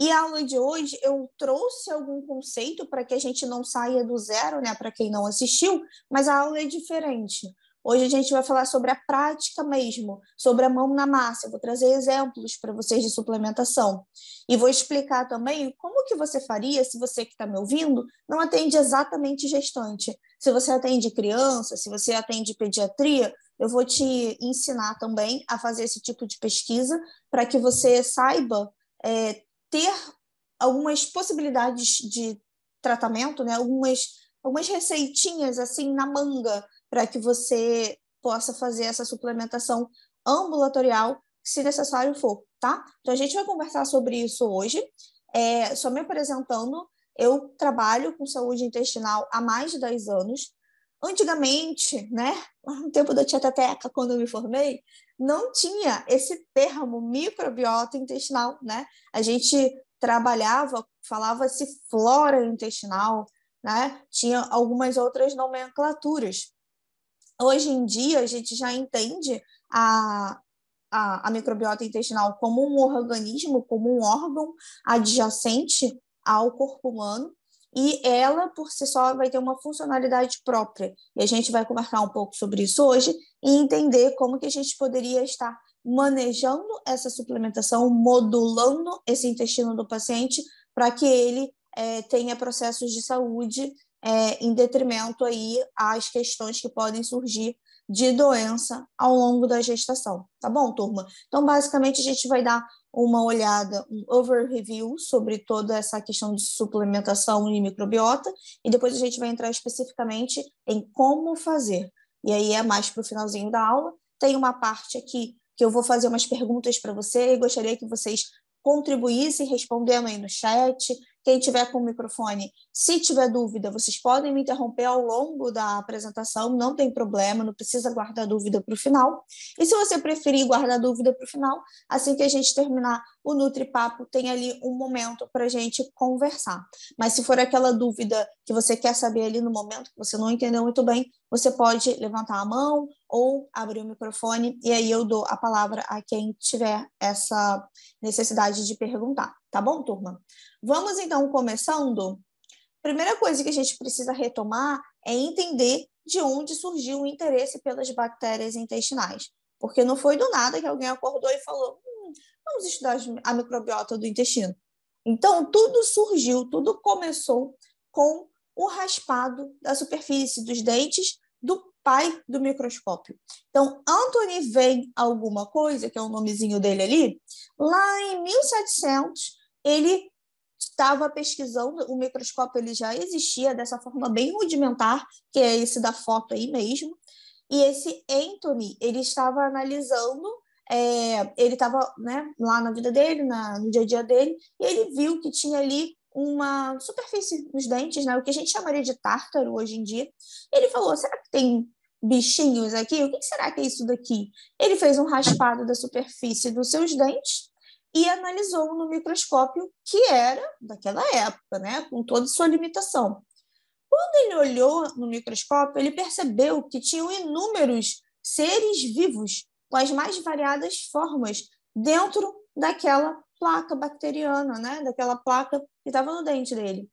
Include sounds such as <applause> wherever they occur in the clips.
E a aula de hoje eu trouxe algum conceito para que a gente não saia do zero, né, para quem não assistiu, mas a aula é diferente. Hoje a gente vai falar sobre a prática mesmo, sobre a mão na massa. Eu vou trazer exemplos para vocês de suplementação. E vou explicar também como que você faria se você que está me ouvindo não atende exatamente gestante. Se você atende criança, se você atende pediatria, eu vou te ensinar também a fazer esse tipo de pesquisa para que você saiba é, ter algumas possibilidades de tratamento, né? algumas, algumas receitinhas assim na manga para que você possa fazer essa suplementação ambulatorial, se necessário for, tá? Então a gente vai conversar sobre isso hoje. É, só me apresentando, eu trabalho com saúde intestinal há mais de 10 anos. Antigamente, né, <laughs> no tempo da tia Teteca, quando eu me formei, não tinha esse termo microbiota intestinal, né? A gente trabalhava, falava-se flora intestinal, né? Tinha algumas outras nomenclaturas. Hoje em dia, a gente já entende a, a, a microbiota intestinal como um organismo, como um órgão adjacente ao corpo humano, e ela por si só vai ter uma funcionalidade própria. E a gente vai conversar um pouco sobre isso hoje e entender como que a gente poderia estar manejando essa suplementação, modulando esse intestino do paciente para que ele é, tenha processos de saúde é, em detrimento aí às questões que podem surgir de doença ao longo da gestação, tá bom, turma? Então, basicamente, a gente vai dar uma olhada, um overview sobre toda essa questão de suplementação e microbiota, e depois a gente vai entrar especificamente em como fazer. E aí é mais para o finalzinho da aula. Tem uma parte aqui que eu vou fazer umas perguntas para você e gostaria que vocês contribuíssem respondendo aí no chat, quem tiver com o microfone, se tiver dúvida, vocês podem me interromper ao longo da apresentação, não tem problema, não precisa guardar dúvida para o final. E se você preferir guardar dúvida para o final, assim que a gente terminar o NutriPapo, tem ali um momento para a gente conversar. Mas se for aquela dúvida que você quer saber ali no momento, que você não entendeu muito bem, você pode levantar a mão ou abrir o microfone e aí eu dou a palavra a quem tiver essa necessidade de perguntar, tá bom, turma? Vamos então começando. Primeira coisa que a gente precisa retomar é entender de onde surgiu o interesse pelas bactérias intestinais, porque não foi do nada que alguém acordou e falou: hum, vamos estudar a microbiota do intestino. Então, tudo surgiu, tudo começou com o raspado da superfície dos dentes do pai do microscópio. Então, Anthony vem alguma coisa, que é o nomezinho dele ali, lá em 1700, ele estava pesquisando, o microscópio ele já existia dessa forma bem rudimentar, que é esse da foto aí mesmo, e esse Anthony, ele estava analisando é, ele estava né, lá na vida dele, na, no dia a dia dele, e ele viu que tinha ali uma superfície nos dentes, né? O que a gente chamaria de tártaro hoje em dia. Ele falou: será que tem bichinhos aqui? O que será que é isso daqui? Ele fez um raspado da superfície dos seus dentes e analisou no microscópio que era daquela época, né? Com toda a sua limitação. Quando ele olhou no microscópio, ele percebeu que tinham inúmeros seres vivos com as mais variadas formas dentro daquela placa bacteriana, né? Daquela placa que estava no dente dele.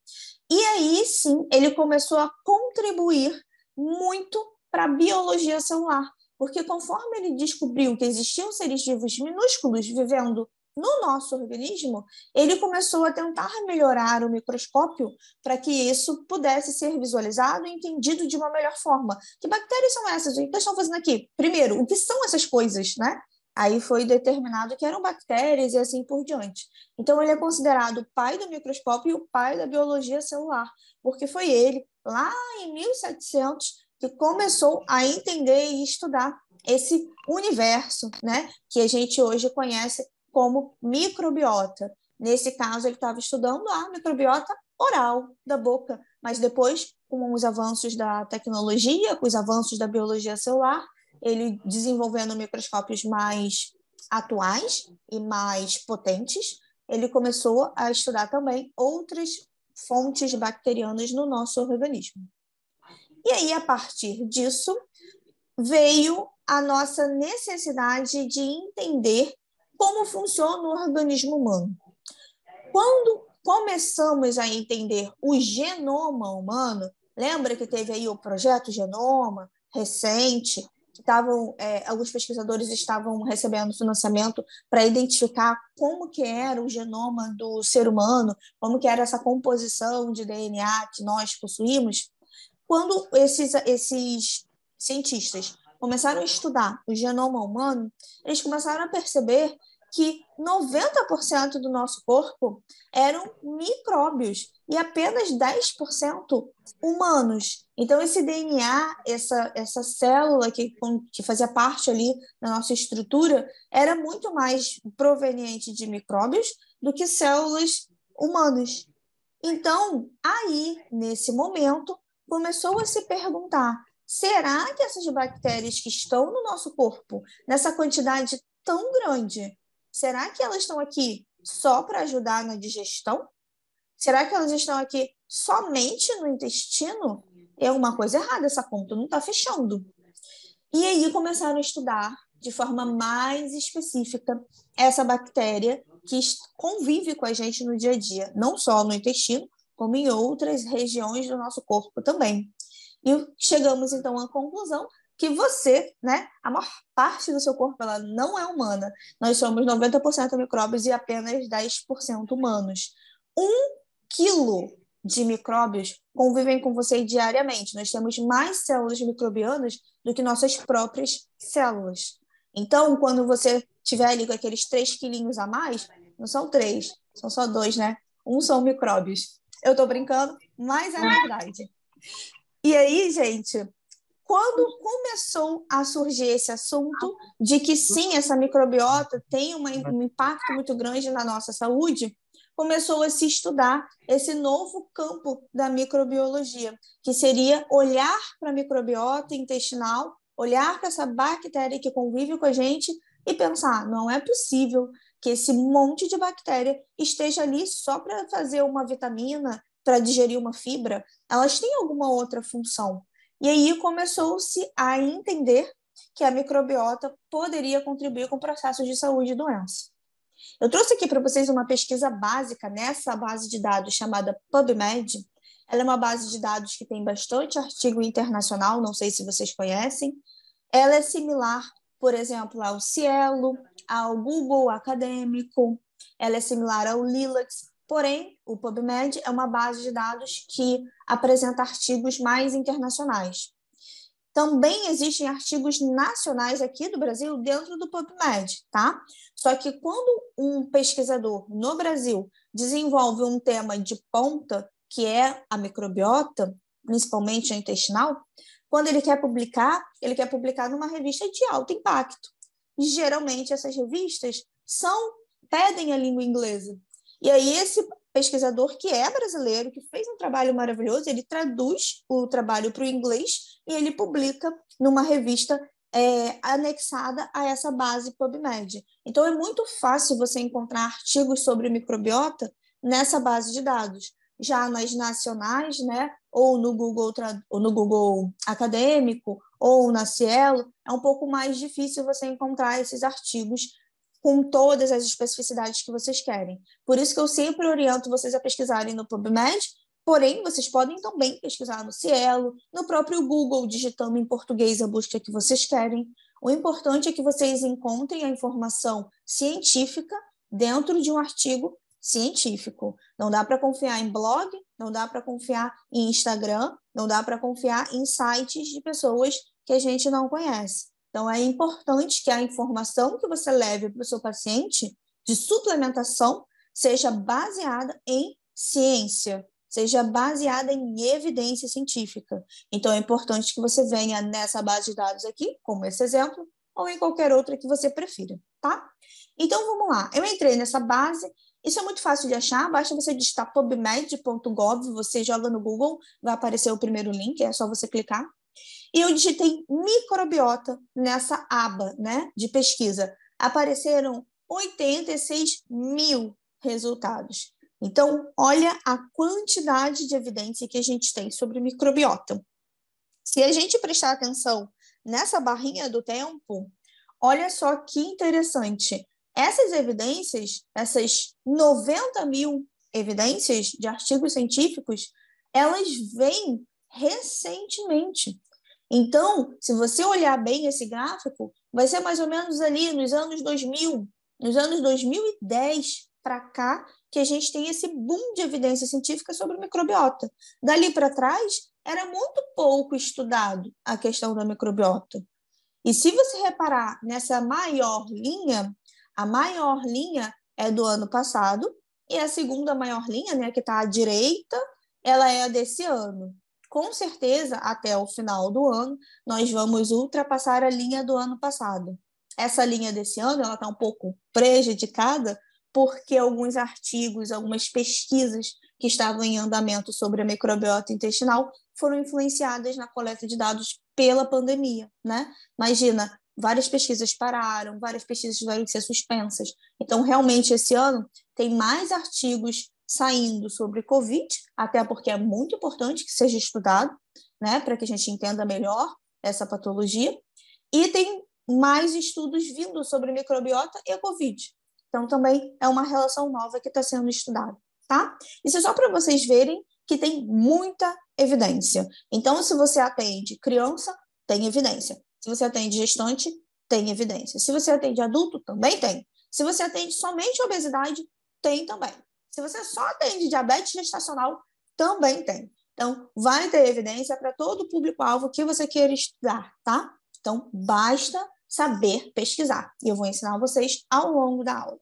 E aí sim, ele começou a contribuir muito para a biologia celular, porque conforme ele descobriu que existiam seres vivos minúsculos vivendo no nosso organismo, ele começou a tentar melhorar o microscópio para que isso pudesse ser visualizado e entendido de uma melhor forma. Que bactérias são essas? O que estão fazendo aqui? Primeiro, o que são essas coisas, né? Aí foi determinado que eram bactérias e assim por diante. Então ele é considerado o pai do microscópio e o pai da biologia celular, porque foi ele, lá em 1700, que começou a entender e estudar esse universo, né, que a gente hoje conhece como microbiota. Nesse caso, ele estava estudando a microbiota oral da boca, mas depois, com os avanços da tecnologia, com os avanços da biologia celular, ele desenvolvendo microscópios mais atuais e mais potentes, ele começou a estudar também outras fontes bacterianas no nosso organismo. E aí, a partir disso, veio a nossa necessidade de entender como funciona o organismo humano. Quando começamos a entender o genoma humano, lembra que teve aí o projeto Genoma recente, que estavam é, alguns pesquisadores estavam recebendo financiamento para identificar como que era o genoma do ser humano, como que era essa composição de DNA que nós possuímos. Quando esses, esses cientistas começaram a estudar o genoma humano, eles começaram a perceber que 90% do nosso corpo eram micróbios e apenas 10% humanos. Então, esse DNA, essa, essa célula que, que fazia parte ali da nossa estrutura, era muito mais proveniente de micróbios do que células humanas. Então, aí, nesse momento, começou a se perguntar: será que essas bactérias que estão no nosso corpo, nessa quantidade tão grande, será que elas estão aqui só para ajudar na digestão? Será que elas estão aqui somente no intestino? É alguma coisa errada, essa conta não está fechando. E aí começaram a estudar de forma mais específica essa bactéria que convive com a gente no dia a dia, não só no intestino, como em outras regiões do nosso corpo também. E chegamos então à conclusão que você, né, a maior parte do seu corpo ela não é humana. Nós somos 90% micróbios e apenas 10% humanos. Um quilo de micróbios convivem com você diariamente. Nós temos mais células microbianas do que nossas próprias células. Então, quando você tiver ali com aqueles três quilinhos a mais, não são três, são só dois, né? Um são micróbios. Eu tô brincando, mas é, é. verdade. E aí, gente, quando começou a surgir esse assunto de que sim, essa microbiota tem uma, um impacto muito grande na nossa saúde, começou a se estudar esse novo campo da microbiologia, que seria olhar para a microbiota intestinal, olhar para essa bactéria que convive com a gente e pensar: não é possível que esse monte de bactéria esteja ali só para fazer uma vitamina, para digerir uma fibra, elas têm alguma outra função. E aí começou-se a entender que a microbiota poderia contribuir com processos de saúde e doença. Eu trouxe aqui para vocês uma pesquisa básica nessa base de dados chamada PubMed. Ela é uma base de dados que tem bastante artigo internacional, não sei se vocês conhecem. Ela é similar, por exemplo, ao Cielo, ao Google Acadêmico, ela é similar ao Lilacs. Porém, o PubMed é uma base de dados que apresenta artigos mais internacionais. Também existem artigos nacionais aqui do Brasil dentro do PubMed, tá? Só que quando um pesquisador no Brasil desenvolve um tema de ponta, que é a microbiota, principalmente a intestinal, quando ele quer publicar, ele quer publicar numa revista de alto impacto. E, geralmente essas revistas são pedem a língua inglesa, e aí esse pesquisador que é brasileiro, que fez um trabalho maravilhoso, ele traduz o trabalho para o inglês e ele publica numa revista é, anexada a essa base PubMed. Então é muito fácil você encontrar artigos sobre microbiota nessa base de dados. Já nas nacionais, né, ou no Google, ou no Google Acadêmico, ou na Cielo, é um pouco mais difícil você encontrar esses artigos com todas as especificidades que vocês querem. Por isso que eu sempre oriento vocês a pesquisarem no PubMed, porém vocês podem também pesquisar no Cielo, no próprio Google, digitando em português a busca que vocês querem. O importante é que vocês encontrem a informação científica dentro de um artigo científico. Não dá para confiar em blog, não dá para confiar em Instagram, não dá para confiar em sites de pessoas que a gente não conhece. Então, é importante que a informação que você leve para o seu paciente de suplementação seja baseada em ciência, seja baseada em evidência científica. Então, é importante que você venha nessa base de dados aqui, como esse exemplo, ou em qualquer outra que você prefira, tá? Então, vamos lá. Eu entrei nessa base. Isso é muito fácil de achar, basta você digitar pubmed.gov, você joga no Google, vai aparecer o primeiro link, é só você clicar. E eu digitei microbiota nessa aba né, de pesquisa. Apareceram 86 mil resultados. Então, olha a quantidade de evidência que a gente tem sobre microbiota. Se a gente prestar atenção nessa barrinha do tempo, olha só que interessante. Essas evidências, essas 90 mil evidências de artigos científicos, elas vêm recentemente. Então, se você olhar bem esse gráfico, vai ser mais ou menos ali nos anos 2000, nos anos 2010 para cá, que a gente tem esse boom de evidência científica sobre microbiota. Dali para trás, era muito pouco estudado a questão da microbiota. E se você reparar nessa maior linha, a maior linha é do ano passado e a segunda maior linha, né, que está à direita, ela é a desse ano com certeza, até o final do ano, nós vamos ultrapassar a linha do ano passado. Essa linha desse ano ela está um pouco prejudicada porque alguns artigos, algumas pesquisas que estavam em andamento sobre a microbiota intestinal foram influenciadas na coleta de dados pela pandemia, né? Imagina, várias pesquisas pararam, várias pesquisas tiveram que ser suspensas. Então, realmente, esse ano tem mais artigos saindo sobre Covid, até porque é muito importante que seja estudado, né, para que a gente entenda melhor essa patologia. E tem mais estudos vindo sobre microbiota e a Covid. Então, também é uma relação nova que está sendo estudada, tá? Isso é só para vocês verem que tem muita evidência. Então, se você atende criança, tem evidência. Se você atende gestante, tem evidência. Se você atende adulto, também tem. Se você atende somente obesidade, tem também. Se você só atende diabetes gestacional, também tem. Então, vai ter evidência para todo o público-alvo que você queira estudar, tá? Então, basta saber pesquisar. E eu vou ensinar vocês ao longo da aula.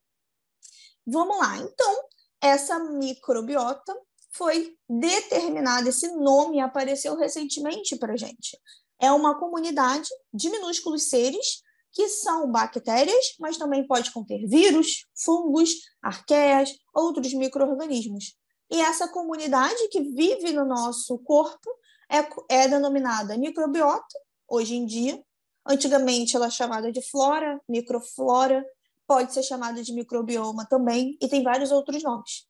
Vamos lá. Então, essa microbiota foi determinada, esse nome apareceu recentemente para gente. É uma comunidade de minúsculos seres que são bactérias, mas também pode conter vírus, fungos, arqueias, outros micro-organismos. E essa comunidade que vive no nosso corpo é, é denominada microbiota, hoje em dia. Antigamente ela é chamada de flora, microflora, pode ser chamada de microbioma também, e tem vários outros nomes.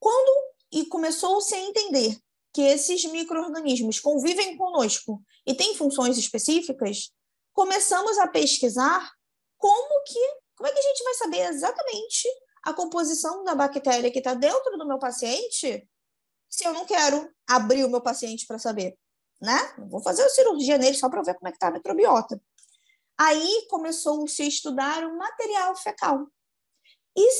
Quando e começou-se a entender que esses micro-organismos convivem conosco e têm funções específicas, começamos a pesquisar como que, como é que a gente vai saber exatamente a composição da bactéria que está dentro do meu paciente, se eu não quero abrir o meu paciente para saber, né? Vou fazer a cirurgia nele só para ver como é que está a microbiota. Aí começou-se a estudar o material fecal. E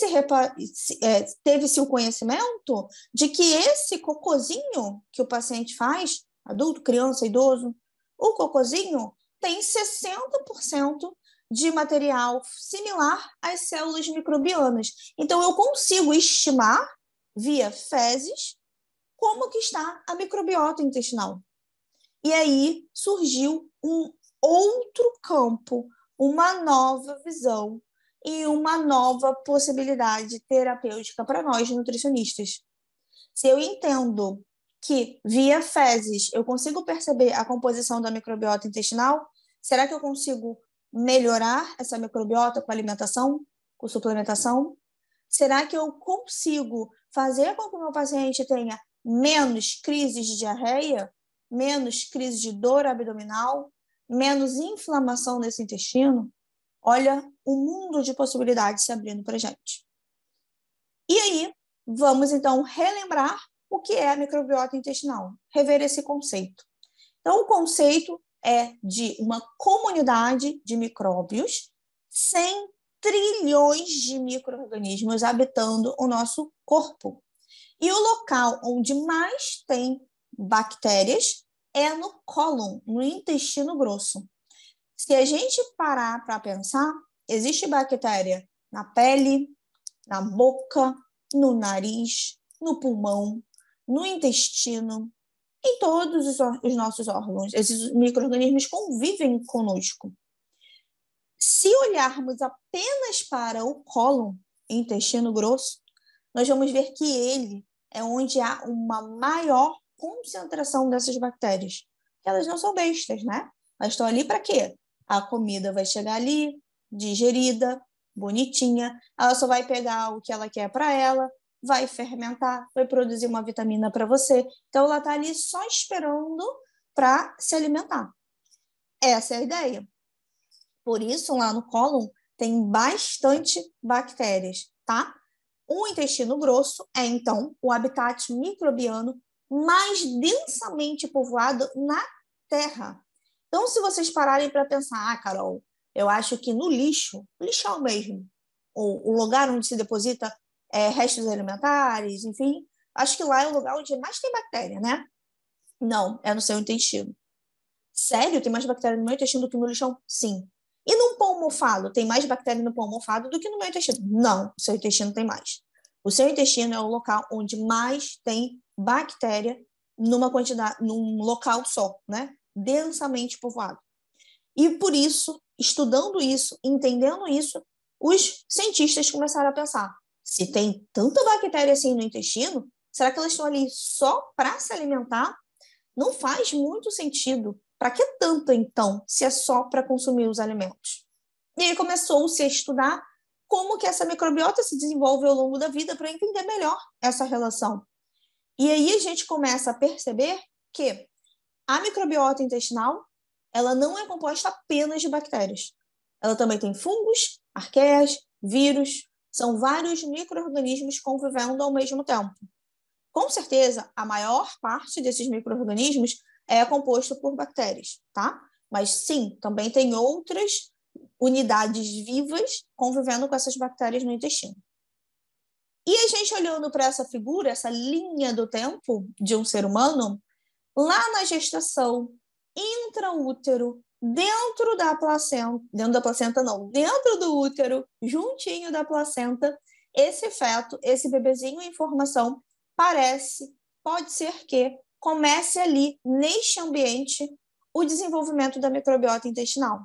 se é, teve-se o conhecimento de que esse cocozinho que o paciente faz, adulto, criança, idoso, o cocozinho tem 60% de material similar às células microbianas. Então, eu consigo estimar, via fezes, como que está a microbiota intestinal. E aí surgiu um outro campo, uma nova visão e uma nova possibilidade terapêutica para nós, nutricionistas. Se eu entendo que via fezes eu consigo perceber a composição da microbiota intestinal, Será que eu consigo melhorar essa microbiota com alimentação, com suplementação? Será que eu consigo fazer com que o meu paciente tenha menos crises de diarreia, menos crises de dor abdominal, menos inflamação nesse intestino? Olha o um mundo de possibilidades se abrindo para gente. E aí, vamos então relembrar o que é a microbiota intestinal, rever esse conceito. Então, o conceito é de uma comunidade de micróbios, 100 trilhões de micro-organismos habitando o nosso corpo. E o local onde mais tem bactérias é no cólon, no intestino grosso. Se a gente parar para pensar, existe bactéria na pele, na boca, no nariz, no pulmão, no intestino, em todos os, os nossos órgãos. Esses micro-organismos convivem conosco. Se olharmos apenas para o cólon, intestino grosso, nós vamos ver que ele é onde há uma maior concentração dessas bactérias. Elas não são bestas, né? Elas estão ali para quê? A comida vai chegar ali, digerida, bonitinha, ela só vai pegar o que ela quer para ela, vai fermentar, vai produzir uma vitamina para você. Então, ela está ali só esperando para se alimentar. Essa é a ideia. Por isso, lá no cólon tem bastante bactérias, tá? O intestino grosso é, então, o habitat microbiano mais densamente povoado na Terra. Então, se vocês pararem para pensar, ah, Carol, eu acho que no lixo, lixão mesmo, ou o lugar onde se deposita é, restos alimentares, enfim. Acho que lá é o lugar onde mais tem bactéria, né? Não, é no seu intestino. Sério? Tem mais bactéria no meu intestino do que no lixão? Sim. E no pão mofado? Tem mais bactéria no pão mofado do que no meu intestino? Não, o seu intestino tem mais. O seu intestino é o local onde mais tem bactéria numa quantidade, num local só, né? Densamente povoado. E por isso, estudando isso, entendendo isso, os cientistas começaram a pensar: se tem tanta bactéria assim no intestino, será que elas estão ali só para se alimentar? Não faz muito sentido. Para que tanto, então, se é só para consumir os alimentos? E aí começou-se a estudar como que essa microbiota se desenvolve ao longo da vida para entender melhor essa relação. E aí a gente começa a perceber que a microbiota intestinal ela não é composta apenas de bactérias. Ela também tem fungos, arqueias, vírus, são vários micro-organismos convivendo ao mesmo tempo. Com certeza, a maior parte desses micro-organismos é composto por bactérias, tá? Mas sim, também tem outras unidades vivas convivendo com essas bactérias no intestino. E a gente olhando para essa figura, essa linha do tempo de um ser humano, lá na gestação, intraútero, dentro da placenta, dentro da placenta não, dentro do útero, juntinho da placenta, esse feto, esse bebezinho em formação, parece, pode ser que comece ali, neste ambiente, o desenvolvimento da microbiota intestinal.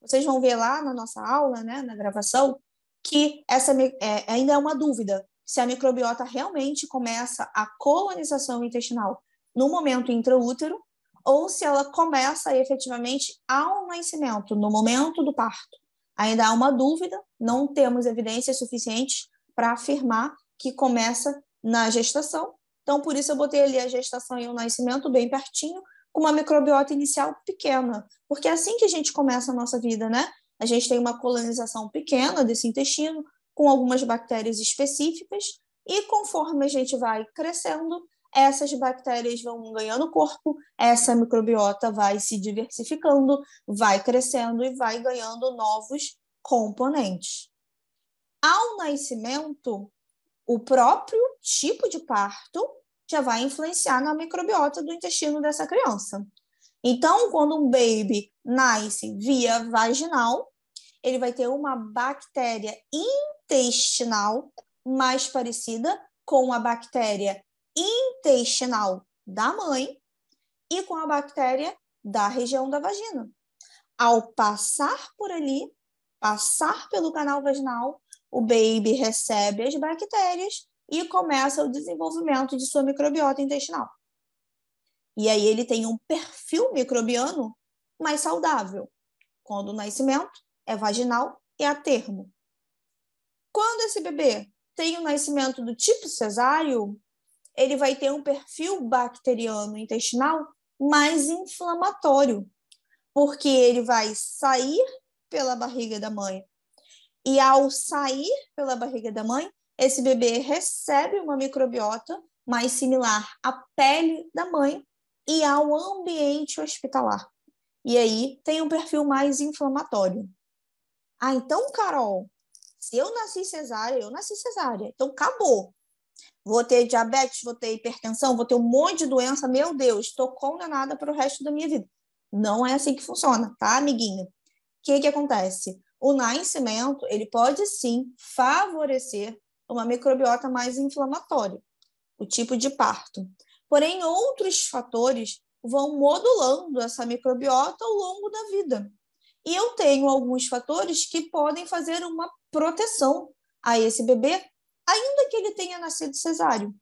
Vocês vão ver lá na nossa aula, né, na gravação, que essa é, ainda é uma dúvida se a microbiota realmente começa a colonização intestinal no momento intraútero ou se ela começa efetivamente ao nascimento, no momento do parto. Ainda há uma dúvida, não temos evidências suficientes para afirmar que começa na gestação. Então, por isso eu botei ali a gestação e o nascimento bem pertinho, com uma microbiota inicial pequena, porque é assim que a gente começa a nossa vida, né? A gente tem uma colonização pequena desse intestino, com algumas bactérias específicas, e conforme a gente vai crescendo, essas bactérias vão ganhando corpo, essa microbiota vai se diversificando, vai crescendo e vai ganhando novos componentes. Ao nascimento, o próprio tipo de parto já vai influenciar na microbiota do intestino dessa criança. Então, quando um baby nasce via vaginal, ele vai ter uma bactéria intestinal mais parecida com a bactéria intestinal da mãe e com a bactéria da região da vagina. Ao passar por ali, passar pelo canal vaginal, o baby recebe as bactérias e começa o desenvolvimento de sua microbiota intestinal. E aí ele tem um perfil microbiano mais saudável. Quando o nascimento é vaginal e é a termo. Quando esse bebê tem o nascimento do tipo cesáreo, ele vai ter um perfil bacteriano intestinal mais inflamatório, porque ele vai sair pela barriga da mãe. E ao sair pela barriga da mãe, esse bebê recebe uma microbiota mais similar à pele da mãe e ao ambiente hospitalar. E aí tem um perfil mais inflamatório. Ah, então, Carol, se eu nasci cesárea, eu nasci cesárea. Então, acabou vou ter diabetes, vou ter hipertensão, vou ter um monte de doença, meu Deus, estou condenada para o resto da minha vida. Não é assim que funciona, tá, amiguinha? O que, que acontece? O nascimento, ele pode sim favorecer uma microbiota mais inflamatória, o tipo de parto. Porém, outros fatores vão modulando essa microbiota ao longo da vida. E eu tenho alguns fatores que podem fazer uma proteção a esse bebê ainda que ele tenha nascido cesáreo.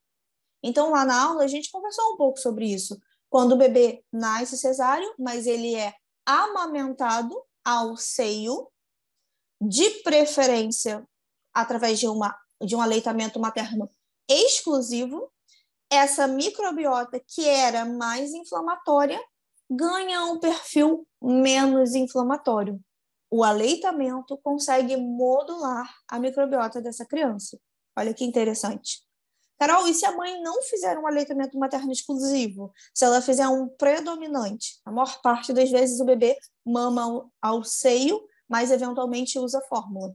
Então, lá na aula, a gente conversou um pouco sobre isso. Quando o bebê nasce cesáreo, mas ele é amamentado ao seio, de preferência através de, uma, de um aleitamento materno exclusivo, essa microbiota que era mais inflamatória ganha um perfil menos inflamatório. O aleitamento consegue modular a microbiota dessa criança. Olha que interessante. Carol, e se a mãe não fizer um aleitamento materno exclusivo? Se ela fizer um predominante? A maior parte das vezes o bebê mama ao, seio, mas eventualmente usa fórmula.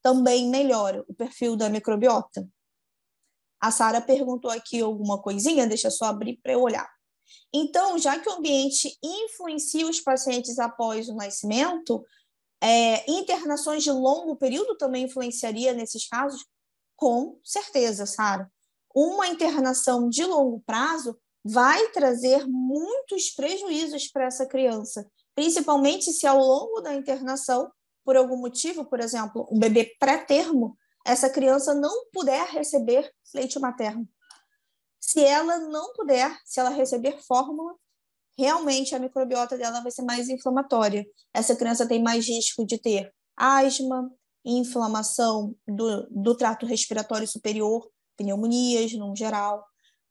Também melhora o perfil da microbiota. A Sara perguntou aqui alguma coisinha, deixa só abrir para eu olhar. Então, já que o ambiente influencia os pacientes após o nascimento, é, internações de longo período também influenciaria nesses casos? com certeza, Sara. Uma internação de longo prazo vai trazer muitos prejuízos para essa criança, principalmente se ao longo da internação, por algum motivo, por exemplo, um bebê pré-termo, essa criança não puder receber leite materno. Se ela não puder, se ela receber fórmula, realmente a microbiota dela vai ser mais inflamatória. Essa criança tem mais risco de ter asma, inflamação do, do trato respiratório superior, pneumonias no geral.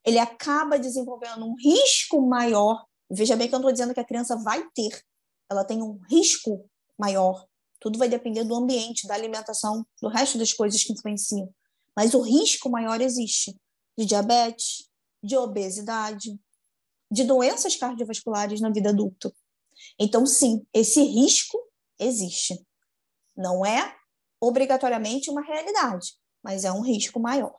Ele acaba desenvolvendo um risco maior. Veja bem que eu não estou dizendo que a criança vai ter, ela tem um risco maior. Tudo vai depender do ambiente, da alimentação, do resto das coisas que influenciam. Mas o risco maior existe de diabetes, de obesidade, de doenças cardiovasculares na vida adulta. Então, sim, esse risco existe. Não é obrigatoriamente uma realidade, mas é um risco maior.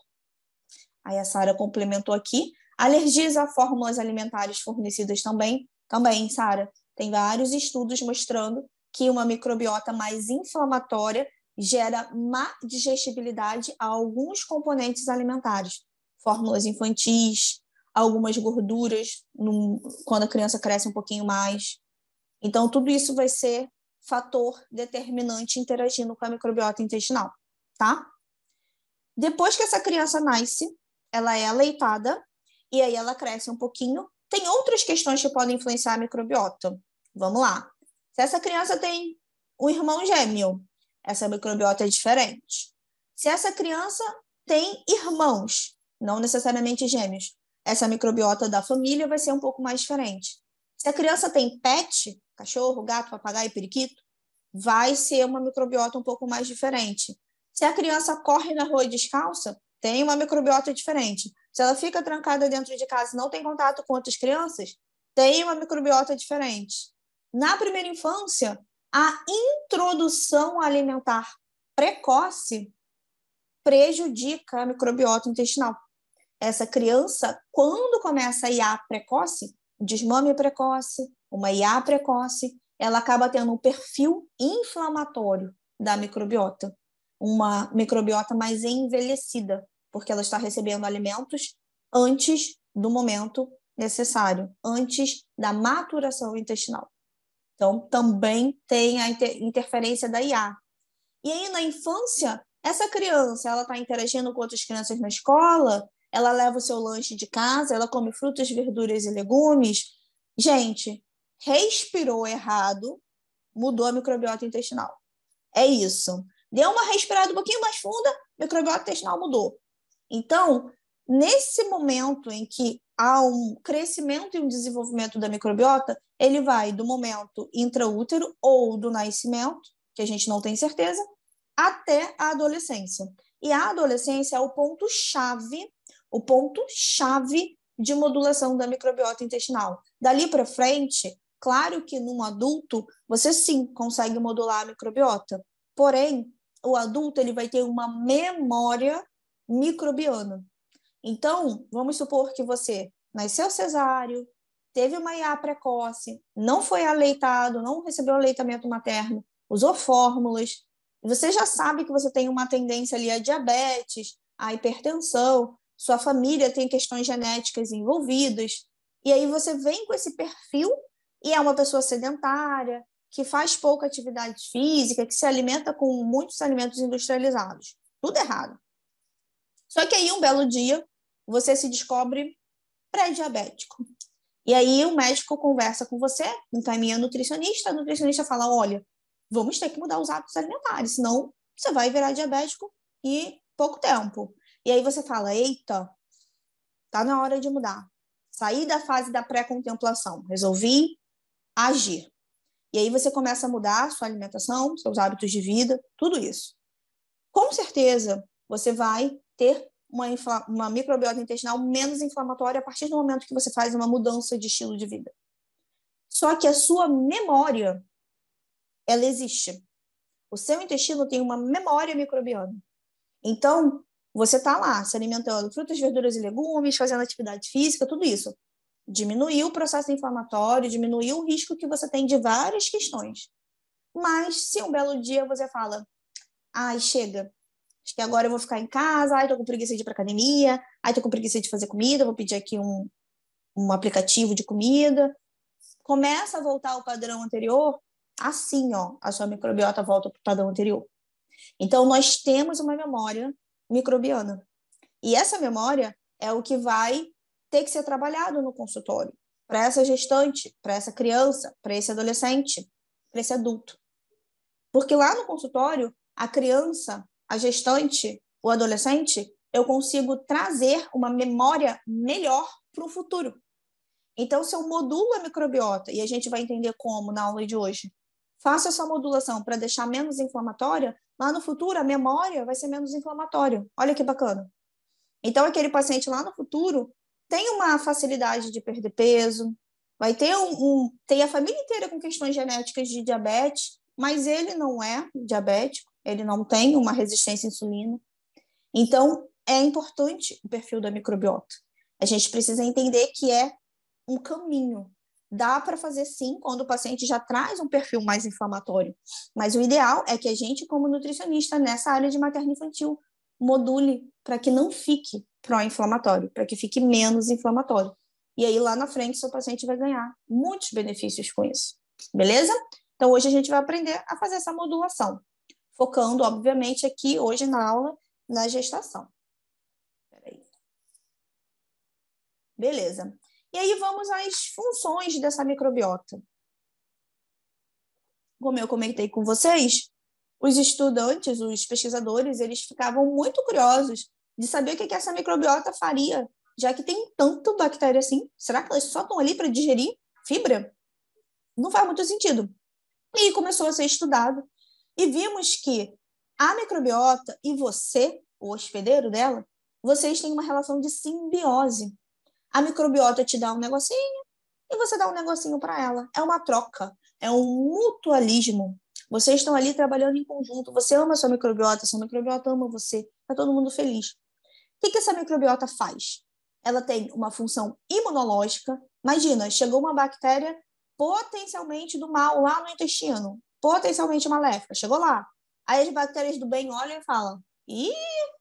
Aí a Sara complementou aqui. Alergias a fórmulas alimentares fornecidas também. Também, Sara, tem vários estudos mostrando que uma microbiota mais inflamatória gera má digestibilidade a alguns componentes alimentares, fórmulas infantis, algumas gorduras quando a criança cresce um pouquinho mais. Então, tudo isso vai ser fator determinante interagindo com a microbiota intestinal, tá? Depois que essa criança nasce, ela é aleitada e aí ela cresce um pouquinho. Tem outras questões que podem influenciar a microbiota. Vamos lá. Se essa criança tem um irmão gêmeo, essa microbiota é diferente. Se essa criança tem irmãos, não necessariamente gêmeos, essa microbiota da família vai ser um pouco mais diferente. Se a criança tem PET, cachorro, gato, papagaio, periquito, vai ser uma microbiota um pouco mais diferente. Se a criança corre na rua descalça, tem uma microbiota diferente. Se ela fica trancada dentro de casa e não tem contato com outras crianças, tem uma microbiota diferente. Na primeira infância, a introdução alimentar precoce prejudica a microbiota intestinal. Essa criança, quando começa a IA precoce, desmame precoce, uma IA precoce, ela acaba tendo um perfil inflamatório da microbiota, uma microbiota mais envelhecida, porque ela está recebendo alimentos antes do momento necessário, antes da maturação intestinal. Então, também tem a inter interferência da IA. E aí, na infância, essa criança, ela está interagindo com outras crianças na escola, ela leva o seu lanche de casa, ela come frutas, verduras e legumes. Gente, respirou errado, mudou a microbiota intestinal. É isso. Deu uma respirada um pouquinho mais funda, microbiota intestinal mudou. Então, nesse momento em que há um crescimento e um desenvolvimento da microbiota, ele vai do momento intraútero ou do nascimento, que a gente não tem certeza, até a adolescência. E a adolescência é o ponto chave, o ponto chave de modulação da microbiota intestinal. Dali para frente, Claro que num adulto você sim consegue modular a microbiota, porém o adulto ele vai ter uma memória microbiana. Então, vamos supor que você nasceu cesáreo, teve uma IA precoce, não foi aleitado, não recebeu aleitamento materno, usou fórmulas, você já sabe que você tem uma tendência ali a diabetes, a hipertensão, sua família tem questões genéticas envolvidas, e aí você vem com esse perfil e é uma pessoa sedentária, que faz pouca atividade física, que se alimenta com muitos alimentos industrializados. Tudo errado. Só que aí, um belo dia, você se descobre pré-diabético. E aí, o médico conversa com você, encaminha o nutricionista, a nutricionista fala: olha, vamos ter que mudar os hábitos alimentares, senão você vai virar diabético em pouco tempo. E aí você fala: eita, tá na hora de mudar. Saí da fase da pré-contemplação, resolvi agir. E aí você começa a mudar sua alimentação, seus hábitos de vida, tudo isso. Com certeza, você vai ter uma, uma microbiota intestinal menos inflamatória a partir do momento que você faz uma mudança de estilo de vida. Só que a sua memória, ela existe. O seu intestino tem uma memória microbiana. Então, você está lá se alimentando frutas, verduras e legumes, fazendo atividade física, tudo isso diminuiu o processo inflamatório, diminuiu o risco que você tem de várias questões. Mas se um belo dia você fala, ai, chega, acho que agora eu vou ficar em casa, ai, tô com preguiça de ir pra academia, ai, tô com preguiça de fazer comida, vou pedir aqui um, um aplicativo de comida. Começa a voltar ao padrão anterior, assim, ó, a sua microbiota volta para o padrão anterior. Então, nós temos uma memória microbiana. E essa memória é o que vai ter que ser trabalhado no consultório para essa gestante, para essa criança, para esse adolescente, para esse adulto. Porque lá no consultório, a criança, a gestante, o adolescente, eu consigo trazer uma memória melhor para o futuro. Então, se eu modulo a microbiota, e a gente vai entender como na aula de hoje, faço essa modulação para deixar menos inflamatória, lá no futuro a memória vai ser menos inflamatória. Olha que bacana. Então, aquele paciente lá no futuro, tem uma facilidade de perder peso, vai ter um, um, tem a família inteira com questões genéticas de diabetes, mas ele não é diabético, ele não tem uma resistência à insulina. Então, é importante o perfil da microbiota. A gente precisa entender que é um caminho. Dá para fazer sim quando o paciente já traz um perfil mais inflamatório, mas o ideal é que a gente, como nutricionista nessa área de materno infantil, module para que não fique pró-inflamatório, para que fique menos inflamatório. E aí lá na frente seu paciente vai ganhar muitos benefícios com isso. Beleza? Então hoje a gente vai aprender a fazer essa modulação, focando obviamente aqui hoje na aula na gestação. Beleza. E aí vamos às funções dessa microbiota. Como eu comentei com vocês, os estudantes, os pesquisadores, eles ficavam muito curiosos de saber o que, que essa microbiota faria, já que tem tanto bactéria assim. Será que elas só estão ali para digerir fibra? Não faz muito sentido. E começou a ser estudado. E vimos que a microbiota e você, o hospedeiro dela, vocês têm uma relação de simbiose. A microbiota te dá um negocinho e você dá um negocinho para ela. É uma troca, é um mutualismo. Vocês estão ali trabalhando em conjunto, você ama sua microbiota, sua microbiota ama você, está todo mundo feliz. O que, que essa microbiota faz? Ela tem uma função imunológica. Imagina, chegou uma bactéria potencialmente do mal lá no intestino, potencialmente maléfica, chegou lá. Aí as bactérias do bem olham e falam: ih,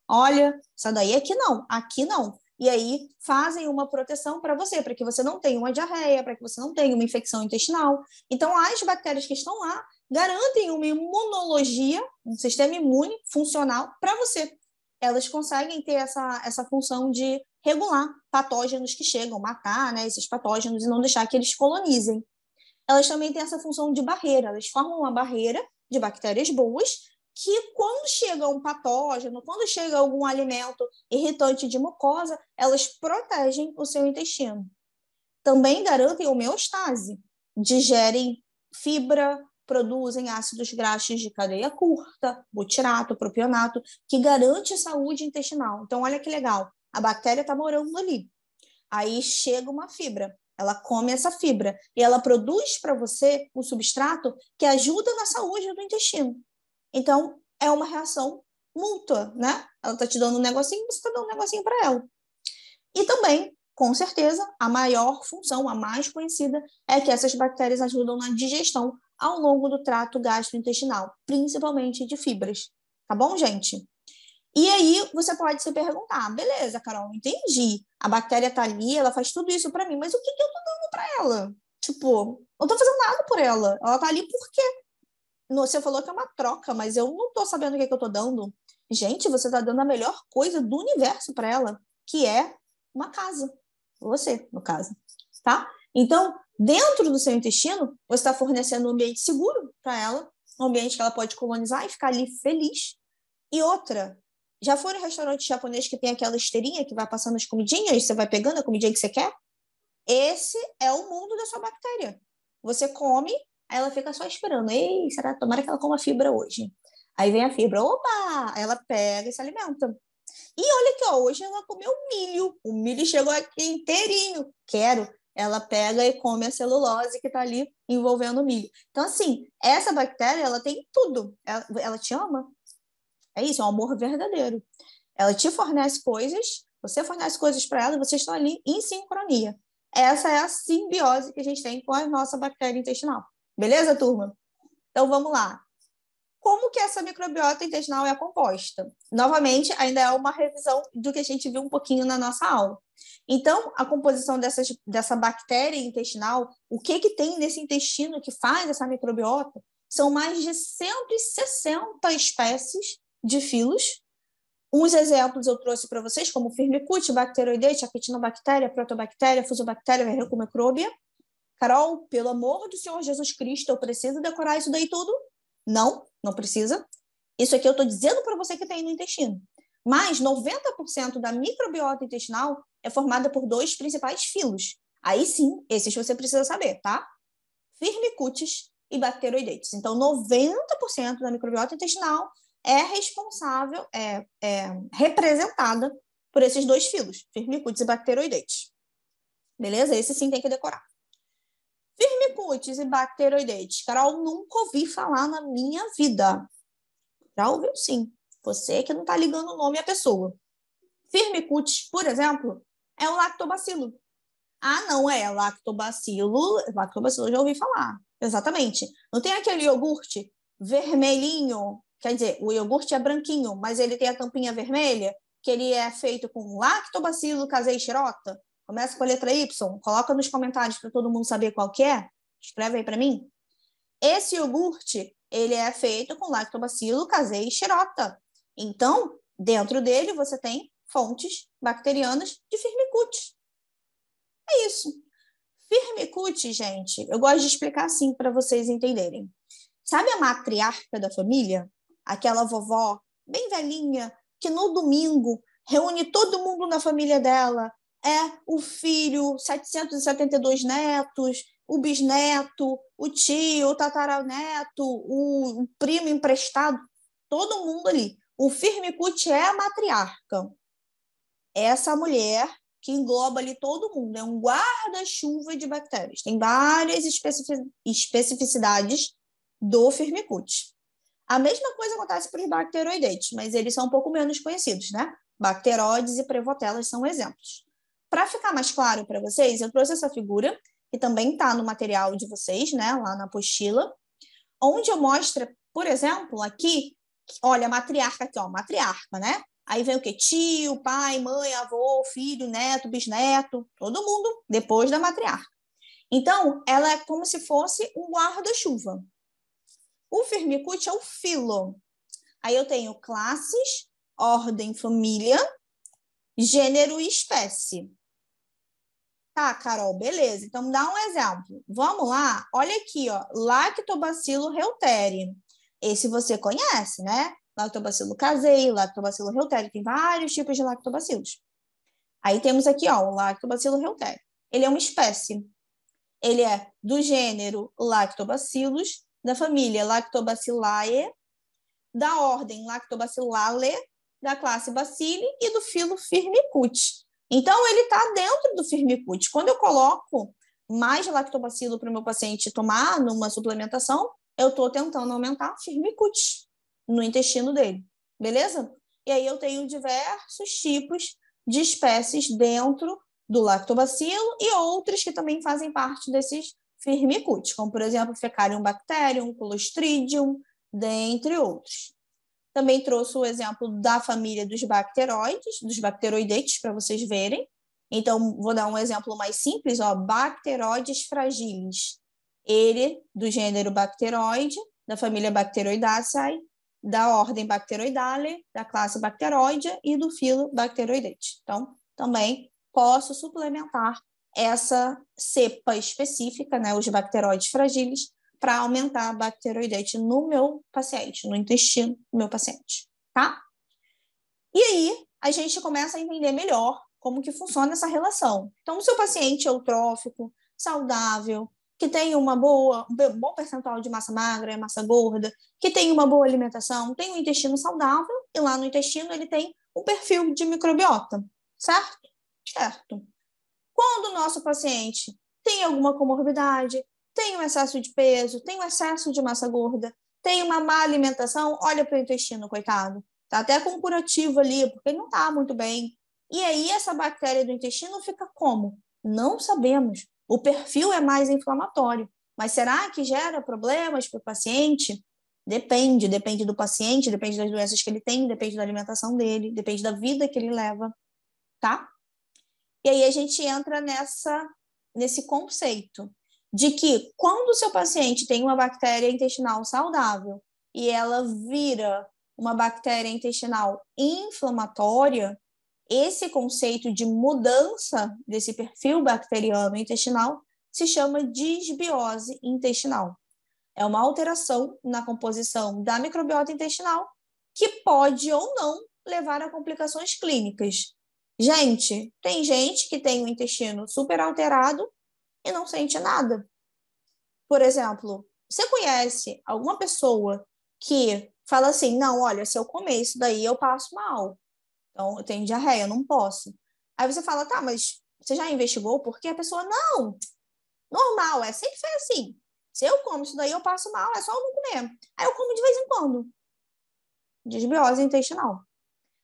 olha, essa daí aqui não, aqui não. E aí fazem uma proteção para você, para que você não tenha uma diarreia, para que você não tenha uma infecção intestinal. Então, as bactérias que estão lá, garantem uma imunologia, um sistema imune funcional para você. Elas conseguem ter essa, essa função de regular patógenos que chegam, matar né, esses patógenos e não deixar que eles colonizem. Elas também têm essa função de barreira, elas formam uma barreira de bactérias boas que quando chega um patógeno, quando chega algum alimento irritante de mucosa, elas protegem o seu intestino. Também garantem homeostase, digerem fibra, produzem ácidos graxos de cadeia curta, butirato, propionato, que garante a saúde intestinal. Então, olha que legal, a bactéria está morando ali. Aí chega uma fibra, ela come essa fibra e ela produz para você um substrato que ajuda na saúde do intestino. Então, é uma reação mútua, né? Ela está te dando um negocinho, você está dando um negocinho para ela. E também, com certeza, a maior função, a mais conhecida, é que essas bactérias ajudam na digestão ao longo do trato gastrointestinal, principalmente de fibras. Tá bom, gente? E aí você pode se perguntar, beleza, Carol, entendi. A bactéria tá ali, ela faz tudo isso para mim, mas o que, que eu tô dando para ela? Tipo, não tô fazendo nada por ela. Ela tá ali por quê? Você falou que é uma troca, mas eu não tô sabendo o que, que eu tô dando. Gente, você tá dando a melhor coisa do universo para ela, que é uma casa. Você, no caso, tá? Então, Dentro do seu intestino, você está fornecendo um ambiente seguro para ela, um ambiente que ela pode colonizar e ficar ali feliz. E outra, já foram restaurante japonês que tem aquela esteirinha que vai passando as comidinhas, e você vai pegando a comidinha que você quer? Esse é o mundo da sua bactéria. Você come, aí ela fica só esperando. Ei, será? Tomara que ela coma fibra hoje. Aí vem a fibra, opa! Ela pega e se alimenta. E olha que ó, hoje ela comeu milho. O milho chegou aqui inteirinho. Quero ela pega e come a celulose que está ali envolvendo o milho. Então, assim, essa bactéria, ela tem tudo. Ela, ela te ama. É isso, é um amor verdadeiro. Ela te fornece coisas, você fornece coisas para ela, vocês estão ali em sincronia. Essa é a simbiose que a gente tem com a nossa bactéria intestinal. Beleza, turma? Então, vamos lá como que essa microbiota intestinal é composta. Novamente, ainda é uma revisão do que a gente viu um pouquinho na nossa aula. Então, a composição dessas, dessa bactéria intestinal, o que que tem nesse intestino que faz essa microbiota? São mais de 160 espécies de filos. Uns exemplos eu trouxe para vocês, como firmicute, bacteroidete, actinobactéria, protobactéria, fusobactéria, verrucomicróbia. Carol, pelo amor do Senhor Jesus Cristo, eu preciso decorar isso daí tudo? Não, não precisa. Isso aqui eu estou dizendo para você que tem no intestino. Mas 90% da microbiota intestinal é formada por dois principais filos. Aí sim, esses você precisa saber, tá? Firmicutes e bacteroidetes. Então, 90% da microbiota intestinal é responsável, é, é representada por esses dois filos, firmicutes e bacteroidetes. Beleza? Esse sim tem que decorar. Cutis e bacteroidetes. Carol, nunca ouvi falar na minha vida. Já ouviu sim. Você que não está ligando o nome à pessoa. Firmicutes, por exemplo, é um lactobacilo. Ah, não, é lactobacilo. Lactobacilo eu já ouvi falar. Exatamente. Não tem aquele iogurte vermelhinho? Quer dizer, o iogurte é branquinho, mas ele tem a tampinha vermelha, que ele é feito com lactobacilo casei xerota? Começa com a letra Y, coloca nos comentários para todo mundo saber qual que é. Escreve aí para mim. Esse iogurte, ele é feito com lactobacilo, casei e xerota. Então, dentro dele você tem fontes bacterianas de firmicutes. É isso. Firmicute, gente, eu gosto de explicar assim para vocês entenderem. Sabe a matriarca da família? Aquela vovó bem velhinha que no domingo reúne todo mundo na família dela, é o filho, 772 netos, o bisneto, o tio, o tataraneto, o, primo emprestado, todo mundo ali. O Firmicute é a matriarca. Essa mulher que engloba ali todo mundo, é um guarda-chuva de bactérias. Tem várias especificidades do Firmicute. A mesma coisa acontece para os bacteroidetes, mas eles são um pouco menos conhecidos, né? Bacteroides e prevotelas são exemplos. Para ficar mais claro para vocês, eu trouxe essa figura que também está no material de vocês, né, lá na apostila, onde eu mostro, por exemplo, aqui, olha, matriarca aqui, ó, matriarca, né? Aí vem o quê? Tio, pai, mãe, avô, filho, neto, bisneto, todo mundo depois da matriarca. Então, ela é como se fosse um guarda-chuva. O firmicute é o filo. Aí eu tenho classes, ordem, família, gênero e espécie. Tá, Carol, beleza. Então, dá um exemplo. Vamos lá? Olha aqui, ó. Lactobacillus reuteri. Esse você conhece, né? Lactobacillus casei, Lactobacillus reuteri. Tem vários tipos de lactobacilos. Aí temos aqui, ó, o lactobacillus reuteri. Ele é uma espécie. Ele é do gênero Lactobacillus, da família Lactobacillae, da ordem lactobacillale, da classe Bacilli e do filo Firmicutes. Então, ele está dentro do firmicute. Quando eu coloco mais lactobacilo para o meu paciente tomar numa suplementação, eu estou tentando aumentar firmicute no intestino dele, beleza? E aí eu tenho diversos tipos de espécies dentro do lactobacilo e outras que também fazem parte desses firmicutes, como por exemplo Fecarium bacterium, colostridium, dentre outros. Também trouxe o exemplo da família dos bacteroides, dos bacteroidetes, para vocês verem. Então, vou dar um exemplo mais simples, ó, bacteroides fragilis. Ele, do gênero bacteroide, da família Bacteroidaceae, da ordem Bacteroidale, da classe Bacteroidea e do filo Bacteroidetes. Então, também posso suplementar essa cepa específica, né, os bacteroides fragilis, para aumentar a bacteroidete no meu paciente, no intestino do meu paciente, tá? E aí a gente começa a entender melhor como que funciona essa relação. Então, se o paciente é eutrófico, saudável, que tem uma boa, um bom percentual de massa magra, massa gorda, que tem uma boa alimentação, tem um intestino saudável, e lá no intestino ele tem um perfil de microbiota, certo? Certo. Quando o nosso paciente tem alguma comorbidade, tem um excesso de peso, tem um excesso de massa gorda, tem uma má alimentação, olha para o intestino, coitado. Tá até com um curativo ali, porque ele não está muito bem. E aí essa bactéria do intestino fica como? Não sabemos. O perfil é mais inflamatório. Mas será que gera problemas para o paciente? Depende, depende do paciente, depende das doenças que ele tem, depende da alimentação dele, depende da vida que ele leva, tá? E aí a gente entra nessa nesse conceito de que quando o seu paciente tem uma bactéria intestinal saudável e ela vira uma bactéria intestinal inflamatória, esse conceito de mudança desse perfil bacteriano intestinal se chama disbiose intestinal. É uma alteração na composição da microbiota intestinal que pode ou não levar a complicações clínicas. Gente, tem gente que tem o intestino super alterado e não sente nada. Por exemplo, você conhece alguma pessoa que fala assim: não, olha, se eu comer isso daí eu passo mal. Então eu tenho diarreia, eu não posso. Aí você fala: tá, mas você já investigou porque A pessoa: não, normal, é sempre foi assim. Se eu como isso daí eu passo mal, é só eu não comer. Aí eu como de vez em quando. Desbiose intestinal.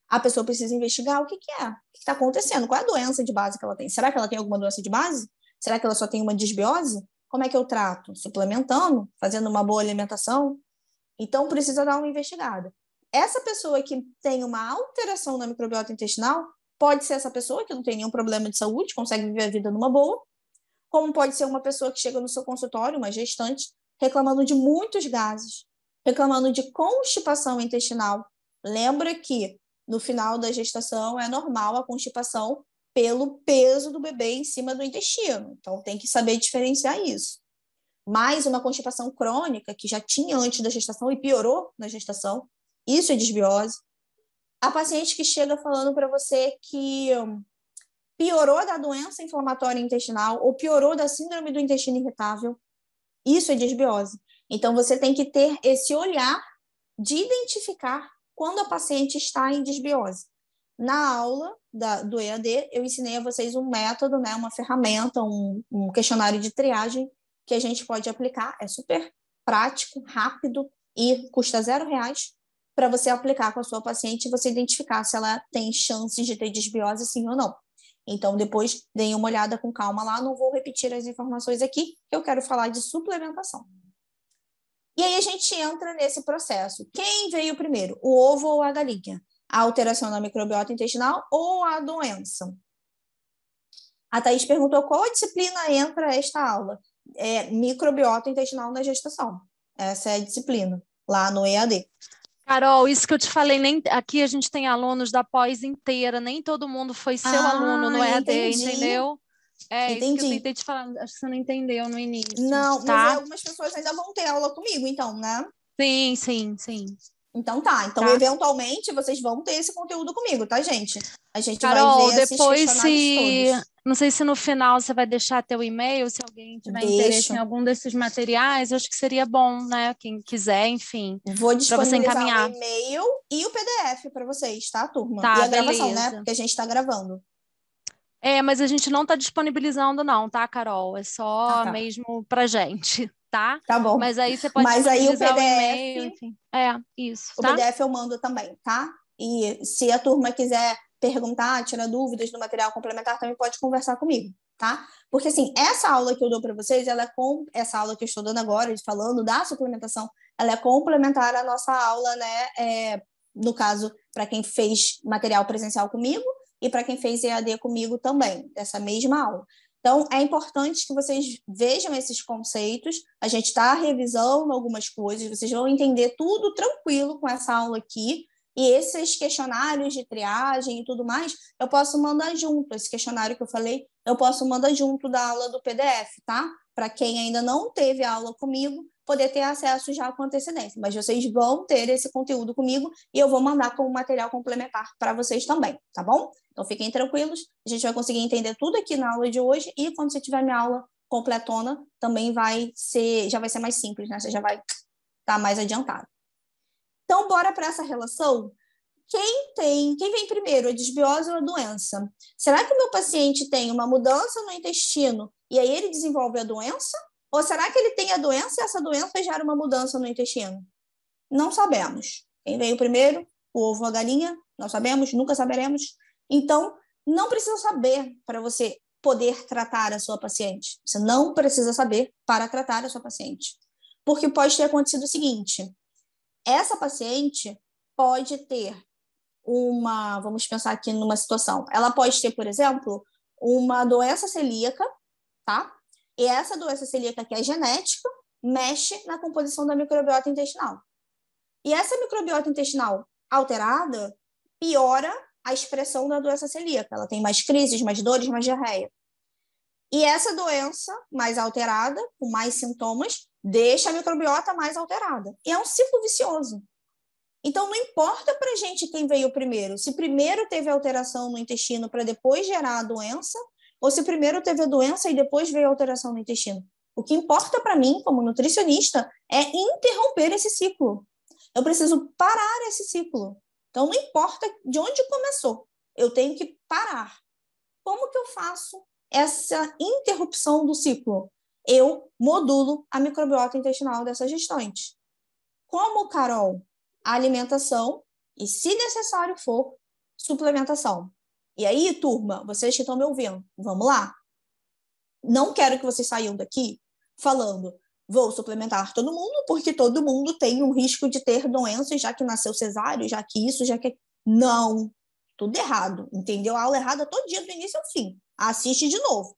A pessoa precisa investigar o que, que é, o que está acontecendo, qual é a doença de base que ela tem. Será que ela tem alguma doença de base? Será que ela só tem uma desbiose? Como é que eu trato? Suplementando, fazendo uma boa alimentação? Então precisa dar uma investigada. Essa pessoa que tem uma alteração na microbiota intestinal pode ser essa pessoa que não tem nenhum problema de saúde, consegue viver a vida numa boa, como pode ser uma pessoa que chega no seu consultório, uma gestante, reclamando de muitos gases, reclamando de constipação intestinal. Lembra que no final da gestação é normal a constipação pelo peso do bebê em cima do intestino. Então, tem que saber diferenciar isso. Mais uma constipação crônica, que já tinha antes da gestação e piorou na gestação, isso é desbiose. A paciente que chega falando para você que hum, piorou da doença inflamatória intestinal ou piorou da síndrome do intestino irritável, isso é desbiose. Então, você tem que ter esse olhar de identificar quando a paciente está em desbiose. Na aula da, do EAD, eu ensinei a vocês um método, né, uma ferramenta, um, um questionário de triagem que a gente pode aplicar. É super prático, rápido e custa zero reais para você aplicar com a sua paciente e você identificar se ela tem chances de ter desbiose, sim ou não. Então, depois, deem uma olhada com calma lá. Não vou repetir as informações aqui, eu quero falar de suplementação. E aí a gente entra nesse processo. Quem veio primeiro, o ovo ou a galinha? a alteração da microbiota intestinal ou a doença. A Thaís perguntou qual a disciplina entra esta aula. É microbiota intestinal na gestação. Essa é a disciplina, lá no EAD. Carol, isso que eu te falei, nem aqui a gente tem alunos da pós inteira, nem todo mundo foi seu ah, aluno no EAD, entendi. entendeu? É, Entendi. isso que eu tentei te falar, acho que você não entendeu no início. Não, tá? mas algumas pessoas ainda vão ter aula comigo, então, né? Sim, sim, sim. Então tá. Então, tá. eventualmente, vocês vão ter esse conteúdo comigo, tá, gente? A gente Carol, vai ver depois se. Todos. Não sei se no final você vai deixar teu e-mail, se alguém tiver Deixo. interesse em algum desses materiais, eu acho que seria bom, né? Quem quiser, enfim. Vou disponibilizar você encaminhar. o e-mail e o PDF para vocês, tá, turma? Tá, e a gravação, né? beleza. né? Porque a gente está gravando. É, mas a gente não está disponibilizando, não, tá, Carol? É só ah, tá. mesmo pra gente tá? Tá bom. Mas aí você pode Mas aí o PDF, o email, enfim. É, isso. O tá? PDF eu mando também, tá? E se a turma quiser perguntar, tirar dúvidas do material complementar, também pode conversar comigo, tá? Porque assim, essa aula que eu dou para vocês, ela é com essa aula que eu estou dando agora, falando da suplementação, ela é complementar à nossa aula, né? É, no caso, para quem fez material presencial comigo e para quem fez EAD comigo também, dessa mesma aula. Então, é importante que vocês vejam esses conceitos. A gente está revisando algumas coisas, vocês vão entender tudo tranquilo com essa aula aqui. E esses questionários de triagem e tudo mais, eu posso mandar junto. Esse questionário que eu falei, eu posso mandar junto da aula do PDF, tá? Para quem ainda não teve aula comigo, poder ter acesso já com antecedência. Mas vocês vão ter esse conteúdo comigo e eu vou mandar como material complementar para vocês também, tá bom? Então fiquem tranquilos, a gente vai conseguir entender tudo aqui na aula de hoje e quando você tiver minha aula completona, também vai ser, já vai ser mais simples, né? Você já vai estar tá mais adiantado. Então bora para essa relação quem tem, quem vem primeiro, a desbiose ou a doença? Será que o meu paciente tem uma mudança no intestino e aí ele desenvolve a doença? Ou será que ele tem a doença e essa doença gera uma mudança no intestino? Não sabemos. Quem veio primeiro, o ovo ou a galinha? Não sabemos, nunca saberemos. Então, não precisa saber para você poder tratar a sua paciente. Você não precisa saber para tratar a sua paciente. Porque pode ter acontecido o seguinte: essa paciente pode ter uma, vamos pensar aqui numa situação, ela pode ter, por exemplo, uma doença celíaca, tá? E essa doença celíaca que é genética mexe na composição da microbiota intestinal. E essa microbiota intestinal alterada piora a expressão da doença celíaca. Ela tem mais crises, mais dores, mais diarreia. E essa doença mais alterada, com mais sintomas, deixa a microbiota mais alterada. E é um ciclo vicioso. Então, não importa para a gente quem veio primeiro. Se primeiro teve alteração no intestino para depois gerar a doença, ou se primeiro teve a doença e depois veio a alteração no intestino. O que importa para mim, como nutricionista, é interromper esse ciclo. Eu preciso parar esse ciclo. Então, não importa de onde começou, eu tenho que parar. Como que eu faço essa interrupção do ciclo? Eu modulo a microbiota intestinal dessa gestante. Como, Carol? A alimentação e, se necessário for, suplementação. E aí, turma, vocês que estão me ouvindo, vamos lá? Não quero que vocês saiam daqui falando, vou suplementar todo mundo, porque todo mundo tem um risco de ter doenças, já que nasceu cesáreo, já que isso, já que. Não! Tudo errado. Entendeu? A aula errada todo dia, do início ao fim. Assiste de novo. O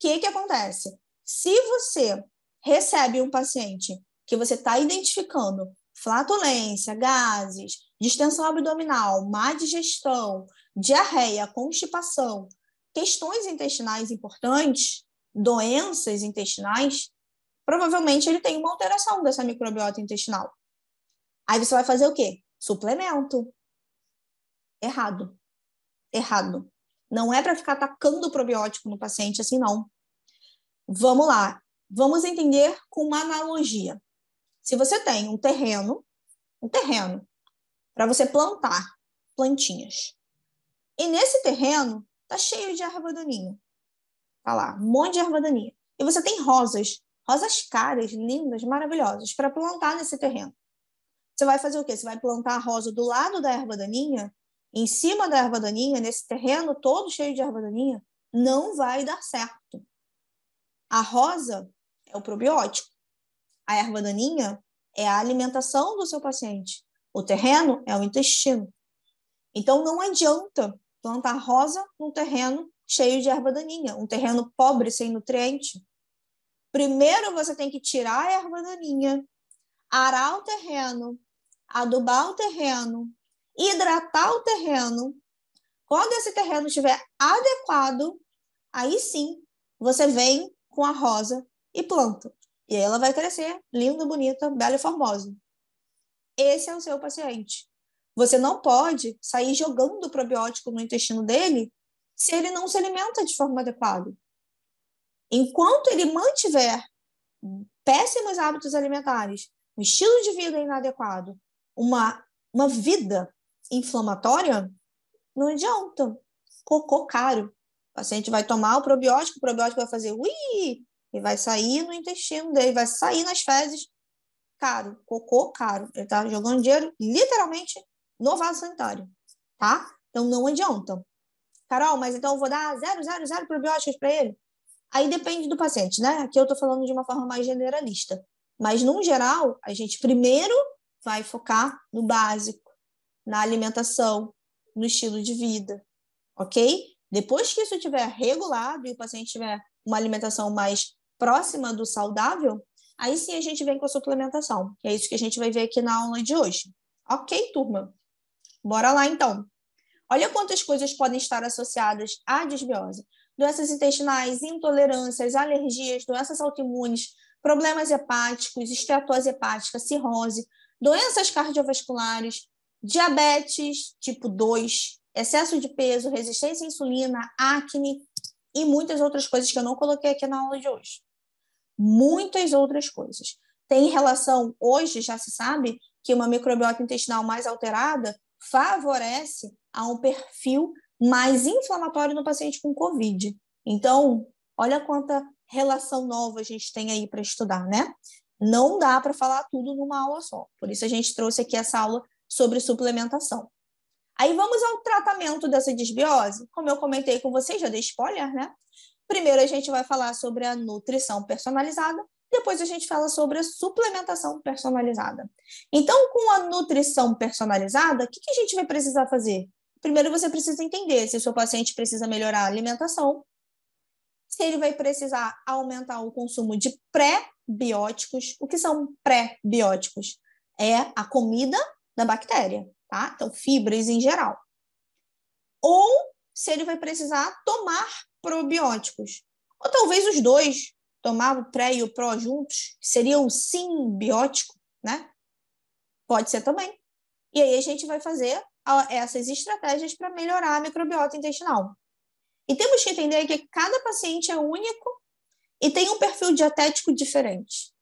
que, que acontece? Se você recebe um paciente que você está identificando flatulência, gases, distensão abdominal, má digestão, diarreia, constipação, questões intestinais importantes, doenças intestinais, provavelmente ele tem uma alteração dessa microbiota intestinal. Aí você vai fazer o quê? Suplemento. Errado. Errado. Não é para ficar atacando o probiótico no paciente assim, não. Vamos lá. Vamos entender com uma analogia. Se você tem um terreno, um terreno para você plantar plantinhas. E nesse terreno tá cheio de erva daninha. Tá lá, um monte de erva daninha. E você tem rosas, rosas caras, lindas, maravilhosas para plantar nesse terreno. Você vai fazer o quê? Você vai plantar a rosa do lado da erva daninha, em cima da erva daninha, nesse terreno todo cheio de erva daninha? Não vai dar certo. A rosa é o probiótico. A erva daninha é a alimentação do seu paciente. O terreno é o intestino. Então, não adianta plantar rosa num terreno cheio de erva daninha, um terreno pobre, sem nutriente. Primeiro, você tem que tirar a erva daninha, arar o terreno, adubar o terreno, hidratar o terreno. Quando esse terreno estiver adequado, aí sim você vem com a rosa e planta. E aí ela vai crescer linda, bonita, bela e formosa. Esse é o seu paciente. Você não pode sair jogando probiótico no intestino dele se ele não se alimenta de forma adequada. Enquanto ele mantiver péssimos hábitos alimentares, um estilo de vida inadequado, uma, uma vida inflamatória, não adianta. Cocô caro. O paciente vai tomar o probiótico, o probiótico vai fazer ui, e vai sair no intestino dele, vai sair nas fezes. Caro, cocô caro. Ele tá jogando dinheiro literalmente no vaso sanitário, tá? Então não adianta. Carol, mas então eu vou dar 000 probióticos para ele? Aí depende do paciente, né? Aqui eu estou falando de uma forma mais generalista. Mas, no geral, a gente primeiro vai focar no básico, na alimentação, no estilo de vida, ok? Depois que isso estiver regulado e o paciente tiver uma alimentação mais próxima do saudável, aí sim a gente vem com a suplementação. é isso que a gente vai ver aqui na aula de hoje. Ok, turma? Bora lá então. Olha quantas coisas podem estar associadas à desbiose: doenças intestinais, intolerâncias, alergias, doenças autoimunes, problemas hepáticos, esteatose hepática, cirrose, doenças cardiovasculares, diabetes tipo 2, excesso de peso, resistência à insulina, acne e muitas outras coisas que eu não coloquei aqui na aula de hoje muitas outras coisas. Tem relação, hoje já se sabe, que uma microbiota intestinal mais alterada favorece a um perfil mais inflamatório no paciente com Covid. Então, olha quanta relação nova a gente tem aí para estudar, né? Não dá para falar tudo numa aula só. Por isso a gente trouxe aqui essa aula sobre suplementação. Aí vamos ao tratamento dessa desbiose. Como eu comentei com vocês, já dei spoiler, né? Primeiro a gente vai falar sobre a nutrição personalizada, depois a gente fala sobre a suplementação personalizada. Então, com a nutrição personalizada, o que, que a gente vai precisar fazer? Primeiro você precisa entender se o seu paciente precisa melhorar a alimentação, se ele vai precisar aumentar o consumo de pré-bióticos. O que são pré-bióticos? É a comida da bactéria, tá? Então, fibras em geral. Ou se ele vai precisar tomar probióticos. Ou talvez os dois, tomar o pré e o pró juntos, seria um simbiótico, né? Pode ser também. E aí a gente vai fazer essas estratégias para melhorar a microbiota intestinal. E temos que entender que cada paciente é único e tem um perfil dietético diferente.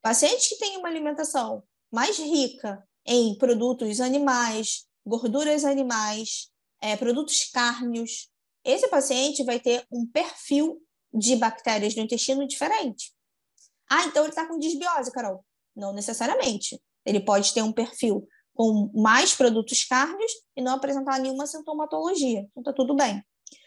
Pacientes que têm uma alimentação mais rica em produtos animais, gorduras animais, é, produtos cárneos. Esse paciente vai ter um perfil de bactérias no intestino diferente. Ah, então ele está com desbiose, Carol? Não necessariamente. Ele pode ter um perfil com mais produtos cárneos e não apresentar nenhuma sintomatologia. Então está tudo bem.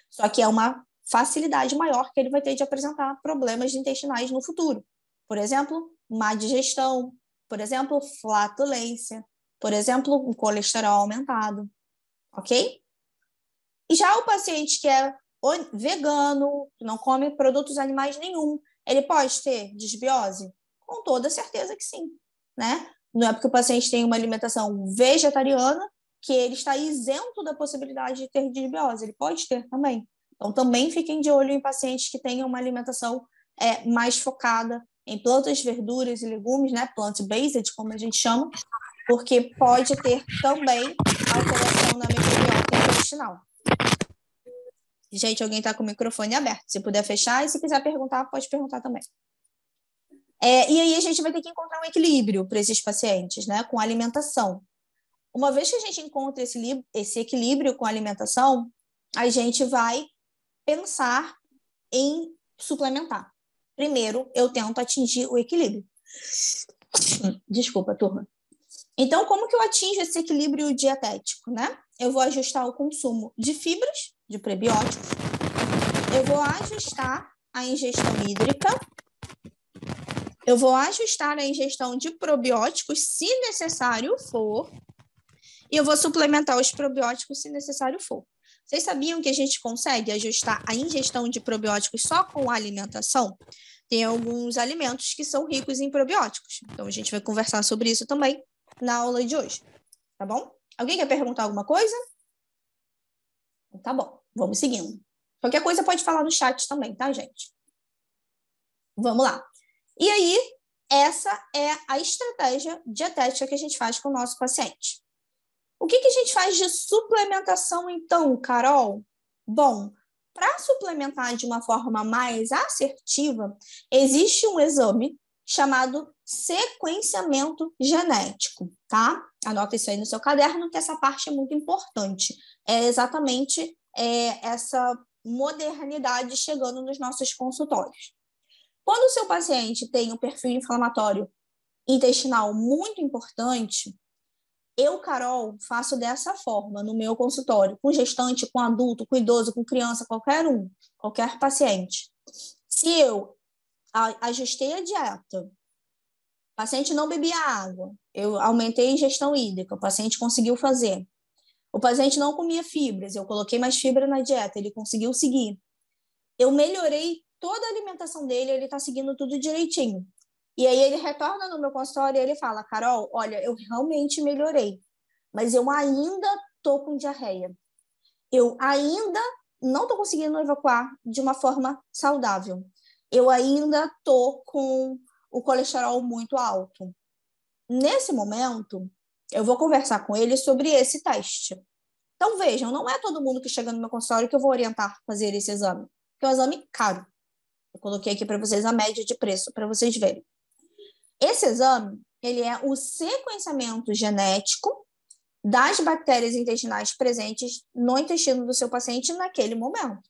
Só que é uma facilidade maior que ele vai ter de apresentar problemas intestinais no futuro. Por exemplo, má digestão, por exemplo, flatulência, por exemplo, um colesterol aumentado. Ok? E já o paciente que é vegano, que não come produtos animais nenhum, ele pode ter desbiose? Com toda certeza que sim, né? Não é porque o paciente tem uma alimentação vegetariana que ele está isento da possibilidade de ter desbiose, ele pode ter também. Então, também fiquem de olho em pacientes que tenham uma alimentação é, mais focada em plantas, verduras e legumes, né? Plant-based, como a gente chama, porque pode ter também alteração na microbiota intestinal. Gente, alguém está com o microfone aberto. Se puder fechar e se quiser perguntar, pode perguntar também. É, e aí a gente vai ter que encontrar um equilíbrio para esses pacientes, né? Com alimentação. Uma vez que a gente encontra esse, esse equilíbrio com alimentação, a gente vai pensar em suplementar. Primeiro, eu tento atingir o equilíbrio. Desculpa, turma. Então, como que eu atinjo esse equilíbrio dietético, né? Eu vou ajustar o consumo de fibras de prebióticos. Eu vou ajustar a ingestão hídrica. Eu vou ajustar a ingestão de probióticos, se necessário for. E eu vou suplementar os probióticos, se necessário for. Vocês sabiam que a gente consegue ajustar a ingestão de probióticos só com a alimentação? Tem alguns alimentos que são ricos em probióticos. Então, a gente vai conversar sobre isso também na aula de hoje. Tá bom? Alguém quer perguntar alguma coisa? Então, tá bom. Vamos seguindo. Qualquer coisa pode falar no chat também, tá, gente? Vamos lá. E aí, essa é a estratégia dietética que a gente faz com o nosso paciente. O que, que a gente faz de suplementação, então, Carol? Bom, para suplementar de uma forma mais assertiva, existe um exame chamado sequenciamento genético, tá? Anota isso aí no seu caderno, que essa parte é muito importante. É exatamente é, essa modernidade chegando nos nossos consultórios. Quando o seu paciente tem um perfil inflamatório intestinal muito importante, eu, Carol, faço dessa forma no meu consultório, com gestante, com adulto, com idoso, com criança, qualquer um, qualquer paciente. Se eu ajustei a dieta, o paciente não bebia água, eu aumentei a ingestão hídrica, o paciente conseguiu fazer. O paciente não comia fibras, eu coloquei mais fibra na dieta, ele conseguiu seguir. Eu melhorei toda a alimentação dele, ele está seguindo tudo direitinho. E aí ele retorna no meu consultório e ele fala: Carol, olha, eu realmente melhorei, mas eu ainda tô com diarreia. Eu ainda não tô conseguindo evacuar de uma forma saudável. Eu ainda tô com o colesterol muito alto. Nesse momento, eu vou conversar com ele sobre esse teste. Então, vejam, não é todo mundo que chega no meu consultório que eu vou orientar a fazer esse exame, que é um exame caro. Eu coloquei aqui para vocês a média de preço, para vocês verem. Esse exame, ele é o sequenciamento genético das bactérias intestinais presentes no intestino do seu paciente naquele momento.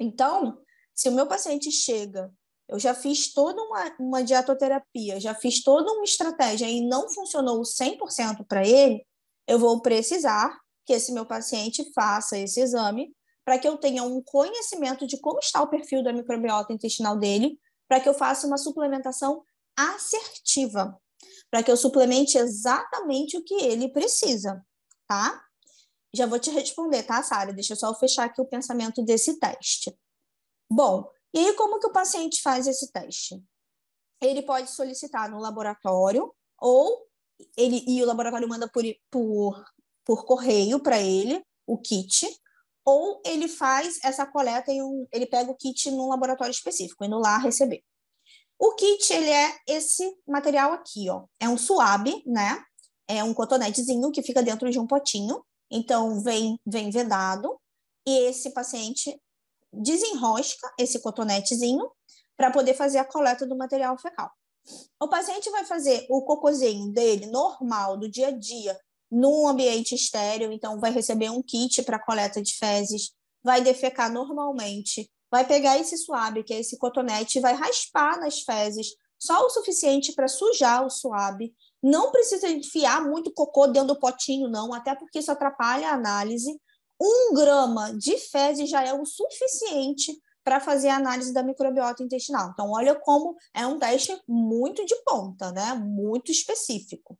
Então, se o meu paciente chega eu já fiz toda uma, uma dietoterapia, já fiz toda uma estratégia e não funcionou 100% para ele, eu vou precisar que esse meu paciente faça esse exame para que eu tenha um conhecimento de como está o perfil da microbiota intestinal dele, para que eu faça uma suplementação assertiva, para que eu suplemente exatamente o que ele precisa, tá? Já vou te responder, tá, Sara? Deixa eu só fechar aqui o pensamento desse teste. Bom, e aí, como que o paciente faz esse teste? Ele pode solicitar no laboratório ou ele e o laboratório manda por, por, por correio para ele o kit, ou ele faz essa coleta e um, ele pega o kit num laboratório específico, indo lá receber. O kit, ele é esse material aqui, ó. É um suave, né? É um cotonetezinho que fica dentro de um potinho. Então, vem, vem vedado. E esse paciente desenrosca esse cotonetezinho para poder fazer a coleta do material fecal. O paciente vai fazer o cocôzinho dele normal, do dia a dia, num ambiente estéreo, então vai receber um kit para coleta de fezes, vai defecar normalmente, vai pegar esse suave, que é esse cotonete, e vai raspar nas fezes só o suficiente para sujar o suave. Não precisa enfiar muito cocô dentro do potinho, não, até porque isso atrapalha a análise um grama de fezes já é o suficiente para fazer a análise da microbiota intestinal. Então, olha como é um teste muito de ponta, né? Muito específico.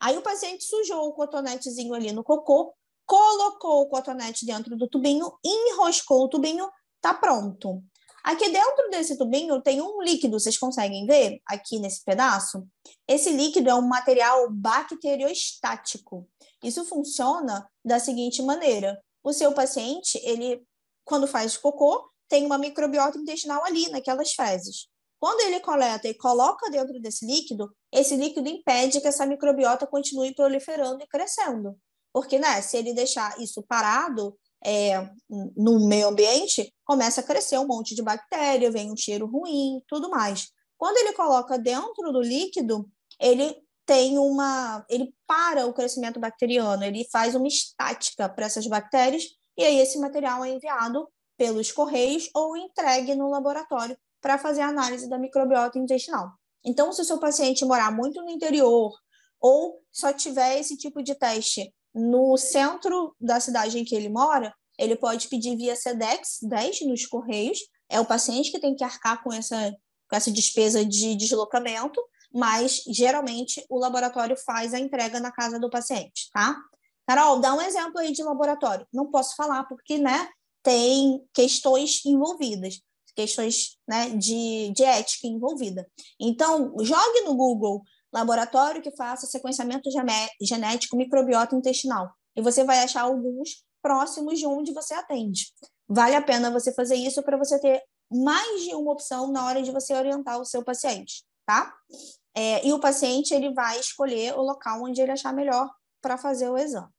Aí o paciente sujou o cotonetezinho ali no cocô, colocou o cotonete dentro do tubinho, enroscou o tubinho, tá pronto. Aqui dentro desse tubinho tem um líquido, vocês conseguem ver aqui nesse pedaço? Esse líquido é um material bacteriostático. Isso funciona da seguinte maneira: o seu paciente, ele, quando faz cocô, tem uma microbiota intestinal ali, naquelas fezes. Quando ele coleta e coloca dentro desse líquido, esse líquido impede que essa microbiota continue proliferando e crescendo. Porque, né, se ele deixar isso parado é, no meio ambiente, começa a crescer um monte de bactéria, vem um cheiro ruim, tudo mais. Quando ele coloca dentro do líquido, ele tem uma. Ele para o crescimento bacteriano, ele faz uma estática para essas bactérias, e aí esse material é enviado pelos correios ou entregue no laboratório para fazer a análise da microbiota intestinal. Então, se o seu paciente morar muito no interior ou só tiver esse tipo de teste no centro da cidade em que ele mora, ele pode pedir via SEDEX 10 nos correios. É o paciente que tem que arcar com essa, com essa despesa de deslocamento mas geralmente o laboratório faz a entrega na casa do paciente, tá? Carol, dá um exemplo aí de laboratório. Não posso falar porque, né, tem questões envolvidas, questões né, de, de ética envolvida. Então, jogue no Google laboratório que faça sequenciamento genético microbiota intestinal e você vai achar alguns próximos de onde você atende. Vale a pena você fazer isso para você ter mais de uma opção na hora de você orientar o seu paciente tá? É, e o paciente ele vai escolher o local onde ele achar melhor para fazer o exame.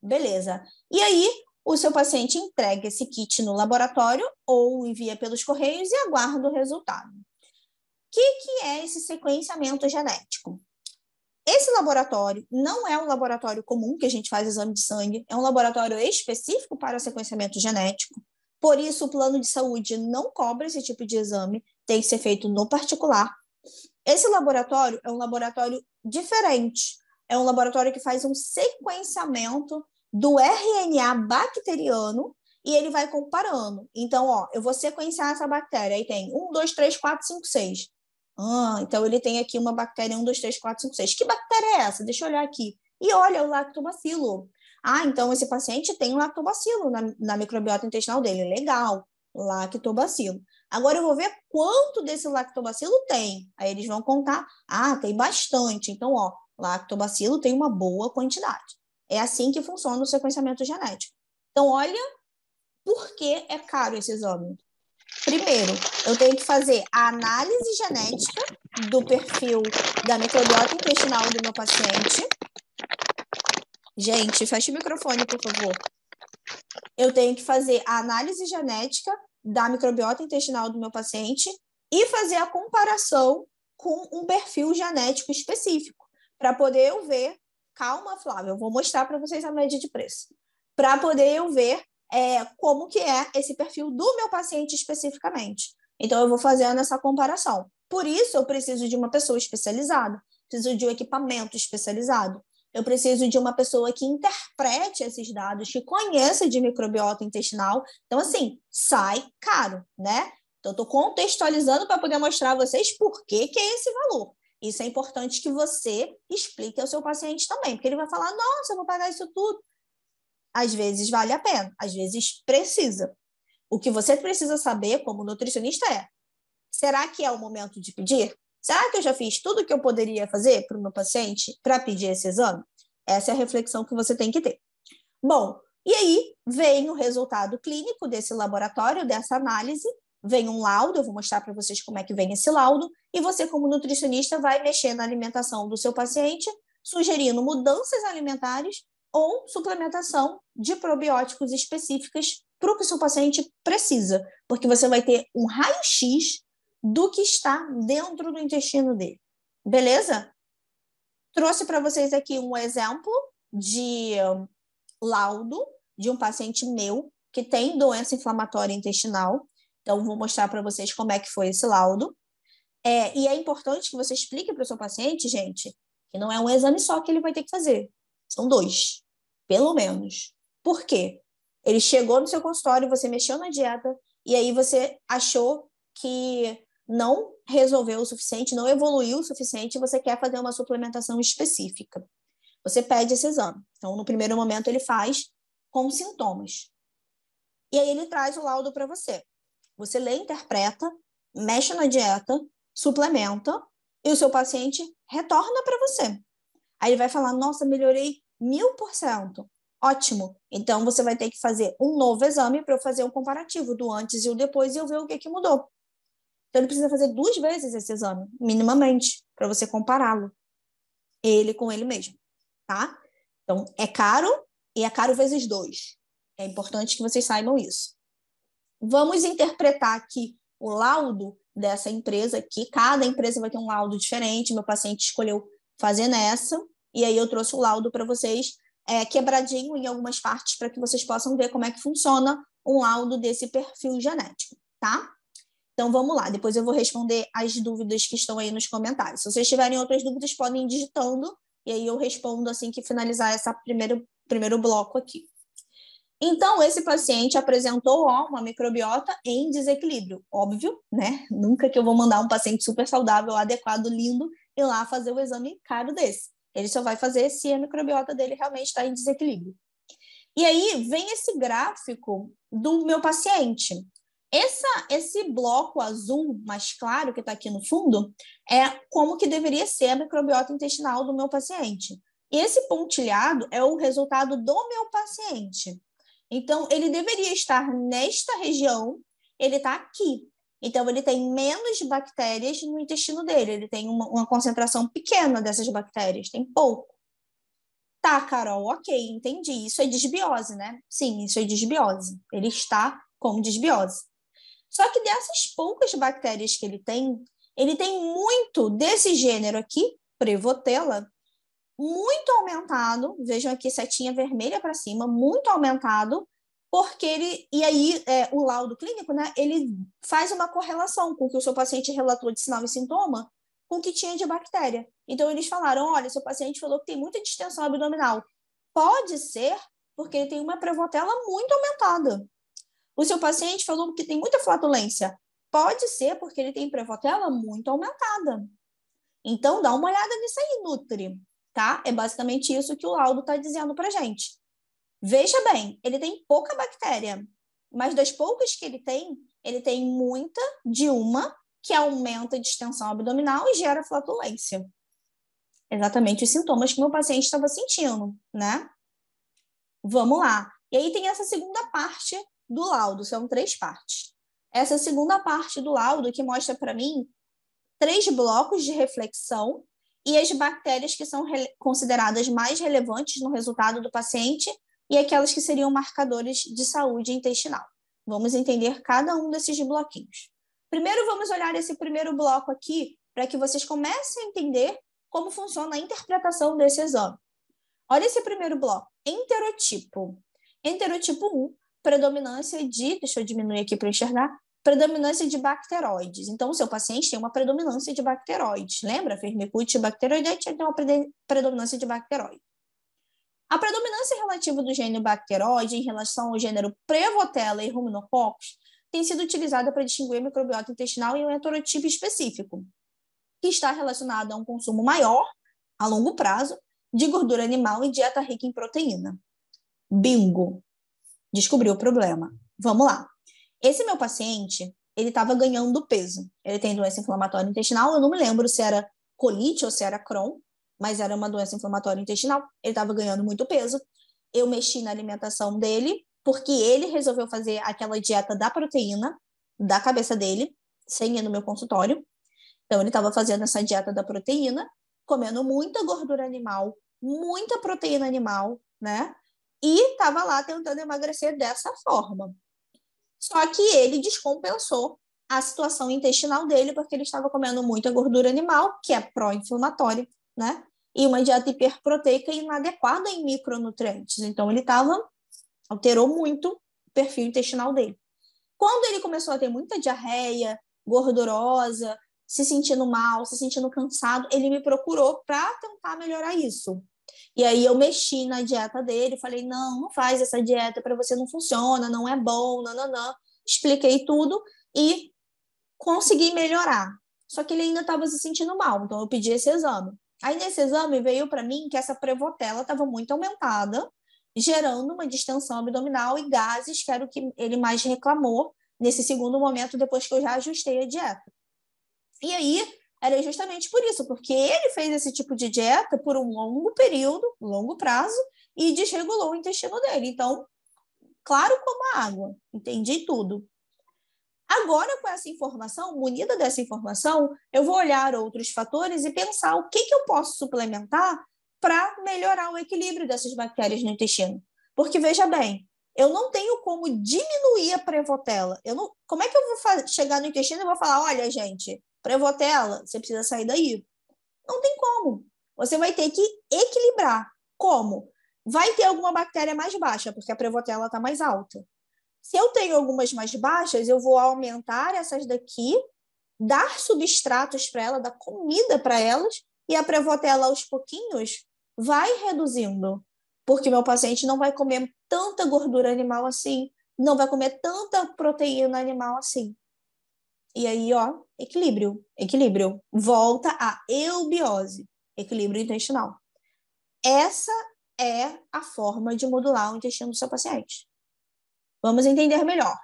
Beleza. E aí, o seu paciente entrega esse kit no laboratório ou envia pelos correios e aguarda o resultado. O que, que é esse sequenciamento genético? Esse laboratório não é um laboratório comum que a gente faz exame de sangue, é um laboratório específico para sequenciamento genético. Por isso, o plano de saúde não cobra esse tipo de exame, tem que ser feito no particular. Esse laboratório é um laboratório diferente. É um laboratório que faz um sequenciamento do RNA bacteriano e ele vai comparando. Então, ó, eu vou sequenciar essa bactéria. Aí tem 1, 2, 3, 4, 5, 6. Ah, então ele tem aqui uma bactéria 1, 2, 3, 4, 5, 6. Que bactéria é essa? Deixa eu olhar aqui. E olha o lactobacilo. Ah, então esse paciente tem lactobacilo na, na microbiota intestinal dele. Legal, lactobacilo. Agora eu vou ver quanto desse lactobacilo tem. Aí eles vão contar, ah, tem bastante. Então, ó, lactobacilo tem uma boa quantidade. É assim que funciona o sequenciamento genético. Então, olha por que é caro esse exame. Primeiro, eu tenho que fazer a análise genética do perfil da microbiota intestinal do meu paciente. Gente, feche o microfone, por favor. Eu tenho que fazer a análise genética da microbiota intestinal do meu paciente e fazer a comparação com um perfil genético específico, para poder eu ver. Calma, Flávia, eu vou mostrar para vocês a média de preço. Para poder eu ver é, como que é esse perfil do meu paciente especificamente. Então, eu vou fazendo essa comparação. Por isso, eu preciso de uma pessoa especializada, preciso de um equipamento especializado. Eu preciso de uma pessoa que interprete esses dados, que conheça de microbiota intestinal. Então, assim, sai caro, né? Então, estou contextualizando para poder mostrar a vocês por que, que é esse valor. Isso é importante que você explique ao seu paciente também, porque ele vai falar: nossa, eu vou pagar isso tudo. Às vezes vale a pena, às vezes precisa. O que você precisa saber como nutricionista é: será que é o momento de pedir? Será que eu já fiz tudo o que eu poderia fazer para o meu paciente para pedir esse exame? Essa é a reflexão que você tem que ter. Bom, e aí vem o resultado clínico desse laboratório, dessa análise, vem um laudo, eu vou mostrar para vocês como é que vem esse laudo, e você, como nutricionista, vai mexer na alimentação do seu paciente, sugerindo mudanças alimentares ou suplementação de probióticos específicas para o que o seu paciente precisa, porque você vai ter um raio-x do que está dentro do intestino dele. Beleza? Trouxe para vocês aqui um exemplo de laudo de um paciente meu que tem doença inflamatória intestinal. Então, vou mostrar para vocês como é que foi esse laudo. É, e é importante que você explique para o seu paciente, gente, que não é um exame só que ele vai ter que fazer. São dois, pelo menos. Por quê? Ele chegou no seu consultório, você mexeu na dieta, e aí você achou que não resolveu o suficiente, não evoluiu o suficiente, você quer fazer uma suplementação específica. Você pede esse exame. Então, no primeiro momento, ele faz com sintomas. E aí ele traz o laudo para você. Você lê, interpreta, mexe na dieta, suplementa e o seu paciente retorna para você. Aí ele vai falar: Nossa, melhorei mil por cento. Ótimo. Então você vai ter que fazer um novo exame para eu fazer um comparativo do antes e o depois e eu ver o que, que mudou. Então, ele precisa fazer duas vezes esse exame, minimamente, para você compará-lo, ele com ele mesmo, tá? Então, é caro e é caro vezes dois. É importante que vocês saibam isso. Vamos interpretar aqui o laudo dessa empresa aqui. Cada empresa vai ter um laudo diferente. Meu paciente escolheu fazer nessa, e aí eu trouxe o laudo para vocês é, quebradinho em algumas partes para que vocês possam ver como é que funciona um laudo desse perfil genético, tá? Então vamos lá, depois eu vou responder as dúvidas que estão aí nos comentários. Se vocês tiverem outras dúvidas, podem ir digitando e aí eu respondo assim que finalizar esse primeiro, primeiro bloco aqui. Então, esse paciente apresentou ó, uma microbiota em desequilíbrio. Óbvio, né? Nunca que eu vou mandar um paciente super saudável, adequado, lindo, ir lá fazer o exame caro desse. Ele só vai fazer se a microbiota dele realmente está em desequilíbrio. E aí vem esse gráfico do meu paciente. Essa, esse bloco azul mais claro que está aqui no fundo é como que deveria ser a microbiota intestinal do meu paciente. E esse pontilhado é o resultado do meu paciente. Então, ele deveria estar nesta região, ele está aqui. Então, ele tem menos bactérias no intestino dele, ele tem uma, uma concentração pequena dessas bactérias, tem pouco. Tá, Carol, ok, entendi. Isso é disbiose, né? Sim, isso é disbiose. Ele está com disbiose. Só que dessas poucas bactérias que ele tem, ele tem muito desse gênero aqui, Prevotella, muito aumentado, vejam aqui setinha vermelha para cima, muito aumentado, porque ele, e aí é, o laudo clínico, né, ele faz uma correlação com o que o seu paciente relatou de sinal e sintoma com o que tinha de bactéria. Então eles falaram, olha, seu paciente falou que tem muita distensão abdominal. Pode ser porque ele tem uma prevotela muito aumentada. O seu paciente falou que tem muita flatulência. Pode ser porque ele tem prevotela muito aumentada. Então, dá uma olhada nisso aí, Nutri, tá? É basicamente isso que o laudo está dizendo para gente. Veja bem, ele tem pouca bactéria, mas das poucas que ele tem, ele tem muita de uma que aumenta a distensão abdominal e gera flatulência. Exatamente os sintomas que meu paciente estava sentindo, né? Vamos lá. E aí tem essa segunda parte do laudo, são três partes. Essa segunda parte do laudo que mostra para mim três blocos de reflexão e as bactérias que são consideradas mais relevantes no resultado do paciente e aquelas que seriam marcadores de saúde intestinal. Vamos entender cada um desses bloquinhos. Primeiro, vamos olhar esse primeiro bloco aqui para que vocês comecem a entender como funciona a interpretação desse exame. Olha esse primeiro bloco, enterotipo. Enterotipo 1 predominância de, deixa eu diminuir aqui para enxergar, predominância de bacteroides. Então, o seu paciente tem uma predominância de bacteroides. Lembra? Firmicute bacteroidete tem uma predominância de bacteroides. A predominância relativa do gênero bacteroide em relação ao gênero Prevotella e Ruminococcus tem sido utilizada para distinguir microbiota intestinal em um heterotipo específico, que está relacionado a um consumo maior, a longo prazo, de gordura animal e dieta rica em proteína. Bingo! descobri o problema. Vamos lá. Esse meu paciente, ele estava ganhando peso. Ele tem doença inflamatória intestinal, eu não me lembro se era colite ou se era Crohn, mas era uma doença inflamatória intestinal. Ele estava ganhando muito peso. Eu mexi na alimentação dele, porque ele resolveu fazer aquela dieta da proteína da cabeça dele, sem ir no meu consultório. Então, ele estava fazendo essa dieta da proteína, comendo muita gordura animal, muita proteína animal, né? e estava lá tentando emagrecer dessa forma. Só que ele descompensou a situação intestinal dele porque ele estava comendo muita gordura animal, que é pró-inflamatória, né? E uma dieta hiperproteica inadequada em micronutrientes. Então ele estava alterou muito o perfil intestinal dele. Quando ele começou a ter muita diarreia, gordurosa, se sentindo mal, se sentindo cansado, ele me procurou para tentar melhorar isso. E aí eu mexi na dieta dele, falei: "Não, não faz essa dieta, para você não funciona, não é bom, nananã". Expliquei tudo e consegui melhorar. Só que ele ainda estava se sentindo mal, então eu pedi esse exame. Aí nesse exame veio para mim que essa prevotela estava muito aumentada, gerando uma distensão abdominal e gases, que era o que ele mais reclamou nesse segundo momento depois que eu já ajustei a dieta. E aí era justamente por isso, porque ele fez esse tipo de dieta por um longo período, longo prazo, e desregulou o intestino dele. Então, claro como a água, entendi tudo. Agora, com essa informação, munida dessa informação, eu vou olhar outros fatores e pensar o que, que eu posso suplementar para melhorar o equilíbrio dessas bactérias no intestino. Porque, veja bem, eu não tenho como diminuir a prevotela. Eu não, como é que eu vou chegar no intestino e vou falar, olha, gente, para eu ela, você precisa sair daí. Não tem como. Você vai ter que equilibrar. Como? Vai ter alguma bactéria mais baixa, porque a prevotella está mais alta. Se eu tenho algumas mais baixas, eu vou aumentar essas daqui, dar substratos para ela, dar comida para elas, e a prevotella aos pouquinhos vai reduzindo, porque meu paciente não vai comer tanta gordura animal assim, não vai comer tanta proteína animal assim. E aí, ó, equilíbrio, equilíbrio. Volta à eubiose, equilíbrio intestinal. Essa é a forma de modular o intestino do seu paciente. Vamos entender melhor.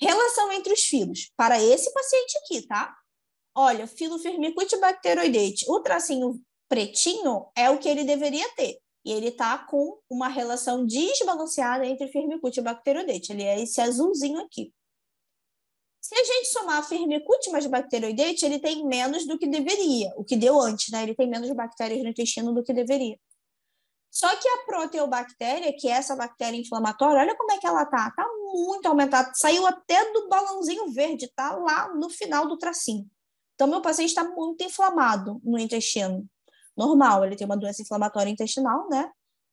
Relação entre os filos. Para esse paciente aqui, tá? Olha, filo firmicute bacteroidete. O tracinho pretinho é o que ele deveria ter. E ele tá com uma relação desbalanceada entre firmicute e bacteroidete. Ele é esse azulzinho aqui. Se a gente somar a firmicute mais bacteroidete, ele tem menos do que deveria, o que deu antes, né? Ele tem menos bactérias no intestino do que deveria. Só que a proteobactéria, que é essa bactéria inflamatória, olha como é que ela tá, tá muito aumentada, saiu até do balãozinho verde, tá lá no final do tracinho. Então, meu paciente está muito inflamado no intestino. Normal, ele tem uma doença inflamatória intestinal, né?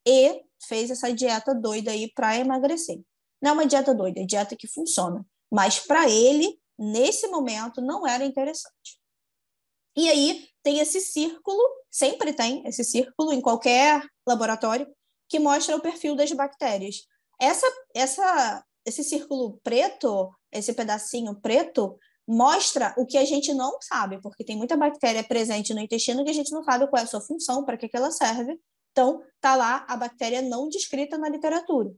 E fez essa dieta doida aí para emagrecer. Não é uma dieta doida, é dieta que funciona mas para ele, nesse momento, não era interessante. E aí tem esse círculo, sempre tem esse círculo em qualquer laboratório, que mostra o perfil das bactérias. Essa, essa, esse círculo preto, esse pedacinho preto, mostra o que a gente não sabe, porque tem muita bactéria presente no intestino que a gente não sabe qual é a sua função, para que, que ela serve. Então, tá lá a bactéria não descrita na literatura.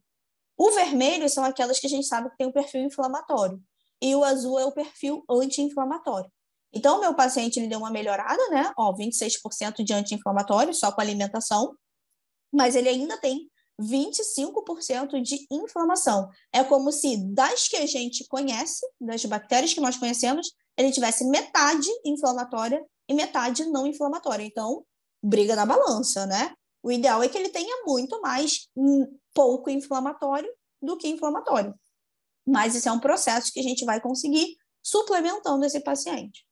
O vermelho são aquelas que a gente sabe que tem um perfil inflamatório. E o azul é o perfil anti-inflamatório. Então, o meu paciente ele deu uma melhorada, né? Ó, 26% de anti-inflamatório só com alimentação, mas ele ainda tem 25% de inflamação. É como se das que a gente conhece, das bactérias que nós conhecemos, ele tivesse metade inflamatória e metade não inflamatória. Então, briga na balança, né? O ideal é que ele tenha muito mais hum, pouco inflamatório do que inflamatório. Mas isso é um processo que a gente vai conseguir suplementando esse paciente.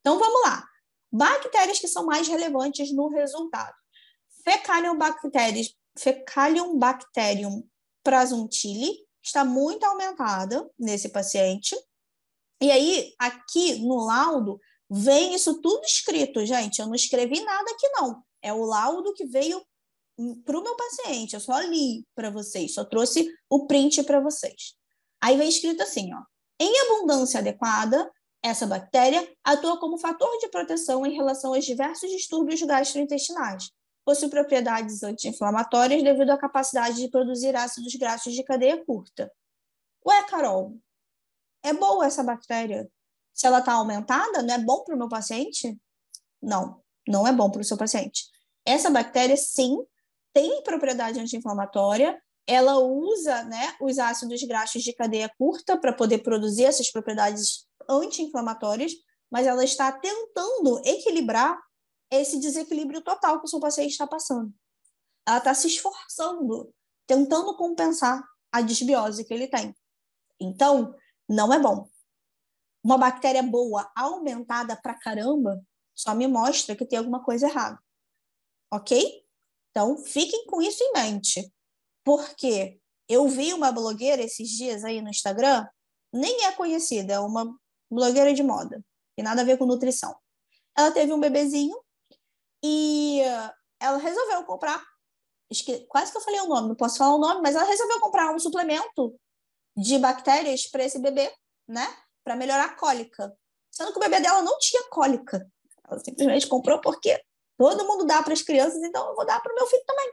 Então vamos lá. Bactérias que são mais relevantes no resultado. Fecaliobacterium, bacterium prasuntili está muito aumentada nesse paciente. E aí, aqui no laudo, vem isso tudo escrito, gente. Eu não escrevi nada aqui, não. É o laudo que veio para o meu paciente, eu só li para vocês, só trouxe o print para vocês. Aí vem escrito assim, ó. Em abundância adequada, essa bactéria atua como fator de proteção em relação aos diversos distúrbios gastrointestinais. Possui propriedades anti-inflamatórias devido à capacidade de produzir ácidos graxos de cadeia curta. Ué, Carol, é boa essa bactéria? Se ela está aumentada, não é bom para o meu paciente? Não, não é bom para o seu paciente. Essa bactéria, sim, tem propriedade anti-inflamatória, ela usa né, os ácidos graxos de cadeia curta para poder produzir essas propriedades anti-inflamatórias, mas ela está tentando equilibrar esse desequilíbrio total que o seu paciente está passando. Ela está se esforçando, tentando compensar a desbiose que ele tem. Então, não é bom. Uma bactéria boa aumentada pra caramba só me mostra que tem alguma coisa errada. Ok? Então, fiquem com isso em mente, porque eu vi uma blogueira esses dias aí no Instagram, nem é conhecida, é uma blogueira de moda, e nada a ver com nutrição. Ela teve um bebezinho e ela resolveu comprar, quase que eu falei o nome, não posso falar o nome, mas ela resolveu comprar um suplemento de bactérias para esse bebê, né? Para melhorar a cólica. Sendo que o bebê dela não tinha cólica. Ela simplesmente comprou porque Todo mundo dá para as crianças, então eu vou dar para o meu filho também.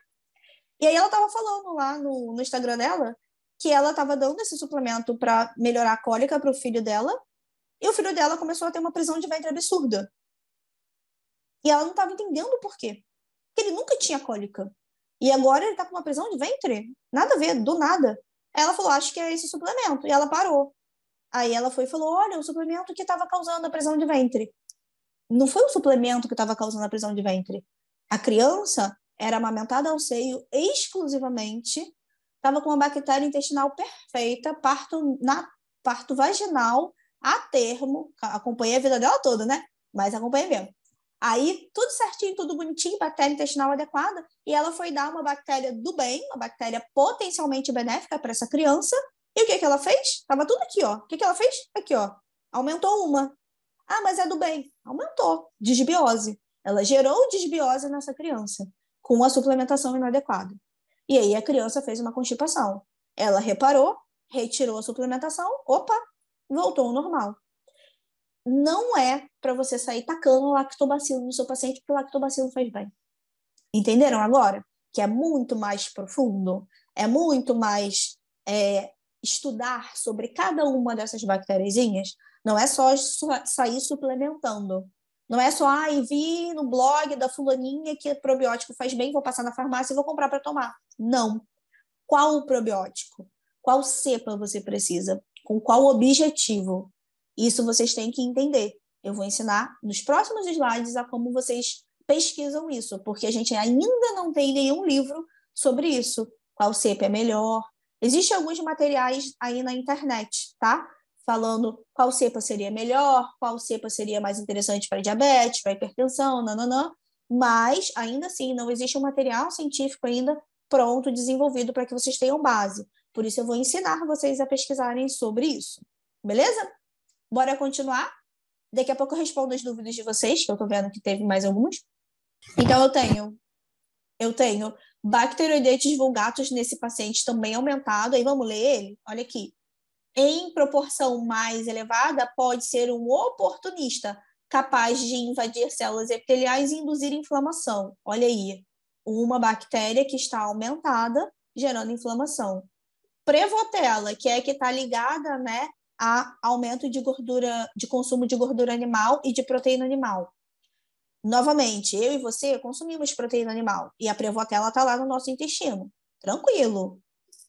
E aí ela estava falando lá no, no Instagram dela que ela estava dando esse suplemento para melhorar a cólica para o filho dela, e o filho dela começou a ter uma prisão de ventre absurda. E ela não estava entendendo por quê. Porque ele nunca tinha cólica. E agora ele está com uma prisão de ventre? Nada a ver, do nada. Ela falou, acho que é esse suplemento. E ela parou. Aí ela foi e falou, olha, o suplemento que estava causando a prisão de ventre não foi o suplemento que estava causando a prisão de ventre. A criança era amamentada ao seio exclusivamente, estava com uma bactéria intestinal perfeita, parto, na, parto vaginal a termo, acompanhei a vida dela toda, né? Mas acompanhei mesmo. Aí, tudo certinho, tudo bonitinho, bactéria intestinal adequada, e ela foi dar uma bactéria do bem, uma bactéria potencialmente benéfica para essa criança. E o que, que ela fez? Tava tudo aqui, ó. O que, que ela fez? Aqui, ó. Aumentou uma. Ah, mas é do bem. Aumentou. Disbiose. Ela gerou disbiose nessa criança com uma suplementação inadequada. E aí a criança fez uma constipação. Ela reparou, retirou a suplementação, opa, voltou ao normal. Não é para você sair tacando lactobacilo no seu paciente, porque o lactobacilo faz bem. Entenderam agora? Que é muito mais profundo, é muito mais é, estudar sobre cada uma dessas bactériazinhas não é só sair suplementando. Não é só, ah, e vi no blog da fulaninha que probiótico faz bem, vou passar na farmácia e vou comprar para tomar. Não. Qual o probiótico? Qual cepa você precisa? Com qual objetivo? Isso vocês têm que entender. Eu vou ensinar nos próximos slides a como vocês pesquisam isso, porque a gente ainda não tem nenhum livro sobre isso. Qual cepa é melhor? Existem alguns materiais aí na internet, tá? falando qual cepa seria melhor, qual cepa seria mais interessante para diabetes, para hipertensão, nananã, mas ainda assim não existe um material científico ainda pronto, desenvolvido para que vocês tenham base. Por isso eu vou ensinar vocês a pesquisarem sobre isso. Beleza? Bora continuar? Daqui a pouco eu respondo as dúvidas de vocês, que eu estou vendo que teve mais alguns. Então eu tenho eu tenho bacteroidetes vulgatos nesse paciente também aumentado. Aí vamos ler ele? Olha aqui em proporção mais elevada, pode ser um oportunista capaz de invadir células epiteliais e induzir inflamação. Olha aí, uma bactéria que está aumentada, gerando inflamação. Prevotella, que é que está ligada né, a aumento de gordura, de consumo de gordura animal e de proteína animal. Novamente, eu e você consumimos proteína animal e a prevotella está lá no nosso intestino. Tranquilo,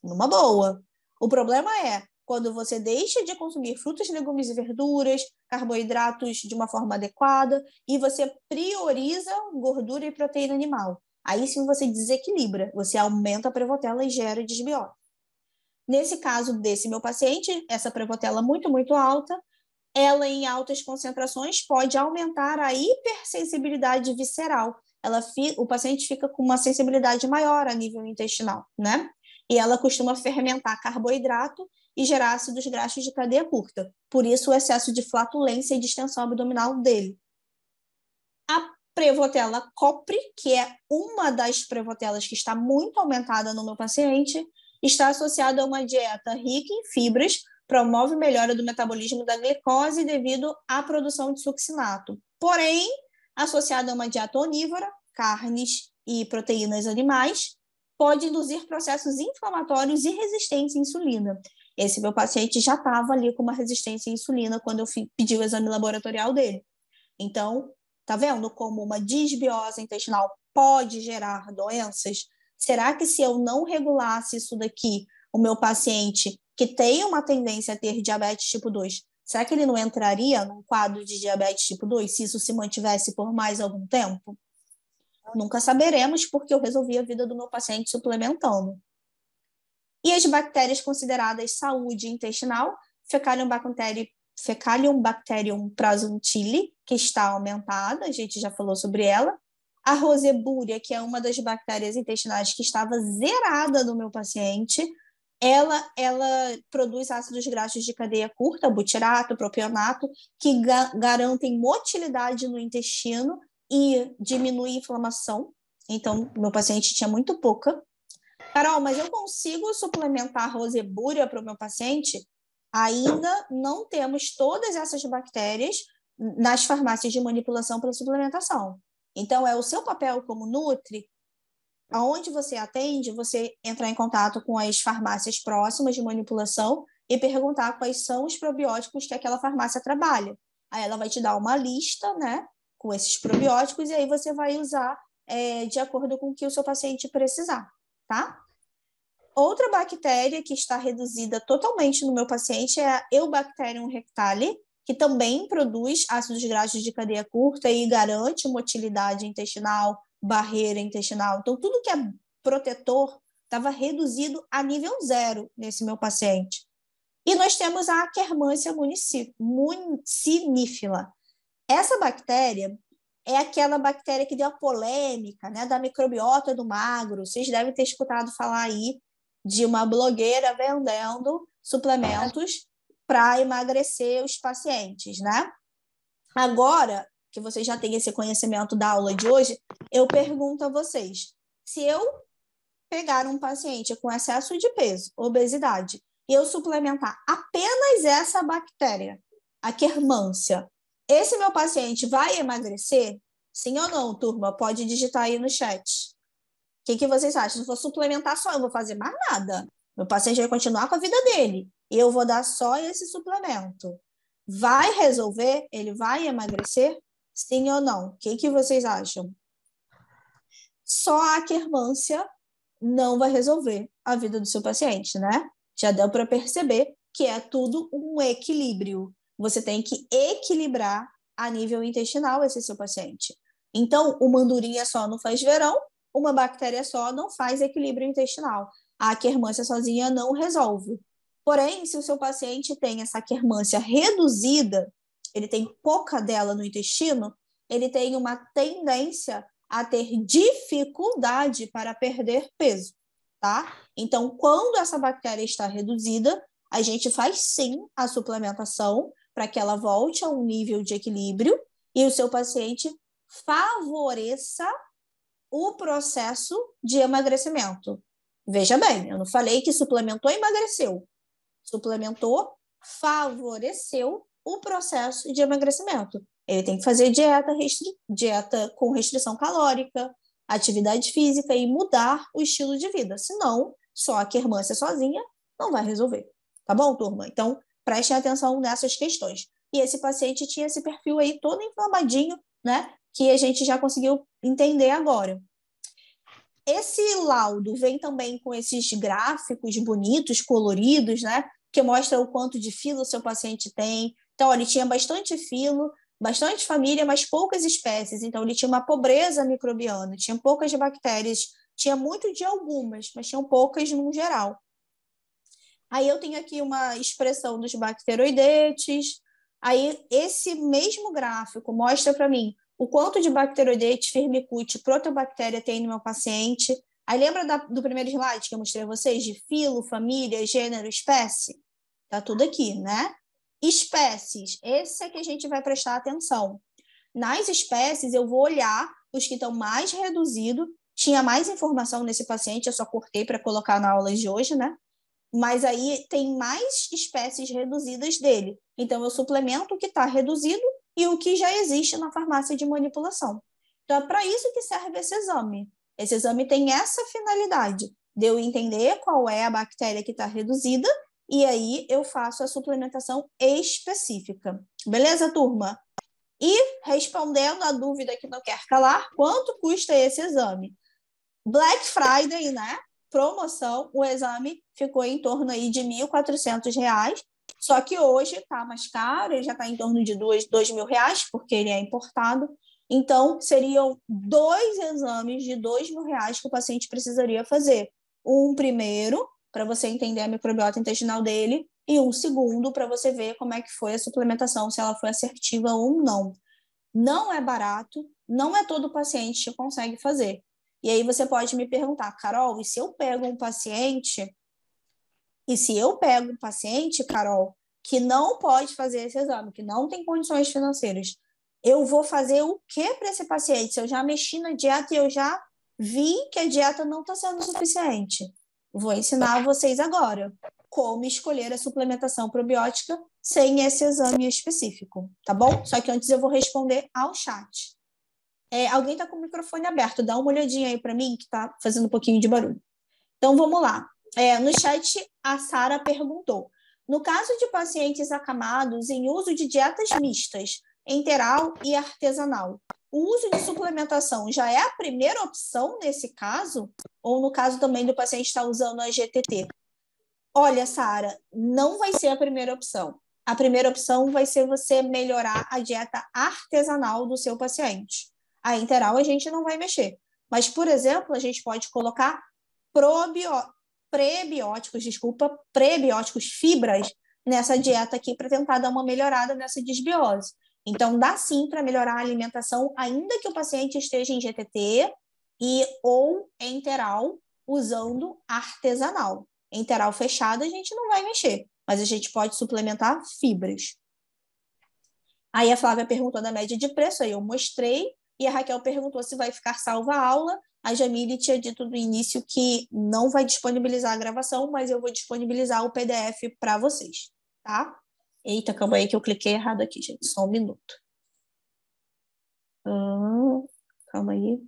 numa boa. O problema é quando você deixa de consumir frutas, legumes e verduras, carboidratos de uma forma adequada e você prioriza gordura e proteína animal. Aí sim você desequilibra, você aumenta a prevotela e gera desbiose. Nesse caso desse meu paciente, essa prevotela muito, muito alta, ela em altas concentrações pode aumentar a hipersensibilidade visceral. Ela fi, o paciente fica com uma sensibilidade maior a nível intestinal, né? E ela costuma fermentar carboidrato e gerasse graxos de cadeia curta, por isso o excesso de flatulência e distensão abdominal dele. A prevotela copre, que é uma das prevotelas que está muito aumentada no meu paciente, está associada a uma dieta rica em fibras, promove melhora do metabolismo da glicose devido à produção de succinato. Porém, associada a uma dieta onívora, carnes e proteínas animais, pode induzir processos inflamatórios e resistência à insulina, esse meu paciente já estava ali com uma resistência à insulina quando eu pedi o exame laboratorial dele. Então, tá vendo como uma disbiose intestinal pode gerar doenças? Será que se eu não regulasse isso daqui, o meu paciente que tem uma tendência a ter diabetes tipo 2, será que ele não entraria num quadro de diabetes tipo 2 se isso se mantivesse por mais algum tempo? Nunca saberemos porque eu resolvi a vida do meu paciente suplementando. E as bactérias consideradas saúde intestinal, fecalium bacterium prasuntilli, que está aumentada, a gente já falou sobre ela. A rosebúria, que é uma das bactérias intestinais que estava zerada no meu paciente, ela, ela produz ácidos graxos de cadeia curta, butirato, propionato, que ga garantem motilidade no intestino e diminuem a inflamação. Então, meu paciente tinha muito pouca. Carol, mas eu consigo suplementar rosebúria para o meu paciente? Ainda não temos todas essas bactérias nas farmácias de manipulação para suplementação. Então, é o seu papel como Nutri, aonde você atende, você entrar em contato com as farmácias próximas de manipulação e perguntar quais são os probióticos que aquela farmácia trabalha. Aí ela vai te dar uma lista, né, com esses probióticos, e aí você vai usar é, de acordo com o que o seu paciente precisar tá? Outra bactéria que está reduzida totalmente no meu paciente é a Eubacterium rectale, que também produz ácidos graxos de cadeia curta e garante motilidade intestinal, barreira intestinal. Então, tudo que é protetor estava reduzido a nível zero nesse meu paciente. E nós temos a Akkermansia municífila. Essa bactéria, é aquela bactéria que deu a polêmica, né, da microbiota do magro. Vocês devem ter escutado falar aí de uma blogueira vendendo suplementos para emagrecer os pacientes, né? Agora que vocês já têm esse conhecimento da aula de hoje, eu pergunto a vocês: se eu pegar um paciente com excesso de peso, obesidade, e eu suplementar apenas essa bactéria, a quermância, esse meu paciente vai emagrecer? Sim ou não, turma? Pode digitar aí no chat. O que, que vocês acham? Se eu for suplementar só, eu vou fazer mais nada. Meu paciente vai continuar com a vida dele. Eu vou dar só esse suplemento. Vai resolver? Ele vai emagrecer? Sim ou não? O que, que vocês acham? Só a quermância não vai resolver a vida do seu paciente, né? Já deu para perceber que é tudo um equilíbrio você tem que equilibrar a nível intestinal esse seu paciente. Então, uma andorinha só não faz verão, uma bactéria só não faz equilíbrio intestinal. A quermância sozinha não resolve. Porém, se o seu paciente tem essa quermância reduzida, ele tem pouca dela no intestino, ele tem uma tendência a ter dificuldade para perder peso, tá? Então, quando essa bactéria está reduzida, a gente faz sim a suplementação, para que ela volte a um nível de equilíbrio e o seu paciente favoreça o processo de emagrecimento. Veja bem, eu não falei que suplementou emagreceu. Suplementou favoreceu o processo de emagrecimento. Ele tem que fazer dieta, restri... dieta com restrição calórica, atividade física e mudar o estilo de vida. Senão, só a quermância sozinha não vai resolver. Tá bom, turma? Então, prestem atenção nessas questões. E esse paciente tinha esse perfil aí todo inflamadinho, né? Que a gente já conseguiu entender agora. Esse laudo vem também com esses gráficos bonitos, coloridos, né? Que mostra o quanto de filo o seu paciente tem. Então, ó, ele tinha bastante filo, bastante família, mas poucas espécies. Então, ele tinha uma pobreza microbiana, tinha poucas bactérias, tinha muito de algumas, mas tinham poucas no geral. Aí eu tenho aqui uma expressão dos bacteroidetes. Aí esse mesmo gráfico mostra para mim o quanto de bacteroidetes, firmicute, proteobactéria tem no meu paciente. Aí lembra da, do primeiro slide que eu mostrei a vocês de filo, família, gênero, espécie? Tá tudo aqui, né? Espécies, esse é que a gente vai prestar atenção. Nas espécies, eu vou olhar os que estão mais reduzidos. Tinha mais informação nesse paciente, eu só cortei para colocar na aula de hoje, né? mas aí tem mais espécies reduzidas dele. Então, eu suplemento o que está reduzido e o que já existe na farmácia de manipulação. Então, é para isso que serve esse exame. Esse exame tem essa finalidade, de eu entender qual é a bactéria que está reduzida e aí eu faço a suplementação específica. Beleza, turma? E respondendo a dúvida que não quer calar, quanto custa esse exame? Black Friday, né? promoção, o exame ficou em torno aí de R$ reais só que hoje está mais caro, ele já está em torno de R$ reais porque ele é importado. Então, seriam dois exames de R$ reais que o paciente precisaria fazer. Um primeiro, para você entender a microbiota intestinal dele, e um segundo para você ver como é que foi a suplementação, se ela foi assertiva ou não. Não é barato, não é todo paciente que consegue fazer. E aí você pode me perguntar, Carol, e se eu pego um paciente? E se eu pego um paciente, Carol, que não pode fazer esse exame, que não tem condições financeiras, eu vou fazer o que para esse paciente? Se eu já mexi na dieta e eu já vi que a dieta não está sendo suficiente. Vou ensinar a vocês agora como escolher a suplementação probiótica sem esse exame específico, tá bom? Só que antes eu vou responder ao chat. É, alguém está com o microfone aberto, dá uma olhadinha aí para mim que está fazendo um pouquinho de barulho. Então vamos lá. É, no chat, a Sara perguntou: no caso de pacientes acamados em uso de dietas mistas, enteral e artesanal, o uso de suplementação já é a primeira opção nesse caso? Ou no caso também do paciente estar tá usando a GTT? Olha, Sara, não vai ser a primeira opção. A primeira opção vai ser você melhorar a dieta artesanal do seu paciente. A enteral a gente não vai mexer. Mas, por exemplo, a gente pode colocar prebióticos, desculpa, prebióticos, fibras nessa dieta aqui para tentar dar uma melhorada nessa desbiose. Então, dá sim para melhorar a alimentação, ainda que o paciente esteja em GTT e ou enteral, usando artesanal. Enteral fechada a gente não vai mexer, mas a gente pode suplementar fibras. Aí a Flávia perguntou da média de preço, aí eu mostrei e a Raquel perguntou se vai ficar salva a aula. A Jamile tinha dito no início que não vai disponibilizar a gravação, mas eu vou disponibilizar o PDF para vocês, tá? Eita, calma aí que eu cliquei errado aqui, gente. Só um minuto. Hum, calma aí.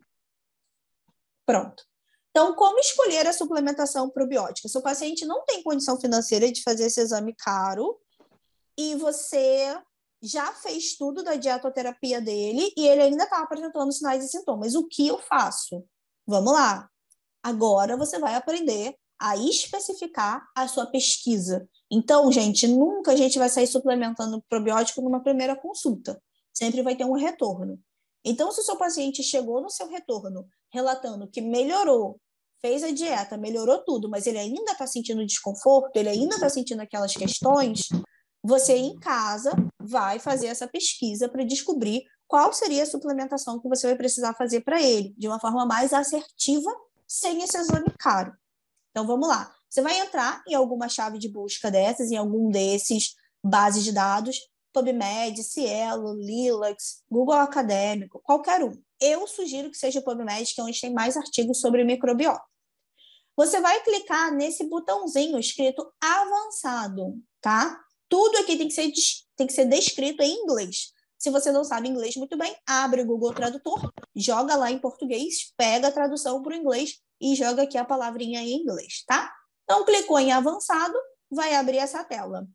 Pronto. Então, como escolher a suplementação probiótica? Seu paciente não tem condição financeira de fazer esse exame caro e você já fez tudo da dietoterapia dele e ele ainda está apresentando sinais e sintomas. O que eu faço? Vamos lá. Agora você vai aprender a especificar a sua pesquisa. Então, gente, nunca a gente vai sair suplementando probiótico numa primeira consulta. Sempre vai ter um retorno. Então, se o seu paciente chegou no seu retorno relatando que melhorou, fez a dieta, melhorou tudo, mas ele ainda está sentindo desconforto, ele ainda está sentindo aquelas questões, você em casa vai fazer essa pesquisa para descobrir qual seria a suplementação que você vai precisar fazer para ele, de uma forma mais assertiva, sem esse exame caro. Então vamos lá. Você vai entrar em alguma chave de busca dessas, em algum desses bases de dados, PubMed, Cielo, Lilacs, Google Acadêmico, qualquer um. Eu sugiro que seja o PubMed, que é onde tem mais artigos sobre microbiota. Você vai clicar nesse botãozinho escrito avançado, tá? Tudo aqui tem que ser, tem que ser descrito em inglês. Se você não sabe inglês muito bem, abre o Google Tradutor, joga lá em português, pega a tradução para o inglês e joga aqui a palavrinha em inglês, tá? Então, clicou em avançado, vai abrir essa tela.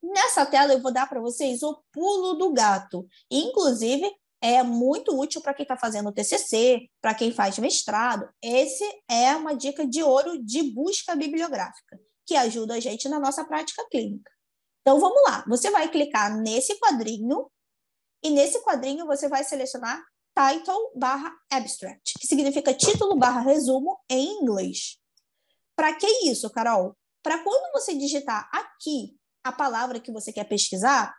Nessa tela eu vou dar para vocês o pulo do gato. Inclusive, é muito útil para quem está fazendo TCC, para quem faz mestrado. Esse é uma dica de ouro de busca bibliográfica, que ajuda a gente na nossa prática clínica. Então vamos lá, você vai clicar nesse quadrinho e nesse quadrinho você vai selecionar title barra abstract, que significa título barra resumo em inglês. Para que isso, Carol? Para quando você digitar aqui a palavra que você quer pesquisar,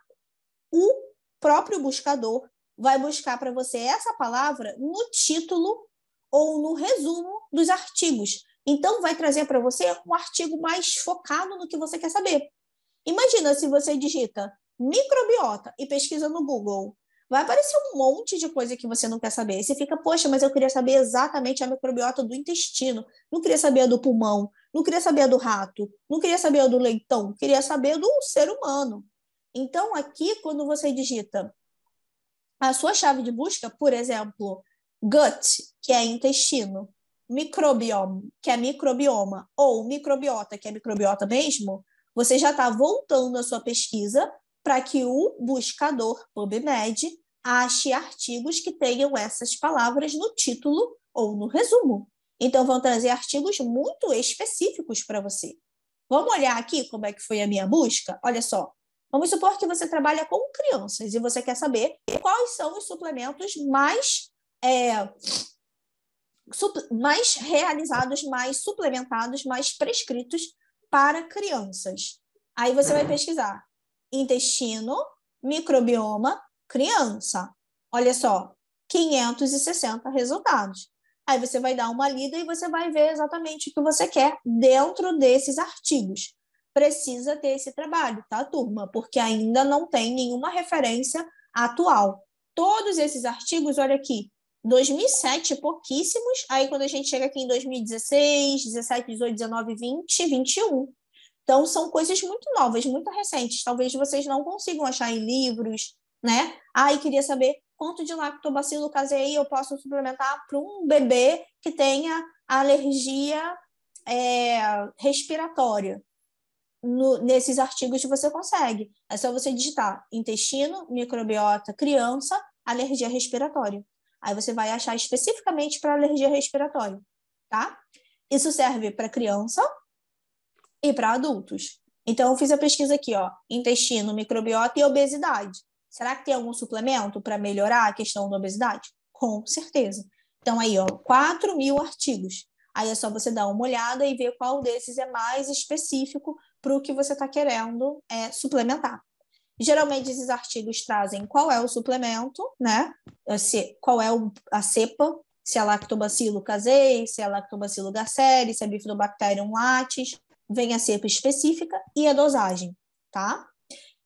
o próprio buscador vai buscar para você essa palavra no título ou no resumo dos artigos. Então, vai trazer para você um artigo mais focado no que você quer saber. Imagina se você digita microbiota e pesquisa no Google. Vai aparecer um monte de coisa que você não quer saber. você fica, poxa, mas eu queria saber exatamente a microbiota do intestino. Não queria saber a do pulmão. Não queria saber a do rato. Não queria saber a do leitão. Queria saber do ser humano. Então, aqui, quando você digita a sua chave de busca, por exemplo, gut, que é intestino, microbioma, que é microbioma, ou microbiota, que é microbiota mesmo, você já está voltando a sua pesquisa para que o buscador PubMed ache artigos que tenham essas palavras no título ou no resumo. Então, vão trazer artigos muito específicos para você. Vamos olhar aqui como é que foi a minha busca? Olha só. Vamos supor que você trabalha com crianças e você quer saber quais são os suplementos mais, é, mais realizados, mais suplementados, mais prescritos para crianças. Aí você vai pesquisar intestino, microbioma, criança. Olha só, 560 resultados. Aí você vai dar uma lida e você vai ver exatamente o que você quer dentro desses artigos. Precisa ter esse trabalho, tá, turma? Porque ainda não tem nenhuma referência atual. Todos esses artigos, olha aqui, 2007, pouquíssimos. Aí, quando a gente chega aqui em 2016, 17, 18, 19, 20, 21. Então, são coisas muito novas, muito recentes. Talvez vocês não consigam achar em livros, né? Ah, e queria saber quanto de lactobacilo casei eu posso suplementar para um bebê que tenha alergia é, respiratória. No, nesses artigos você consegue. É só você digitar intestino, microbiota, criança, alergia respiratória. Aí você vai achar especificamente para alergia respiratória, tá? Isso serve para criança e para adultos. Então, eu fiz a pesquisa aqui, ó, intestino, microbiota e obesidade. Será que tem algum suplemento para melhorar a questão da obesidade? Com certeza. Então, aí, ó, 4 mil artigos. Aí é só você dar uma olhada e ver qual desses é mais específico para o que você está querendo é, suplementar. Geralmente esses artigos trazem qual é o suplemento, né? Se, qual é o, a cepa, se é lactobacilo casei, se é lactobacilo garcere, se é bifidobacterium latis, vem a cepa específica e a dosagem, tá?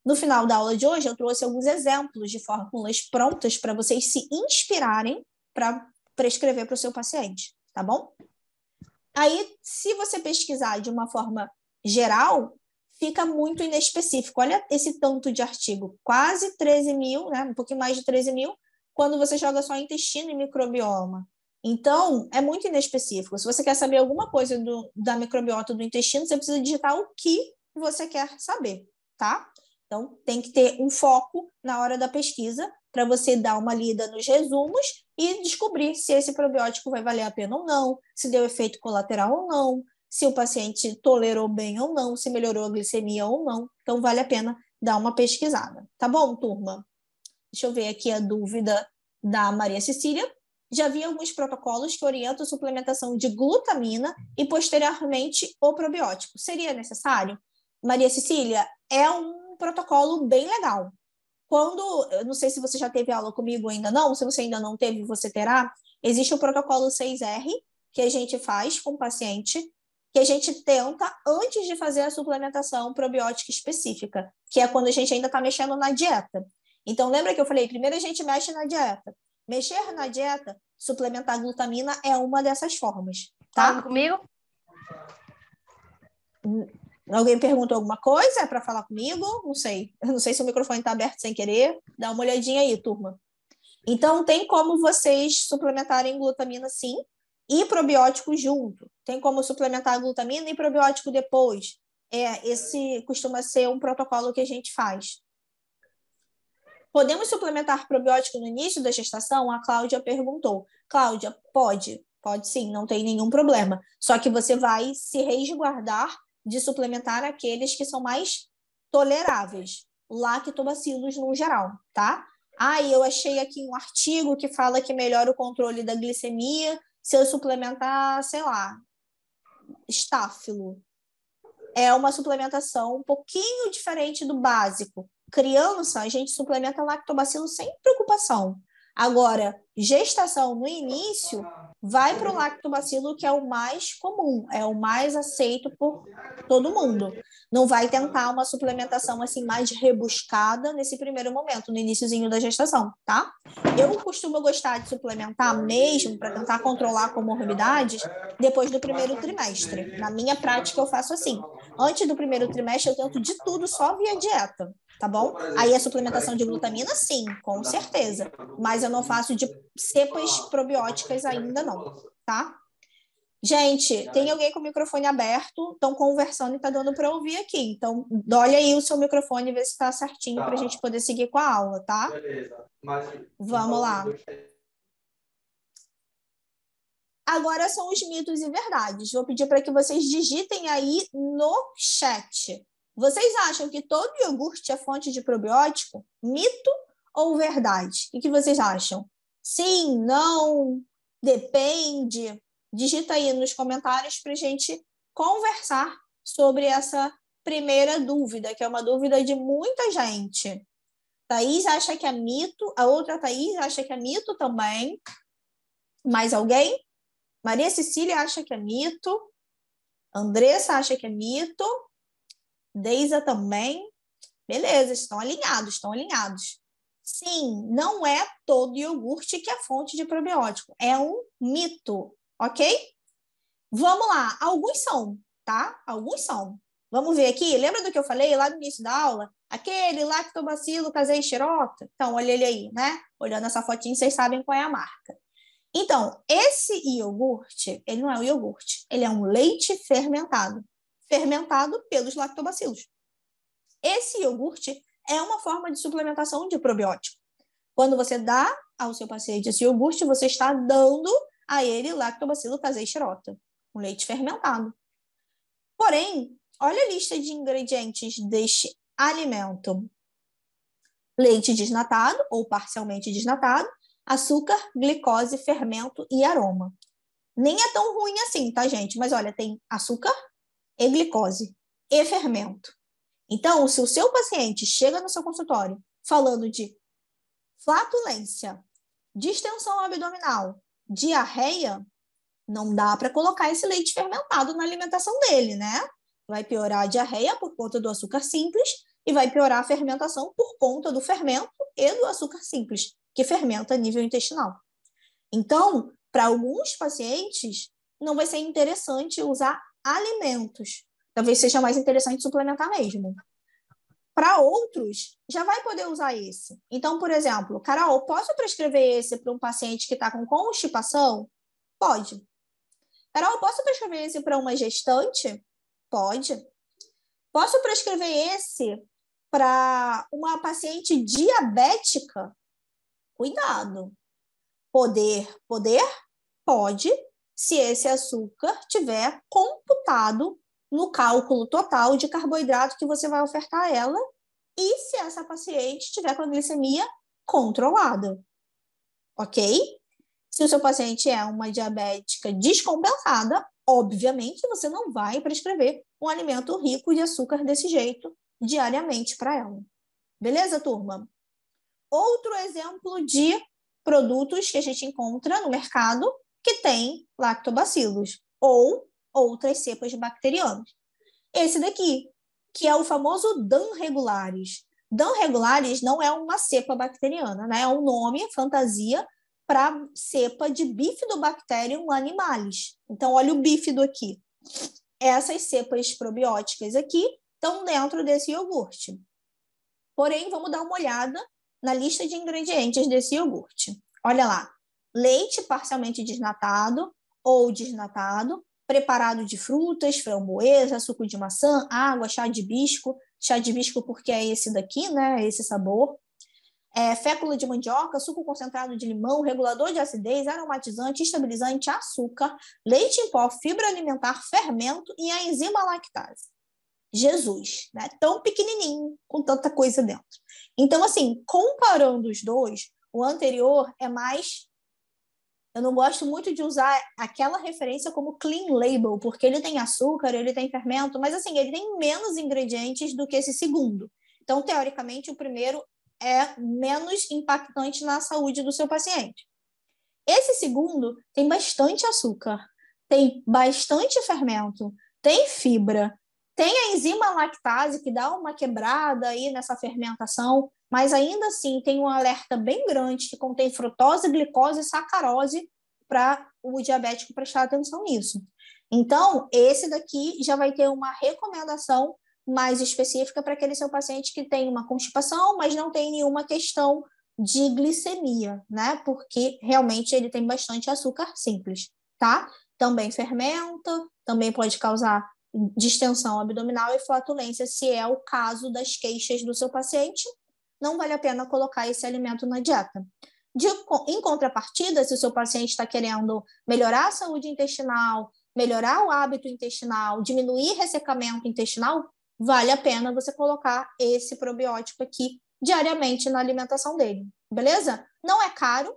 No final da aula de hoje, eu trouxe alguns exemplos de fórmulas prontas para vocês se inspirarem para prescrever para o seu paciente, tá bom? Aí, se você pesquisar de uma forma geral, fica muito inespecífico. Olha esse tanto de artigo, quase 13 mil, né? um pouquinho mais de 13 mil, quando você joga só intestino e microbioma. Então, é muito inespecífico. Se você quer saber alguma coisa do, da microbiota do intestino, você precisa digitar o que você quer saber, tá? Então, tem que ter um foco na hora da pesquisa para você dar uma lida nos resumos e descobrir se esse probiótico vai valer a pena ou não, se deu efeito colateral ou não, se o paciente tolerou bem ou não, se melhorou a glicemia ou não. Então, vale a pena dar uma pesquisada. Tá bom, turma? Deixa eu ver aqui a dúvida da Maria Cecília. Já vi alguns protocolos que orientam a suplementação de glutamina e, posteriormente, o probiótico. Seria necessário? Maria Cecília, é um protocolo bem legal. Quando, eu não sei se você já teve aula comigo ainda não, se você ainda não teve, você terá. Existe o protocolo 6R, que a gente faz com o paciente, que a gente tenta antes de fazer a suplementação probiótica específica, que é quando a gente ainda está mexendo na dieta. Então, lembra que eu falei, primeiro a gente mexe na dieta. Mexer na dieta, suplementar glutamina é uma dessas formas, tá? Fala comigo? Alguém perguntou alguma coisa é para falar comigo? Não sei. Eu não sei se o microfone está aberto sem querer. Dá uma olhadinha aí, turma. Então, tem como vocês suplementarem glutamina, sim e probiótico junto. Tem como suplementar a glutamina e probiótico depois. É, esse costuma ser um protocolo que a gente faz. Podemos suplementar probiótico no início da gestação? A Cláudia perguntou. Cláudia, pode, pode sim, não tem nenhum problema. Só que você vai se resguardar de suplementar aqueles que são mais toleráveis, lactobacilos no geral, tá? Ah, eu achei aqui um artigo que fala que melhora o controle da glicemia se eu suplementar, sei lá, estáfilo, é uma suplementação um pouquinho diferente do básico. Criança, a gente suplementa lactobacilo sem preocupação. Agora, gestação no início, vai para o uhum. lactobacilo, que é o mais comum, é o mais aceito por todo mundo. Não vai tentar uma suplementação assim mais rebuscada nesse primeiro momento, no iníciozinho da gestação, tá? Eu costumo gostar de suplementar mesmo para tentar controlar comorbidades depois do primeiro trimestre. Na minha prática eu faço assim. Antes do primeiro trimestre eu tento de tudo só via dieta tá bom? Então, aí a suplementação de é glutamina, sim, com certeza. Mas eu não faço de é cepas probióticas é ainda não, tá? Gente, tem alguém com o microfone aberto, estão conversando e tá dando para ouvir aqui. Então, olha aí o seu microfone e vê se está certinho tá. para a gente poder seguir com a aula, tá? Beleza. Mas, Vamos então, lá. Agora são os mitos e verdades. Vou pedir para que vocês digitem aí no chat vocês acham que todo iogurte é fonte de probiótico? Mito ou verdade? O que vocês acham? Sim, não, depende. Digita aí nos comentários para a gente conversar sobre essa primeira dúvida, que é uma dúvida de muita gente. Thaís acha que é mito, a outra Thaís acha que é mito também. Mais alguém? Maria Cecília acha que é mito. Andressa acha que é mito. Deisa também. Beleza, estão alinhados, estão alinhados. Sim, não é todo iogurte que é fonte de probiótico. É um mito, ok? Vamos lá. Alguns são, tá? Alguns são. Vamos ver aqui. Lembra do que eu falei lá no início da aula? Aquele lactobacilo casei xerota? Então, olha ele aí, né? Olhando essa fotinha, vocês sabem qual é a marca. Então, esse iogurte, ele não é um iogurte. Ele é um leite fermentado fermentado pelos lactobacilos. Esse iogurte é uma forma de suplementação de probiótico. Quando você dá ao seu paciente esse iogurte, você está dando a ele lactobacilo casei xerota, um leite fermentado. Porém, olha a lista de ingredientes deste alimento: leite desnatado ou parcialmente desnatado, açúcar, glicose, fermento e aroma. Nem é tão ruim assim, tá, gente? Mas olha, tem açúcar, e glicose e fermento. Então, se o seu paciente chega no seu consultório falando de flatulência, distensão abdominal, diarreia, não dá para colocar esse leite fermentado na alimentação dele, né? Vai piorar a diarreia por conta do açúcar simples e vai piorar a fermentação por conta do fermento e do açúcar simples, que fermenta a nível intestinal. Então, para alguns pacientes, não vai ser interessante usar alimentos. Talvez seja mais interessante suplementar mesmo. Para outros, já vai poder usar esse. Então, por exemplo, Carol, posso prescrever esse para um paciente que está com constipação? Pode. Carol, posso prescrever esse para uma gestante? Pode. Posso prescrever esse para uma paciente diabética? Cuidado. Poder, poder, pode, se esse açúcar tiver computado no cálculo total de carboidrato que você vai ofertar a ela e se essa paciente tiver com a glicemia controlada. Ok? Se o seu paciente é uma diabética descompensada, obviamente você não vai prescrever um alimento rico de açúcar desse jeito diariamente para ela. Beleza, turma? Outro exemplo de produtos que a gente encontra no mercado que tem lactobacilos ou outras cepas bacterianas. Esse daqui, que é o famoso Dan regulares. Dan regulares não é uma cepa bacteriana, né? É um nome, é fantasia, para cepa de Bifidobacterium animalis. Então, olha o bífido aqui. Essas cepas probióticas aqui estão dentro desse iogurte. Porém, vamos dar uma olhada na lista de ingredientes desse iogurte. Olha lá leite parcialmente desnatado ou desnatado, preparado de frutas, framboesa, suco de maçã, água, chá de hibisco, chá de hibisco porque é esse daqui, né, é esse sabor, é, fécula de mandioca, suco concentrado de limão, regulador de acidez, aromatizante, estabilizante, açúcar, leite em pó, fibra alimentar, fermento e a enzima lactase. Jesus, né? Tão pequenininho, com tanta coisa dentro. Então, assim, comparando os dois, o anterior é mais eu não gosto muito de usar aquela referência como clean label, porque ele tem açúcar, ele tem fermento, mas assim, ele tem menos ingredientes do que esse segundo. Então, teoricamente, o primeiro é menos impactante na saúde do seu paciente. Esse segundo tem bastante açúcar, tem bastante fermento, tem fibra, tem a enzima lactase que dá uma quebrada aí nessa fermentação mas ainda assim tem um alerta bem grande que contém frutose, glicose e sacarose para o diabético prestar atenção nisso. Então, esse daqui já vai ter uma recomendação mais específica para aquele seu paciente que tem uma constipação, mas não tem nenhuma questão de glicemia, né? Porque realmente ele tem bastante açúcar simples, tá? Também fermenta, também pode causar distensão abdominal e flatulência, se é o caso das queixas do seu paciente, não vale a pena colocar esse alimento na dieta. De, em contrapartida, se o seu paciente está querendo melhorar a saúde intestinal, melhorar o hábito intestinal, diminuir ressecamento intestinal, vale a pena você colocar esse probiótico aqui diariamente na alimentação dele, beleza? Não é caro,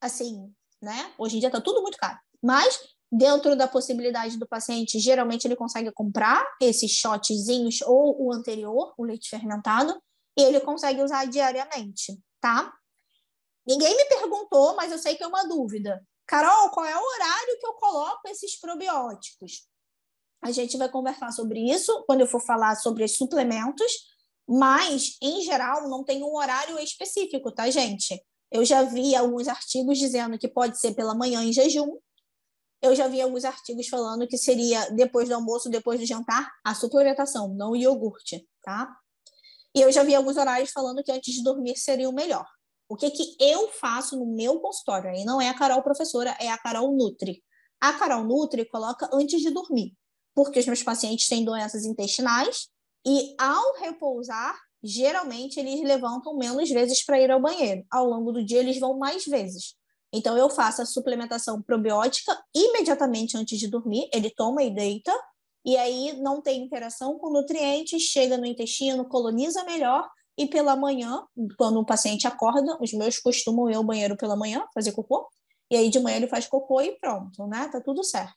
assim, né? Hoje em dia está tudo muito caro, mas dentro da possibilidade do paciente, geralmente ele consegue comprar esses shotzinhos ou o anterior, o leite fermentado, e ele consegue usar diariamente, tá? Ninguém me perguntou, mas eu sei que é uma dúvida. Carol, qual é o horário que eu coloco esses probióticos? A gente vai conversar sobre isso quando eu for falar sobre os suplementos, mas, em geral, não tem um horário específico, tá, gente? Eu já vi alguns artigos dizendo que pode ser pela manhã em jejum. Eu já vi alguns artigos falando que seria depois do almoço, depois do jantar, a suplementação, não o iogurte, tá? E eu já vi alguns horários falando que antes de dormir seria o melhor. O que, que eu faço no meu consultório? Aí não é a Carol professora, é a Carol Nutri. A Carol Nutri coloca antes de dormir, porque os meus pacientes têm doenças intestinais e ao repousar, geralmente eles levantam menos vezes para ir ao banheiro. Ao longo do dia eles vão mais vezes. Então eu faço a suplementação probiótica imediatamente antes de dormir, ele toma e deita, e aí não tem interação com nutrientes, chega no intestino, coloniza melhor. E pela manhã, quando o paciente acorda, os meus costumam ir ao banheiro pela manhã, fazer cocô. E aí de manhã ele faz cocô e pronto, né? Tá tudo certo.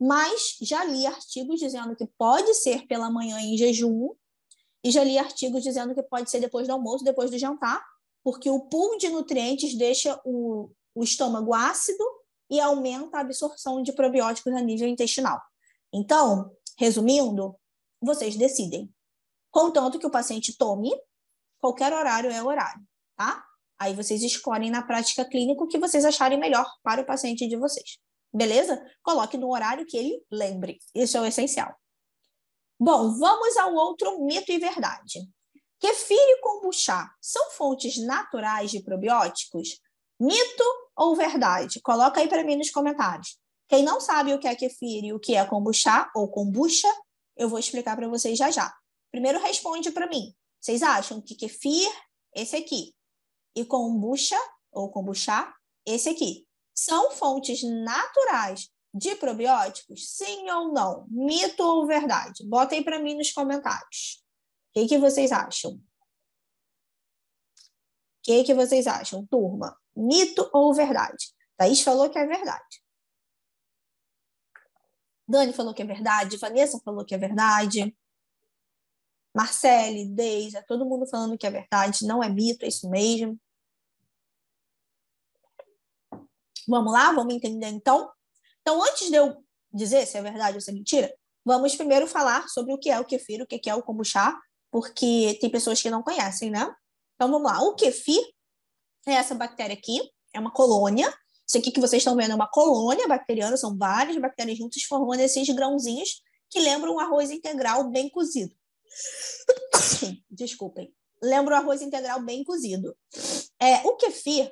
Mas já li artigos dizendo que pode ser pela manhã em jejum, e já li artigos dizendo que pode ser depois do almoço, depois do jantar, porque o pool de nutrientes deixa o, o estômago ácido e aumenta a absorção de probióticos a nível intestinal. Então, resumindo, vocês decidem. Contanto que o paciente tome, qualquer horário é horário, tá? Aí vocês escolhem na prática clínica o que vocês acharem melhor para o paciente de vocês. Beleza? Coloque no horário que ele lembre. Isso é o essencial. Bom, vamos ao outro mito e verdade. Kefir e kombucha são fontes naturais de probióticos? Mito ou verdade? Coloca aí para mim nos comentários. Quem não sabe o que é kefir e o que é kombucha ou kombucha, eu vou explicar para vocês já já. Primeiro responde para mim. Vocês acham que kefir, esse aqui, e kombucha ou kombucha, esse aqui, são fontes naturais de probióticos? Sim ou não? Mito ou verdade? Botem para mim nos comentários. O que, que vocês acham? O que, que vocês acham, turma? Mito ou verdade? Thaís falou que é verdade. Dani falou que é verdade, Vanessa falou que é verdade, Marcele, Deisa, é todo mundo falando que é verdade, não é mito, é isso mesmo. Vamos lá, vamos entender então. Então, antes de eu dizer se é verdade ou se é mentira, vamos primeiro falar sobre o que é o kefir, o que é o kombucha, porque tem pessoas que não conhecem, né? Então, vamos lá. O kefir é essa bactéria aqui, é uma colônia isso aqui que vocês estão vendo é uma colônia bacteriana, são várias bactérias juntas formando esses grãozinhos que lembram um arroz integral bem cozido. <coughs> Desculpem. Lembra o um arroz integral bem cozido. É, o kefir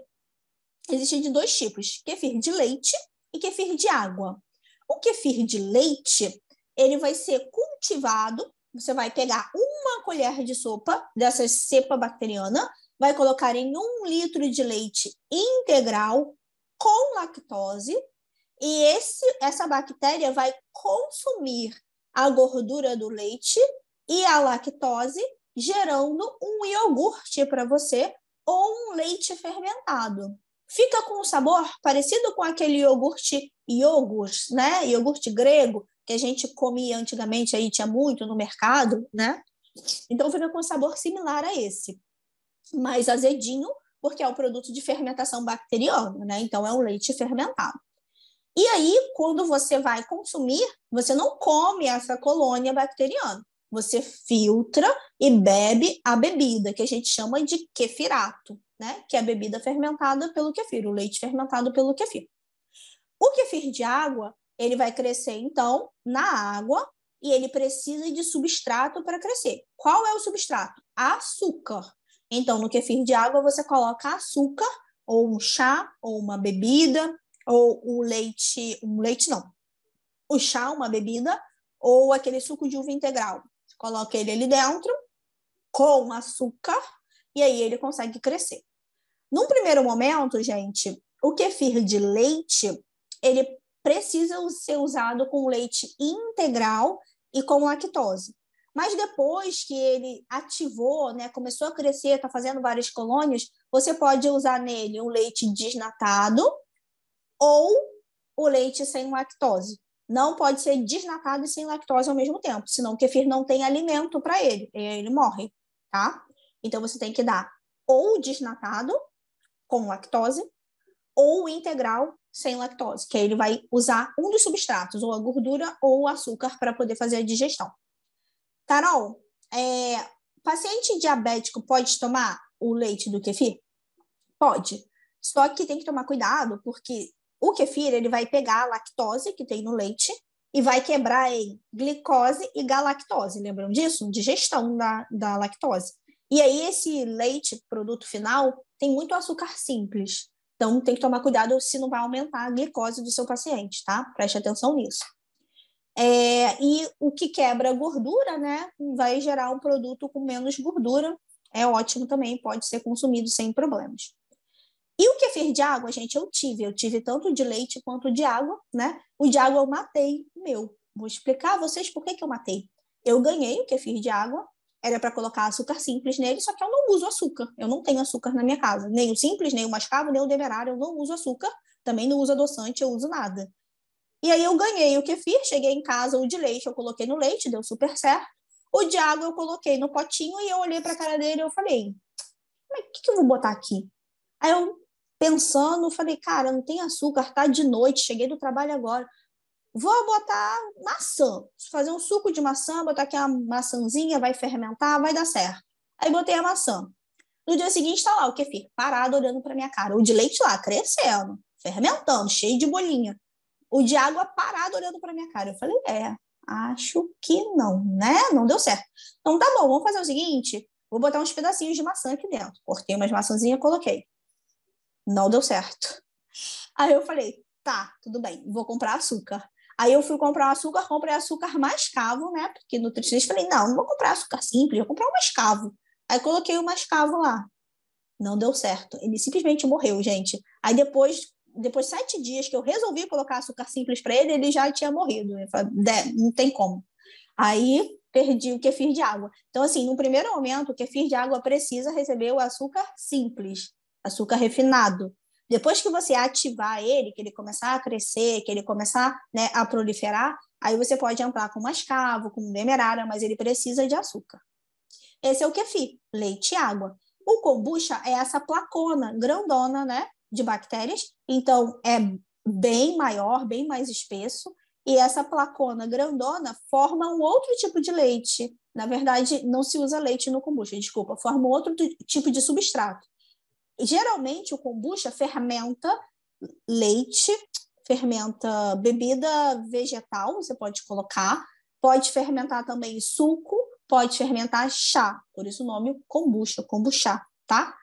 existe de dois tipos: kefir de leite e kefir de água. O kefir de leite, ele vai ser cultivado, você vai pegar uma colher de sopa dessa cepa bacteriana, vai colocar em um litro de leite integral, com lactose e esse, essa bactéria vai consumir a gordura do leite e a lactose, gerando um iogurte para você ou um leite fermentado. Fica com um sabor parecido com aquele iogurte iogurt, né? Iogurte grego que a gente comia antigamente aí tinha muito no mercado, né? Então fica com um sabor similar a esse, mais azedinho porque é um produto de fermentação bacteriana, né? Então é um leite fermentado. E aí, quando você vai consumir, você não come essa colônia bacteriana. Você filtra e bebe a bebida, que a gente chama de kefirato, né? Que é a bebida fermentada pelo kefir, o leite fermentado pelo kefir. O kefir de água, ele vai crescer, então, na água e ele precisa de substrato para crescer. Qual é o substrato? Açúcar. Então, no kefir de água, você coloca açúcar, ou um chá, ou uma bebida, ou o leite, um leite não, o chá, uma bebida, ou aquele suco de uva integral. Você coloca ele ali dentro, com açúcar, e aí ele consegue crescer. Num primeiro momento, gente, o kefir de leite, ele precisa ser usado com leite integral e com lactose. Mas depois que ele ativou, né, começou a crescer, está fazendo várias colônias, você pode usar nele o leite desnatado ou o leite sem lactose. Não pode ser desnatado e sem lactose ao mesmo tempo, senão o kefir não tem alimento para ele, ele morre, tá? Então você tem que dar ou desnatado com lactose ou integral sem lactose, que aí ele vai usar um dos substratos, ou a gordura ou o açúcar, para poder fazer a digestão. Carol, é, paciente diabético pode tomar o leite do kefir? Pode. Só que tem que tomar cuidado, porque o kefir ele vai pegar a lactose que tem no leite e vai quebrar em glicose e galactose. Lembram disso? Digestão da, da lactose. E aí, esse leite, produto final, tem muito açúcar simples. Então, tem que tomar cuidado se não vai aumentar a glicose do seu paciente, tá? Preste atenção nisso. É, e o que quebra a gordura, né, vai gerar um produto com menos gordura. É ótimo também, pode ser consumido sem problemas. E o kefir de água, gente, eu tive. Eu tive tanto de leite quanto de água, né? O de água eu matei, meu. Vou explicar a vocês por que, que eu matei. Eu ganhei o kefir de água, era para colocar açúcar simples nele, só que eu não uso açúcar. Eu não tenho açúcar na minha casa. Nem o simples, nem o mascavo, nem o demerara, eu não uso açúcar. Também não uso adoçante, eu uso nada. E aí eu ganhei o kefir, cheguei em casa, o de leite eu coloquei no leite, deu super certo. O de água eu coloquei no potinho e eu olhei para a cara dele e eu falei, mas o que, que eu vou botar aqui? Aí eu, pensando, falei, cara, não tem açúcar, tá de noite, cheguei do trabalho agora. Vou botar maçã, fazer um suco de maçã, botar aqui uma maçãzinha, vai fermentar, vai dar certo. Aí botei a maçã. No dia seguinte está lá o kefir parado olhando para minha cara, o de leite lá crescendo, fermentando, cheio de bolinha. O Diago é parado olhando para minha cara. Eu falei, é, acho que não, né? Não deu certo. Então tá bom, vamos fazer o seguinte: vou botar uns pedacinhos de maçã aqui dentro. Cortei umas maçãzinhas coloquei. Não deu certo. Aí eu falei, tá, tudo bem, vou comprar açúcar. Aí eu fui comprar açúcar, comprei açúcar mascavo, né? Porque nutricionista falei, não, não vou comprar açúcar simples, vou comprar um mascavo. Aí coloquei o mascavo lá. Não deu certo. Ele simplesmente morreu, gente. Aí depois depois de sete dias que eu resolvi colocar açúcar simples para ele, ele já tinha morrido. Eu falei, não tem como. Aí perdi o kefir de água. Então, assim, no primeiro momento, o kefir de água precisa receber o açúcar simples, açúcar refinado. Depois que você ativar ele, que ele começar a crescer, que ele começar né, a proliferar, aí você pode entrar com mascavo, com demerara, mas ele precisa de açúcar. Esse é o kefir, leite e água. O kombucha é essa placona grandona, né? de bactérias, então é bem maior, bem mais espesso, e essa placona grandona forma um outro tipo de leite. Na verdade, não se usa leite no kombucha, desculpa, forma um outro tipo de substrato. Geralmente, o kombucha fermenta leite, fermenta bebida vegetal, você pode colocar, pode fermentar também suco, pode fermentar chá, por isso o nome kombucha, kombucha, tá?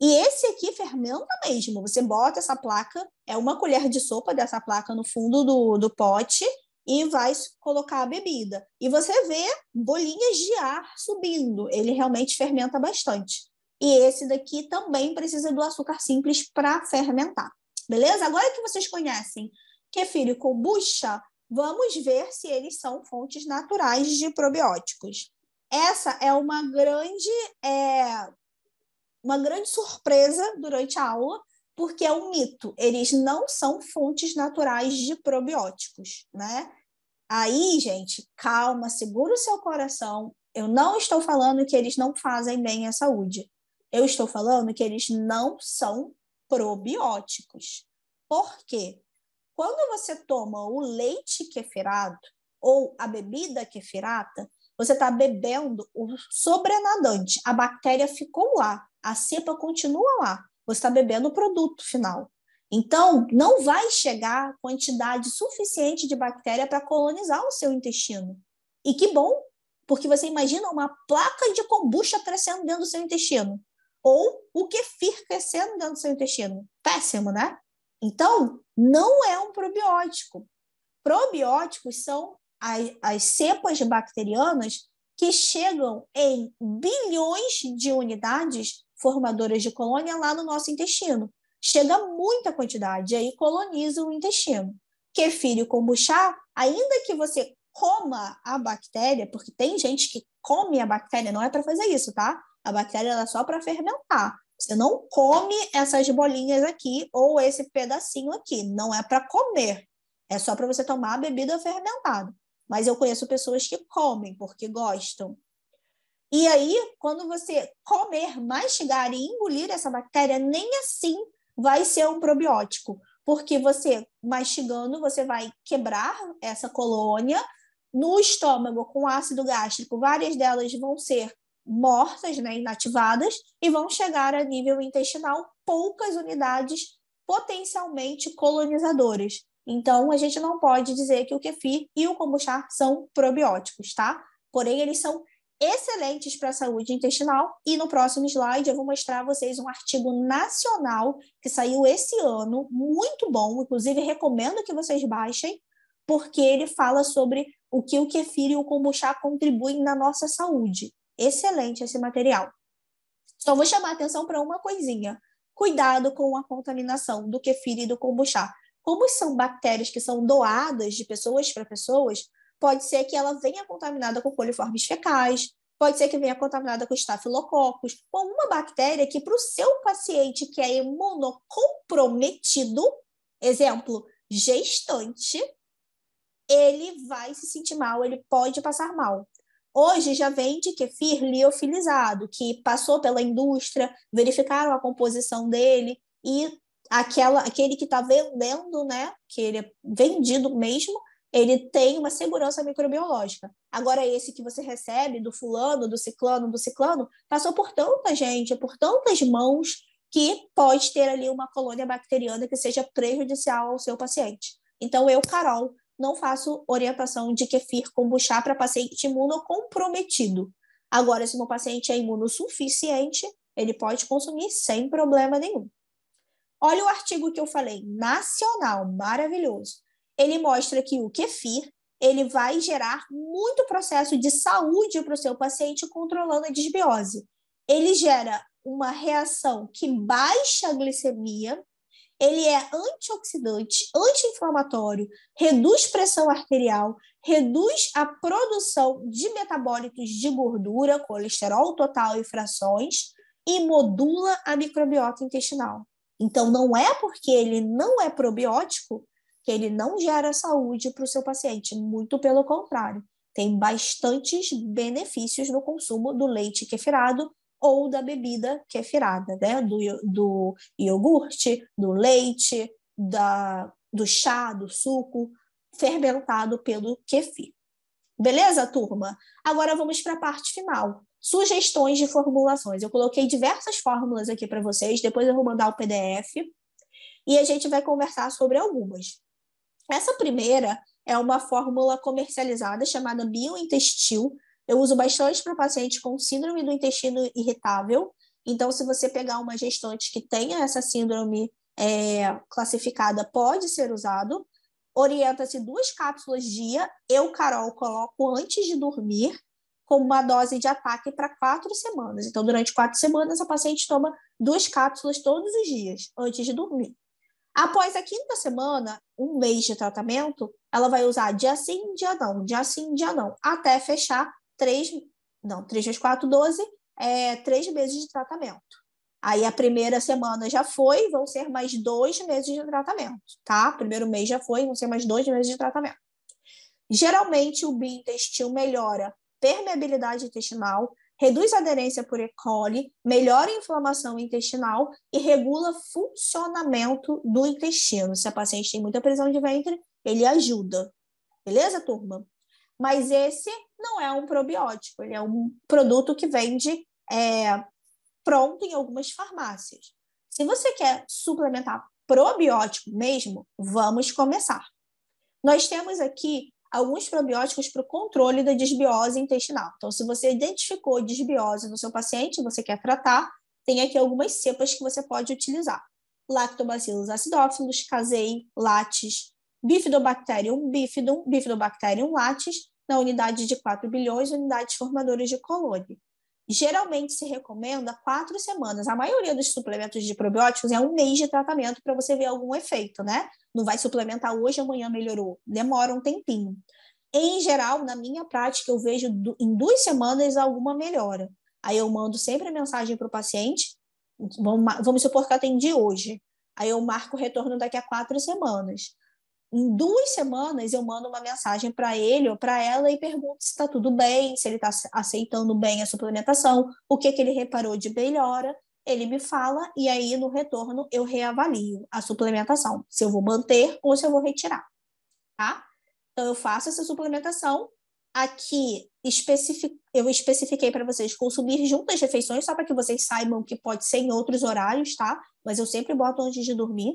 E esse aqui fermenta mesmo. Você bota essa placa, é uma colher de sopa dessa placa no fundo do, do pote e vai colocar a bebida. E você vê bolinhas de ar subindo. Ele realmente fermenta bastante. E esse daqui também precisa do açúcar simples para fermentar. Beleza? Agora que vocês conhecem kefir é e kombucha, vamos ver se eles são fontes naturais de probióticos. Essa é uma grande é, uma grande surpresa durante a aula, porque é um mito, eles não são fontes naturais de probióticos, né? Aí, gente, calma, segura o seu coração. Eu não estou falando que eles não fazem bem à saúde. Eu estou falando que eles não são probióticos. Por quê? Quando você toma o leite quefirado ou a bebida kefirata você está bebendo o sobrenadante. A bactéria ficou lá a cepa continua lá. Você está bebendo o produto final. Então, não vai chegar quantidade suficiente de bactéria para colonizar o seu intestino. E que bom, porque você imagina uma placa de kombucha crescendo dentro do seu intestino, ou o kefir crescendo dentro do seu intestino. Péssimo, né? Então, não é um probiótico. Probióticos são as, as cepas bacterianas que chegam em bilhões de unidades formadoras de colônia lá no nosso intestino. Chega muita quantidade e aí coloniza o intestino. Kefir e kombucha, ainda que você coma a bactéria, porque tem gente que come a bactéria, não é para fazer isso, tá? A bactéria é só para fermentar. Você não come essas bolinhas aqui ou esse pedacinho aqui. Não é para comer. É só para você tomar a bebida fermentada. Mas eu conheço pessoas que comem porque gostam. E aí, quando você comer, mastigar e engolir essa bactéria, nem assim vai ser um probiótico, porque você mastigando, você vai quebrar essa colônia no estômago com ácido gástrico, várias delas vão ser mortas, né, inativadas, e vão chegar a nível intestinal poucas unidades potencialmente colonizadoras. Então, a gente não pode dizer que o kefir e o kombucha são probióticos, tá? Porém, eles são excelentes para a saúde intestinal. E no próximo slide eu vou mostrar a vocês um artigo nacional que saiu esse ano, muito bom, inclusive recomendo que vocês baixem, porque ele fala sobre o que o kefir e o kombuchá contribuem na nossa saúde. Excelente esse material. Só vou chamar a atenção para uma coisinha. Cuidado com a contaminação do kefir e do kombuchá. Como são bactérias que são doadas de pessoas para pessoas, pode ser que ela venha contaminada com coliformes fecais, pode ser que venha contaminada com estafilococos, ou uma bactéria que para o seu paciente que é imunocomprometido, exemplo, gestante, ele vai se sentir mal, ele pode passar mal. Hoje já vende kefir liofilizado, que passou pela indústria, verificaram a composição dele e aquela, aquele que está vendendo, né, que ele é vendido mesmo, ele tem uma segurança microbiológica. Agora, esse que você recebe do fulano, do ciclano, do ciclano, passou por tanta gente, por tantas mãos, que pode ter ali uma colônia bacteriana que seja prejudicial ao seu paciente. Então, eu, Carol, não faço orientação de kefir com kombuchá para paciente imunocomprometido. Agora, se meu paciente é imunossuficiente, ele pode consumir sem problema nenhum. Olha o artigo que eu falei, nacional, maravilhoso ele mostra que o kefir ele vai gerar muito processo de saúde para o seu paciente controlando a desbiose. Ele gera uma reação que baixa a glicemia, ele é antioxidante, anti-inflamatório, reduz pressão arterial, reduz a produção de metabólitos de gordura, colesterol total e frações, e modula a microbiota intestinal. Então, não é porque ele não é probiótico que ele não gera saúde para o seu paciente, muito pelo contrário. Tem bastantes benefícios no consumo do leite kefirado é ou da bebida kefirada, é né? Do, do iogurte, do leite, da, do chá, do suco fermentado pelo kefir. Beleza, turma? Agora vamos para a parte final. Sugestões de formulações. Eu coloquei diversas fórmulas aqui para vocês, depois eu vou mandar o PDF e a gente vai conversar sobre algumas. Essa primeira é uma fórmula comercializada chamada biointestil. Eu uso bastante para paciente com síndrome do intestino irritável. Então, se você pegar uma gestante que tenha essa síndrome é, classificada, pode ser usado. Orienta-se duas cápsulas dia. Eu, Carol, coloco antes de dormir, com uma dose de ataque para quatro semanas. Então, durante quatro semanas, a paciente toma duas cápsulas todos os dias, antes de dormir. Após a quinta semana, um mês de tratamento, ela vai usar dia sim, dia não, dia sim, dia não, até fechar três, não, três vezes quatro, doze, é, três meses de tratamento. Aí a primeira semana já foi, vão ser mais dois meses de tratamento, tá? Primeiro mês já foi, vão ser mais dois meses de tratamento. Geralmente o biointestino melhora permeabilidade intestinal, reduz a aderência por E. coli, melhora a inflamação intestinal e regula funcionamento do intestino. Se a paciente tem muita prisão de ventre, ele ajuda. Beleza, turma? Mas esse não é um probiótico, ele é um produto que vende é, pronto em algumas farmácias. Se você quer suplementar probiótico mesmo, vamos começar. Nós temos aqui alguns probióticos para o controle da desbiose intestinal. Então, se você identificou desbiose no seu paciente, você quer tratar, tem aqui algumas cepas que você pode utilizar. Lactobacillus acidófilos, casei, lates, bifidobacterium bifidum, bifidobacterium lates na unidade de 4 bilhões, unidades formadoras de colônia. Geralmente se recomenda quatro semanas. A maioria dos suplementos de probióticos é um mês de tratamento para você ver algum efeito, né? Não vai suplementar hoje, amanhã melhorou. Demora um tempinho. Em geral, na minha prática, eu vejo em duas semanas alguma melhora. Aí eu mando sempre a mensagem para o paciente. Vamos, vamos supor que eu atendi hoje. Aí eu marco o retorno daqui a quatro semanas em duas semanas eu mando uma mensagem para ele ou para ela e pergunto se está tudo bem, se ele está aceitando bem a suplementação, o que, que ele reparou de melhora. Ele me fala e aí no retorno eu reavalio a suplementação, se eu vou manter ou se eu vou retirar, tá? Então eu faço essa suplementação. Aqui especific... eu especifiquei para vocês consumir junto às refeições, só para que vocês saibam que pode ser em outros horários, tá? Mas eu sempre boto antes de dormir,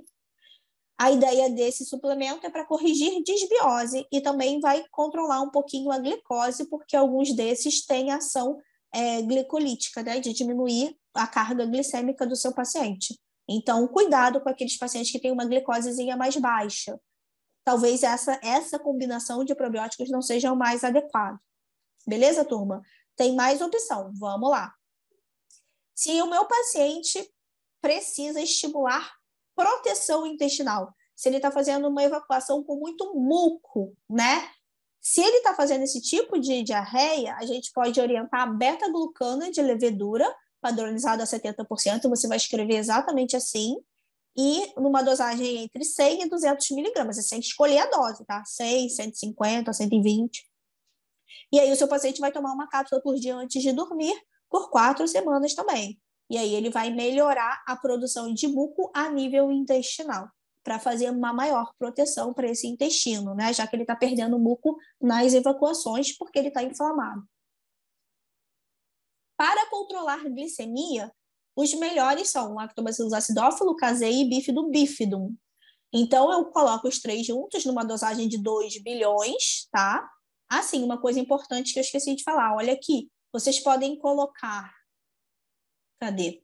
a ideia desse suplemento é para corrigir desbiose e também vai controlar um pouquinho a glicose, porque alguns desses têm ação é, glicolítica, né, de diminuir a carga glicêmica do seu paciente. Então, cuidado com aqueles pacientes que têm uma glicosezinha mais baixa. Talvez essa, essa combinação de probióticos não seja o mais adequado. Beleza, turma? Tem mais opção. Vamos lá. Se o meu paciente precisa estimular proteção intestinal, se ele está fazendo uma evacuação com muito muco, né? Se ele está fazendo esse tipo de diarreia, a gente pode orientar a beta-glucana de levedura, padronizado a 70%, você vai escrever exatamente assim, e numa dosagem entre 100 e 200 miligramas, você é tem que escolher a dose, tá? 100, 150, 120. E aí o seu paciente vai tomar uma cápsula por dia antes de dormir, por quatro semanas também. E aí ele vai melhorar a produção de muco a nível intestinal, para fazer uma maior proteção para esse intestino, né? Já que ele está perdendo muco nas evacuações porque ele está inflamado. Para controlar a glicemia, os melhores são lactobacillus acidófilo, casei e bifidum bifidum. Então, eu coloco os três juntos numa dosagem de 2 bilhões, tá? Assim, uma coisa importante que eu esqueci de falar. Olha aqui, vocês podem colocar Cadê?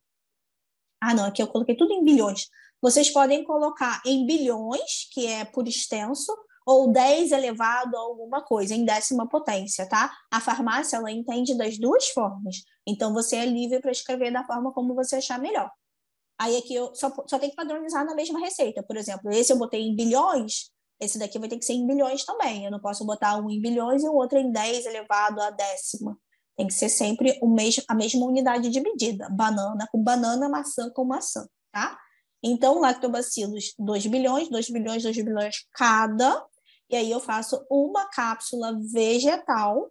Ah, não, aqui eu coloquei tudo em bilhões. Vocês podem colocar em bilhões, que é por extenso, ou 10 elevado a alguma coisa, em décima potência, tá? A farmácia, ela entende das duas formas. Então, você é livre para escrever da forma como você achar melhor. Aí aqui eu só, só tem que padronizar na mesma receita. Por exemplo, esse eu botei em bilhões, esse daqui vai ter que ser em bilhões também. Eu não posso botar um em bilhões e o outro em 10 elevado a décima. Tem que ser sempre o mesmo, a mesma unidade de medida, banana com banana, maçã com maçã, tá? Então, lactobacilos, 2 bilhões, 2 bilhões, 2 bilhões cada. E aí eu faço uma cápsula vegetal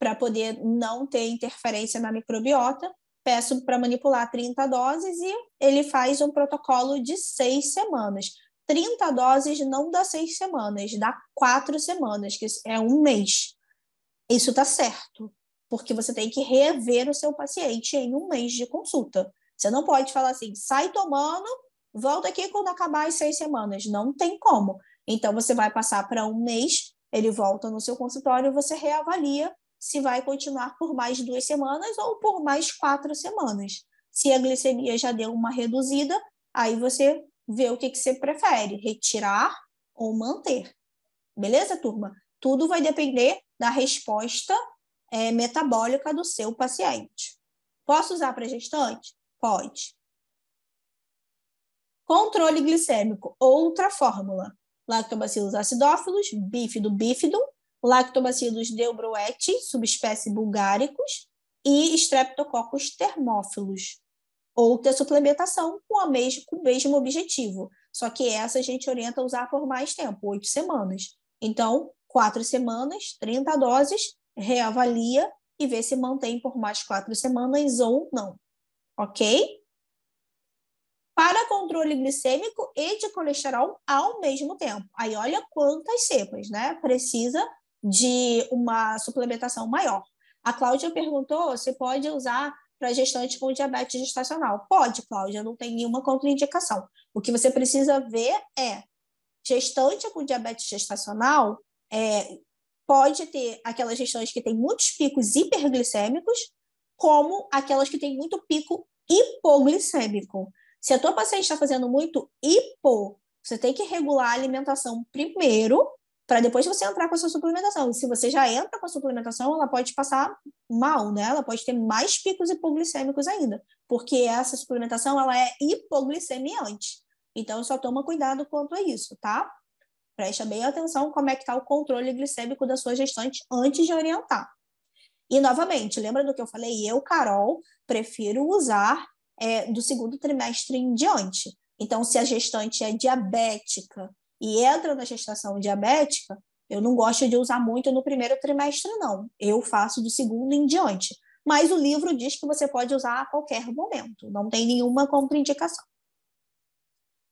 para poder não ter interferência na microbiota. Peço para manipular 30 doses e ele faz um protocolo de seis semanas. 30 doses não dá seis semanas, dá quatro semanas, que é um mês. Isso está certo porque você tem que rever o seu paciente em um mês de consulta. Você não pode falar assim, sai tomando, volta aqui quando acabar as seis semanas. Não tem como. Então, você vai passar para um mês, ele volta no seu consultório e você reavalia se vai continuar por mais duas semanas ou por mais quatro semanas. Se a glicemia já deu uma reduzida, aí você vê o que, que você prefere, retirar ou manter. Beleza, turma? Tudo vai depender da resposta é, metabólica do seu paciente. Posso usar para gestante? Pode. Controle glicêmico, outra fórmula. Lactobacillus acidófilos, bífido bifidum, Lactobacillus deubroeti, subespécie bulgaricus, e Streptococcus termófilos. Outra suplementação com, a mesmo, com o mesmo objetivo, só que essa a gente orienta a usar por mais tempo, oito semanas. Então, quatro semanas, 30 doses, reavalia e vê se mantém por mais quatro semanas ou não, ok? Para controle glicêmico e de colesterol ao mesmo tempo. Aí olha quantas cepas, né? Precisa de uma suplementação maior. A Cláudia perguntou se pode usar para gestante com diabetes gestacional. Pode, Cláudia, não tem nenhuma contraindicação. O que você precisa ver é gestante com diabetes gestacional, é, pode ter aquelas gestões que têm muitos picos hiperglicêmicos, como aquelas que têm muito pico hipoglicêmico. Se a tua paciente está fazendo muito hipo, você tem que regular a alimentação primeiro, para depois você entrar com a sua suplementação. E se você já entra com a suplementação, ela pode passar mal, né? Ela pode ter mais picos hipoglicêmicos ainda, porque essa suplementação ela é hipoglicemiante. Então só toma cuidado quanto a isso, tá? Presta bem atenção como é que está o controle glicêmico da sua gestante antes de orientar. E, novamente, lembra do que eu falei? Eu, Carol, prefiro usar é, do segundo trimestre em diante. Então, se a gestante é diabética e entra na gestação diabética, eu não gosto de usar muito no primeiro trimestre, não. Eu faço do segundo em diante. Mas o livro diz que você pode usar a qualquer momento, não tem nenhuma contraindicação.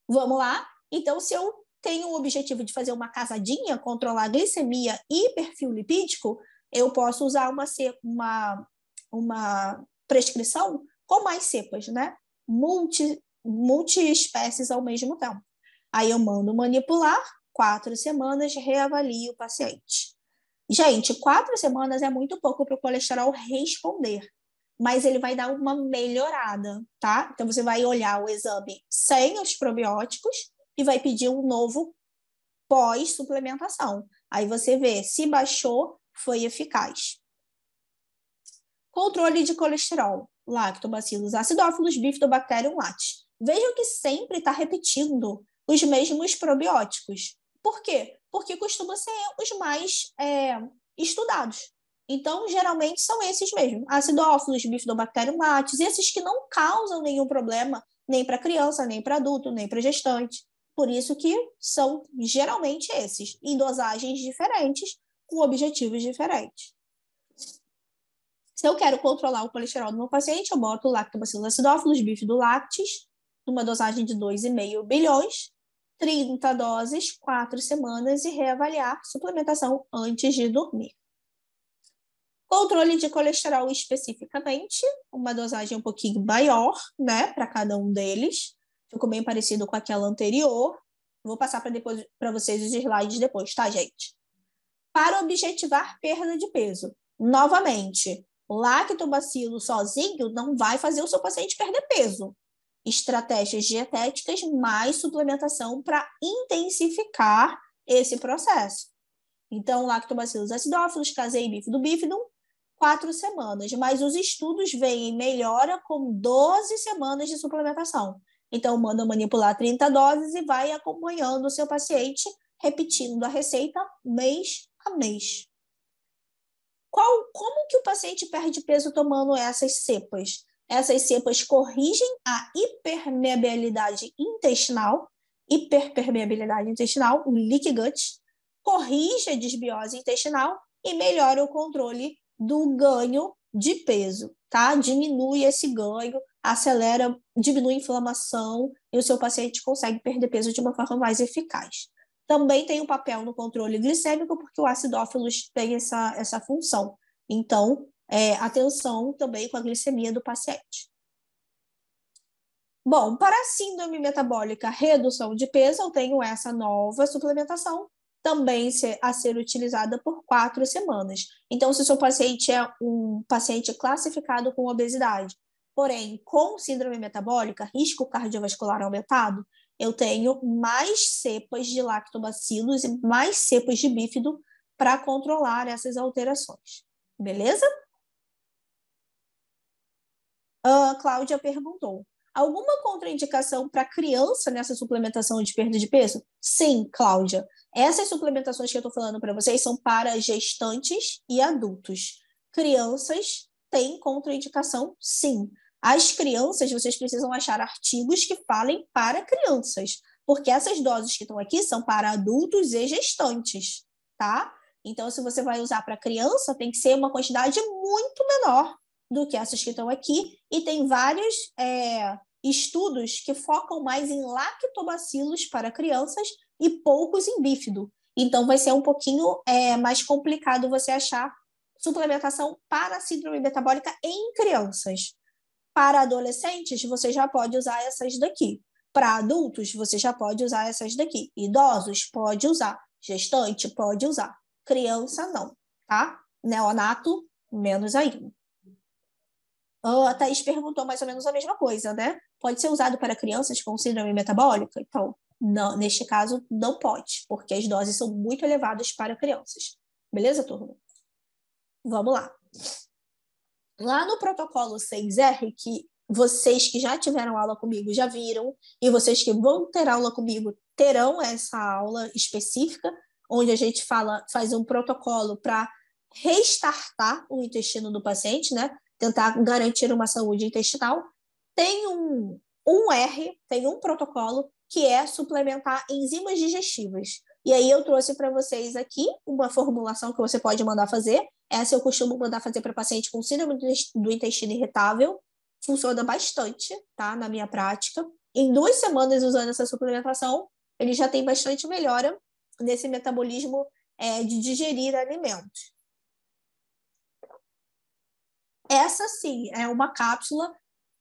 Vamos lá? Então, se eu tem o objetivo de fazer uma casadinha, controlar a glicemia e perfil lipídico, eu posso usar uma, uma, uma prescrição com mais cepas, né? Multi, multi espécies ao mesmo tempo. Aí eu mando manipular, quatro semanas, reavalio o paciente. Gente, quatro semanas é muito pouco para o colesterol responder, mas ele vai dar uma melhorada, tá? Então você vai olhar o exame sem os probióticos e vai pedir um novo pós-suplementação. Aí você vê se baixou, foi eficaz. Controle de colesterol, lactobacilos acidófilos, bifidobacterium latis. Vejam que sempre está repetindo os mesmos probióticos. Por quê? Porque costumam ser os mais é, estudados. Então, geralmente são esses mesmo, acidófilos, bifidobacterium latis, esses que não causam nenhum problema nem para criança, nem para adulto, nem para gestante. Por isso que são geralmente esses, em dosagens diferentes, com objetivos diferentes. Se eu quero controlar o colesterol do meu paciente, eu boto lactobacillus acidófilos, bife do lactis, numa dosagem de 2,5 bilhões, 30 doses, 4 semanas e reavaliar suplementação antes de dormir. Controle de colesterol especificamente, uma dosagem um pouquinho maior, né, para cada um deles. Ficou bem parecido com aquela anterior. Vou passar para depois para vocês os slides depois, tá, gente? Para objetivar perda de peso, novamente, lactobacilo sozinho não vai fazer o seu paciente perder peso. Estratégias dietéticas mais suplementação para intensificar esse processo. Então, lactobacilos acidófilos, casei bifido bifidum, quatro semanas. Mas os estudos veem melhora com 12 semanas de suplementação. Então, manda manipular 30 doses e vai acompanhando o seu paciente, repetindo a receita mês a mês. Qual, como que o paciente perde peso tomando essas cepas? Essas cepas corrigem a hipermeabilidade intestinal, hiperpermeabilidade intestinal, o leak gut, corrige a desbiose intestinal e melhora o controle do ganho de peso, tá? Diminui esse ganho acelera, diminui a inflamação e o seu paciente consegue perder peso de uma forma mais eficaz. Também tem um papel no controle glicêmico, porque o acidófilos tem essa, essa função. Então, é, atenção também com a glicemia do paciente. Bom, para a síndrome metabólica redução de peso, eu tenho essa nova suplementação, também a ser utilizada por quatro semanas. Então, se o seu paciente é um paciente classificado com obesidade, Porém, com síndrome metabólica, risco cardiovascular aumentado, eu tenho mais cepas de lactobacilos e mais cepas de bífido para controlar essas alterações. Beleza? A ah, Cláudia perguntou: alguma contraindicação para criança nessa suplementação de perda de peso? Sim, Cláudia. Essas suplementações que eu estou falando para vocês são para gestantes e adultos. Crianças têm contraindicação, sim. As crianças, vocês precisam achar artigos que falem para crianças, porque essas doses que estão aqui são para adultos e gestantes, tá? Então, se você vai usar para criança, tem que ser uma quantidade muito menor do que essas que estão aqui, e tem vários é, estudos que focam mais em lactobacilos para crianças e poucos em bífido. Então, vai ser um pouquinho é, mais complicado você achar suplementação para a síndrome metabólica em crianças. Para adolescentes, você já pode usar essas daqui. Para adultos, você já pode usar essas daqui. Idosos, pode usar. Gestante, pode usar. Criança, não, tá? Neonato, menos ainda. Oh, a Thaís perguntou mais ou menos a mesma coisa, né? Pode ser usado para crianças com síndrome metabólica? Então, não, neste caso, não pode, porque as doses são muito elevadas para crianças. Beleza, turma? Vamos lá. Lá no protocolo 6R, que vocês que já tiveram aula comigo já viram, e vocês que vão ter aula comigo terão essa aula específica, onde a gente fala, faz um protocolo para restartar o intestino do paciente, né? Tentar garantir uma saúde intestinal. Tem um, um R, tem um protocolo que é suplementar enzimas digestivas. E aí eu trouxe para vocês aqui uma formulação que você pode mandar fazer. Essa é assim, eu costumo mandar fazer para paciente com síndrome do intestino irritável. Funciona bastante, tá? Na minha prática. Em duas semanas usando essa suplementação, ele já tem bastante melhora nesse metabolismo é, de digerir alimentos. Essa sim é uma cápsula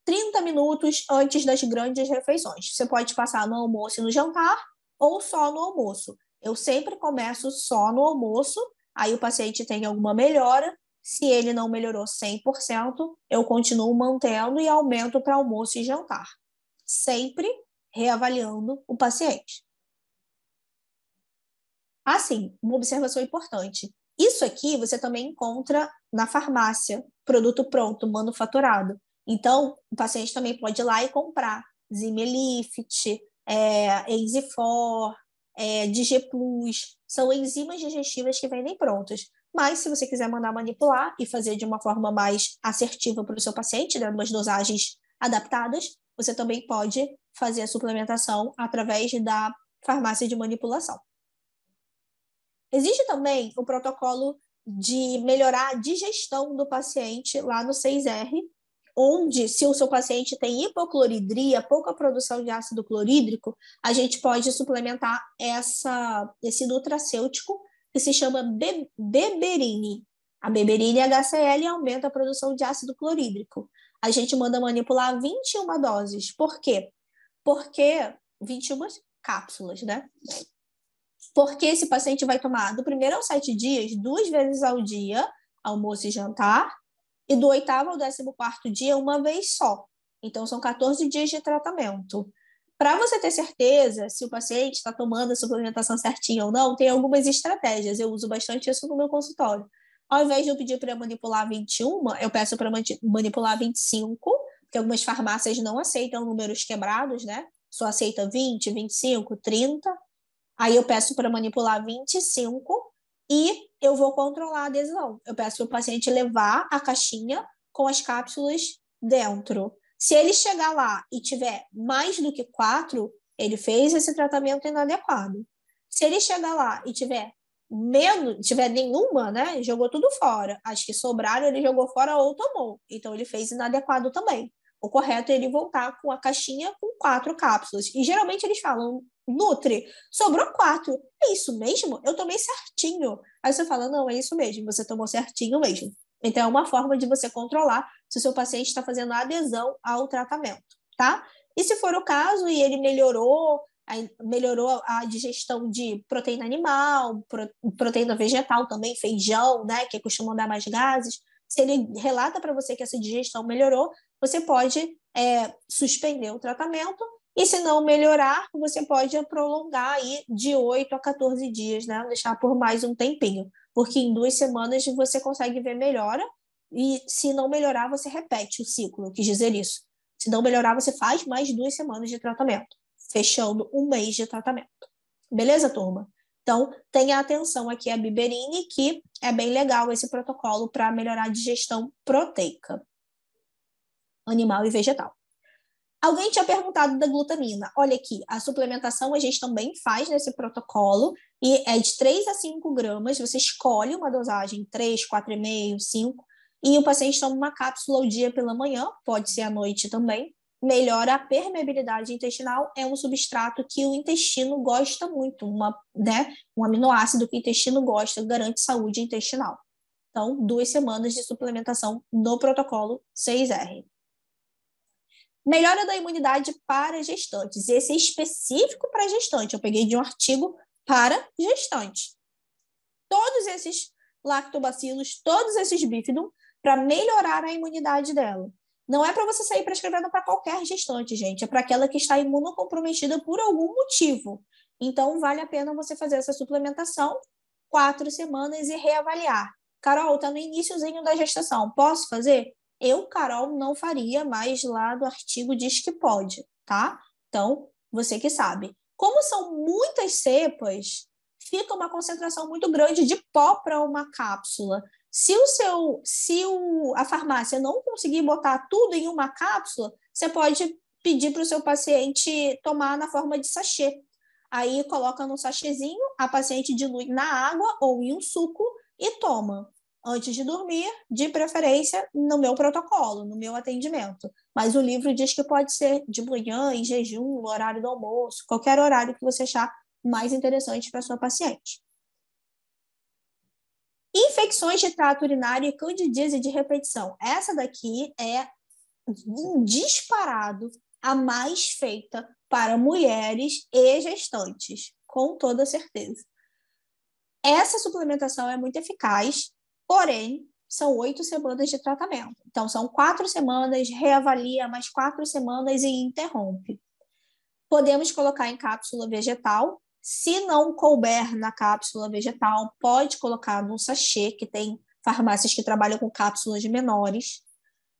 30 minutos antes das grandes refeições. Você pode passar no almoço e no jantar, ou só no almoço. Eu sempre começo só no almoço, aí o paciente tem alguma melhora. Se ele não melhorou 100%, eu continuo mantendo e aumento para almoço e jantar. Sempre reavaliando o paciente. Assim, uma observação importante. Isso aqui você também encontra na farmácia, produto pronto, manufaturado. Então, o paciente também pode ir lá e comprar Zimelift, é, Enzifor, é, de G+, são enzimas digestivas que vendem prontas. Mas se você quiser mandar manipular e fazer de uma forma mais assertiva para o seu paciente, dando umas dosagens adaptadas, você também pode fazer a suplementação através da farmácia de manipulação. Existe também o protocolo de melhorar a digestão do paciente lá no 6R, onde, se o seu paciente tem hipocloridria, pouca produção de ácido clorídrico, a gente pode suplementar essa, esse nutracêutico que se chama be beberine. A beberine HCl aumenta a produção de ácido clorídrico. A gente manda manipular 21 doses. Por quê? Porque 21 cápsulas, né? Porque esse paciente vai tomar do primeiro aos sete dias, duas vezes ao dia, almoço e jantar, e do oitavo ao décimo quarto dia, uma vez só. Então, são 14 dias de tratamento. Para você ter certeza se o paciente está tomando a suplementação certinha ou não, tem algumas estratégias. Eu uso bastante isso no meu consultório. Ao invés de eu pedir para manipular 21, eu peço para manipular 25, porque algumas farmácias não aceitam números quebrados, né? Só aceita 20, 25, 30. Aí eu peço para manipular 25 e eu vou controlar a adesão. Eu peço para o paciente levar a caixinha com as cápsulas dentro. Se ele chegar lá e tiver mais do que quatro, ele fez esse tratamento inadequado. Se ele chegar lá e tiver menos, tiver nenhuma, né? Jogou tudo fora. As que sobraram, ele jogou fora ou tomou. Então ele fez inadequado também. O correto é ele voltar com a caixinha com quatro cápsulas. E geralmente eles falam: nutre. Sobrou quatro. É isso mesmo? Eu tomei certinho. Aí você fala, não, é isso mesmo, você tomou certinho mesmo. Então, é uma forma de você controlar se o seu paciente está fazendo adesão ao tratamento, tá? E se for o caso e ele melhorou, melhorou a digestão de proteína animal, proteína vegetal também, feijão, né, que costuma dar mais gases. Se ele relata para você que essa digestão melhorou, você pode é, suspender o tratamento e se não melhorar, você pode prolongar aí de 8 a 14 dias, né? Deixar por mais um tempinho, porque em duas semanas você consegue ver melhora e se não melhorar, você repete o ciclo, eu quis dizer isso. Se não melhorar, você faz mais duas semanas de tratamento, fechando um mês de tratamento. Beleza, turma? Então, tenha atenção aqui a Biberine, que é bem legal esse protocolo para melhorar a digestão proteica, animal e vegetal. Alguém tinha perguntado da glutamina. Olha aqui, a suplementação a gente também faz nesse protocolo e é de 3 a 5 gramas. Você escolhe uma dosagem 3, 4,5, 5 e o paciente toma uma cápsula ao dia pela manhã, pode ser à noite também. Melhora a permeabilidade intestinal, é um substrato que o intestino gosta muito, uma, né, um aminoácido que o intestino gosta, garante saúde intestinal. Então, duas semanas de suplementação no protocolo 6R. Melhora da imunidade para gestantes. Esse é específico para gestante. Eu peguei de um artigo para gestante. Todos esses lactobacilos, todos esses bifidum, para melhorar a imunidade dela. Não é para você sair prescrevendo para qualquer gestante, gente. É para aquela que está imunocomprometida por algum motivo. Então, vale a pena você fazer essa suplementação quatro semanas e reavaliar. Carol, está no iníciozinho da gestação. Posso fazer? Eu, Carol, não faria, mas lá do artigo diz que pode, tá? Então, você que sabe. Como são muitas cepas, fica uma concentração muito grande de pó para uma cápsula. Se o seu, se o, a farmácia não conseguir botar tudo em uma cápsula, você pode pedir para o seu paciente tomar na forma de sachê. Aí coloca num sachêzinho, a paciente dilui na água ou em um suco e toma antes de dormir, de preferência no meu protocolo, no meu atendimento. Mas o livro diz que pode ser de manhã, em jejum, no horário do almoço, qualquer horário que você achar mais interessante para sua paciente. Infecções de trato urinário e candidíase de repetição. Essa daqui é disparado a mais feita para mulheres e gestantes, com toda certeza. Essa suplementação é muito eficaz Porém, são oito semanas de tratamento. Então, são quatro semanas, reavalia mais quatro semanas e interrompe. Podemos colocar em cápsula vegetal. Se não couber na cápsula vegetal, pode colocar num sachê, que tem farmácias que trabalham com cápsulas menores.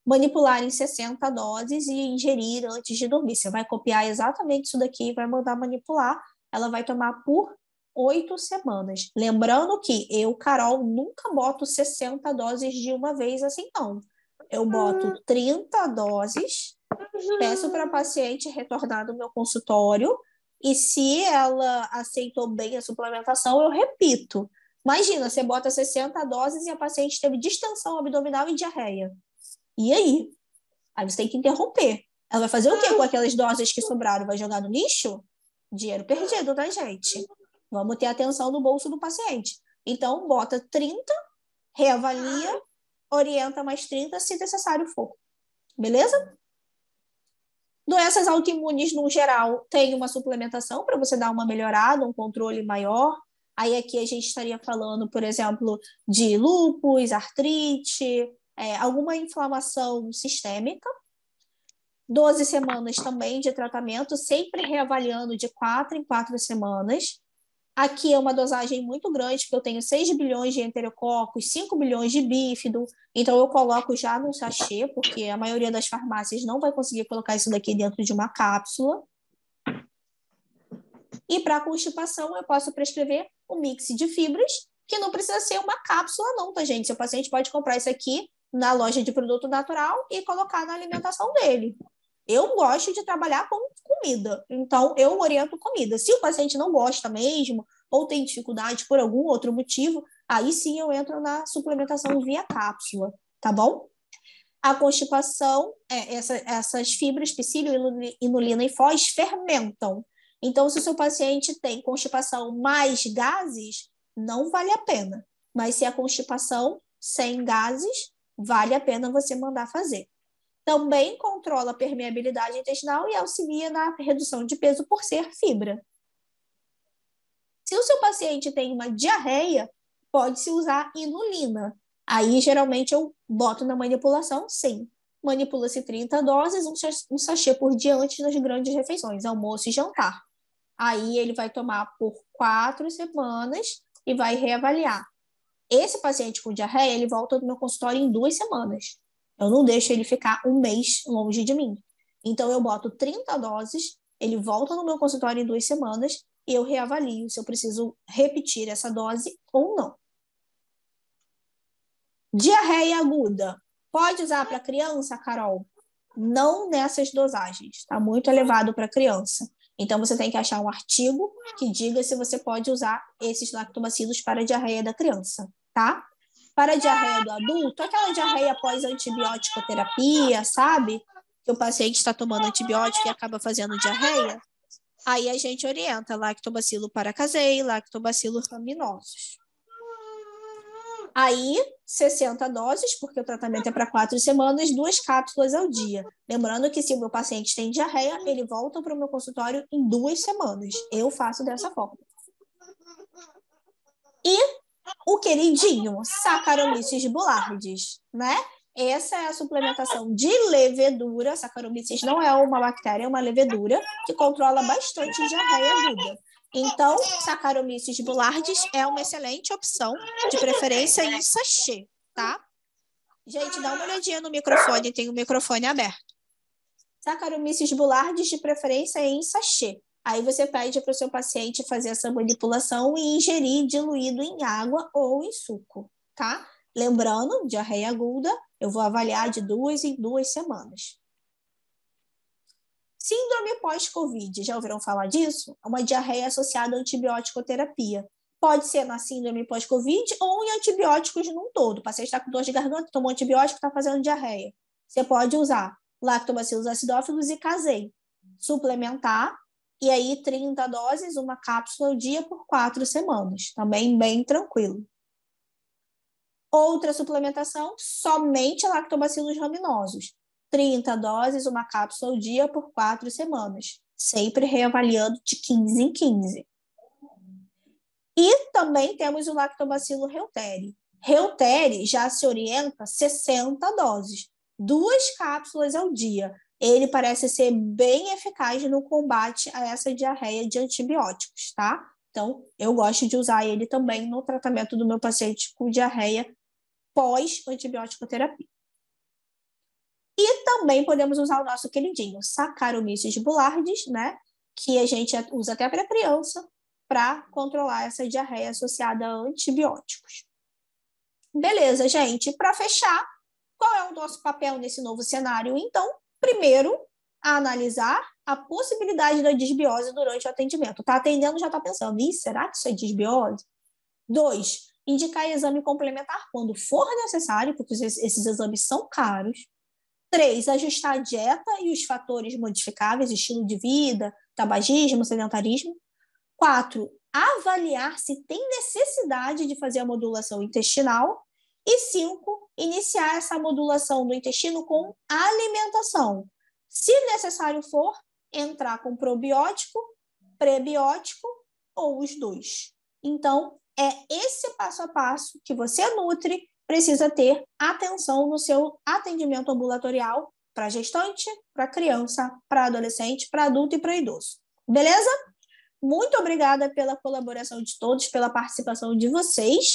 Manipular em 60 doses e ingerir antes de dormir. Você vai copiar exatamente isso daqui e vai mandar manipular. Ela vai tomar por oito semanas. Lembrando que eu, Carol, nunca boto 60 doses de uma vez assim, não. Eu boto 30 uhum. doses, uhum. peço para a paciente retornar do meu consultório e se ela aceitou bem a suplementação, eu repito. Imagina, você bota 60 doses e a paciente teve distensão abdominal e diarreia. E aí? Aí você tem que interromper. Ela vai fazer o quê com uhum. aquelas doses que sobraram? Vai jogar no lixo? Dinheiro perdido, tá, gente? Vamos ter atenção no bolso do paciente. Então, bota 30, reavalia, ah. orienta mais 30 se necessário for. Beleza? Doenças autoimunes, no geral, tem uma suplementação para você dar uma melhorada, um controle maior. Aí aqui a gente estaria falando, por exemplo, de lúpus, artrite, é, alguma inflamação sistêmica. 12 semanas também de tratamento, sempre reavaliando de quatro em quatro semanas. Aqui é uma dosagem muito grande, porque eu tenho 6 bilhões de enterococos, 5 bilhões de bífido, então eu coloco já no sachê, porque a maioria das farmácias não vai conseguir colocar isso daqui dentro de uma cápsula. E para constipação, eu posso prescrever o um mix de fibras, que não precisa ser uma cápsula, não, tá, gente? Seu paciente pode comprar isso aqui na loja de produto natural e colocar na alimentação dele. Eu gosto de trabalhar com comida, então eu oriento comida. Se o paciente não gosta mesmo, ou tem dificuldade por algum outro motivo, aí sim eu entro na suplementação via cápsula, tá bom? A constipação, é, essa, essas fibras, psílio, inulina e fós, fermentam. Então, se o seu paciente tem constipação mais gases, não vale a pena. Mas se a é constipação sem gases, vale a pena você mandar fazer também controla a permeabilidade intestinal e auxilia na redução de peso por ser fibra. Se o seu paciente tem uma diarreia, pode-se usar inulina. Aí, geralmente, eu boto na manipulação, sim. Manipula-se 30 doses, um sachê por dia antes das grandes refeições, almoço e jantar. Aí, ele vai tomar por quatro semanas e vai reavaliar. Esse paciente com diarreia, ele volta do meu consultório em duas semanas. Eu não deixo ele ficar um mês longe de mim. Então, eu boto 30 doses, ele volta no meu consultório em duas semanas e eu reavalio se eu preciso repetir essa dose ou não. Diarreia aguda. Pode usar para criança, Carol? Não nessas dosagens. Está muito elevado para criança. Então, você tem que achar um artigo que diga se você pode usar esses lactobacilos para a diarreia da criança, tá? para a diarreia do adulto, aquela diarreia pós antibiótico terapia, sabe? Que o paciente está tomando antibiótico e acaba fazendo diarreia. Aí a gente orienta lactobacilo paracasei, lactobacilo raminosos. Aí, 60 doses, porque o tratamento é para quatro semanas, duas cápsulas ao dia. Lembrando que se o meu paciente tem diarreia, ele volta para o meu consultório em duas semanas. Eu faço dessa forma. E o queridinho Saccharomyces boulardis, né? Essa é a suplementação de levedura. Saccharomyces não é uma bactéria, é uma levedura que controla bastante diarreia aguda. Então, Saccharomyces boulardis é uma excelente opção, de preferência em sachê, tá? Gente, dá uma olhadinha no microfone, tem o microfone aberto. Saccharomyces boulardis, de preferência em sachê. Aí você pede para o seu paciente fazer essa manipulação e ingerir diluído em água ou em suco, tá? Lembrando, diarreia aguda, eu vou avaliar de duas em duas semanas. Síndrome pós-Covid, já ouviram falar disso? É uma diarreia associada à antibiótico-terapia. Pode ser na síndrome pós-Covid ou em antibióticos num todo. O paciente está com dor de garganta, tomou antibiótico, está fazendo diarreia. Você pode usar lactobacillus acidófilos e casei. Suplementar e aí, 30 doses, uma cápsula ao dia por quatro semanas. Também bem tranquilo. Outra suplementação, somente lactobacilos raminosos. 30 doses, uma cápsula ao dia por quatro semanas. Sempre reavaliando de 15 em 15. E também temos o lactobacilo Reuteri. Reuteri já se orienta 60 doses, duas cápsulas ao dia, ele parece ser bem eficaz no combate a essa diarreia de antibióticos, tá? Então, eu gosto de usar ele também no tratamento do meu paciente com diarreia pós-antibiótico terapia. E também podemos usar o nosso queridinho Saccharomyces boulardis, né? Que a gente usa até para criança, para controlar essa diarreia associada a antibióticos. Beleza, gente. Para fechar, qual é o nosso papel nesse novo cenário? Então, primeiro, a analisar a possibilidade da desbiose durante o atendimento. Está atendendo, já está pensando, Ih, será que isso é desbiose? Dois, indicar exame complementar quando for necessário, porque esses exames são caros. Três, ajustar a dieta e os fatores modificáveis, estilo de vida, tabagismo, sedentarismo. Quatro, avaliar se tem necessidade de fazer a modulação intestinal. E cinco, iniciar essa modulação do intestino com alimentação. Se necessário for, entrar com probiótico, prebiótico ou os dois. Então, é esse passo a passo que você nutre precisa ter atenção no seu atendimento ambulatorial para gestante, para criança, para adolescente, para adulto e para idoso. Beleza? Muito obrigada pela colaboração de todos, pela participação de vocês.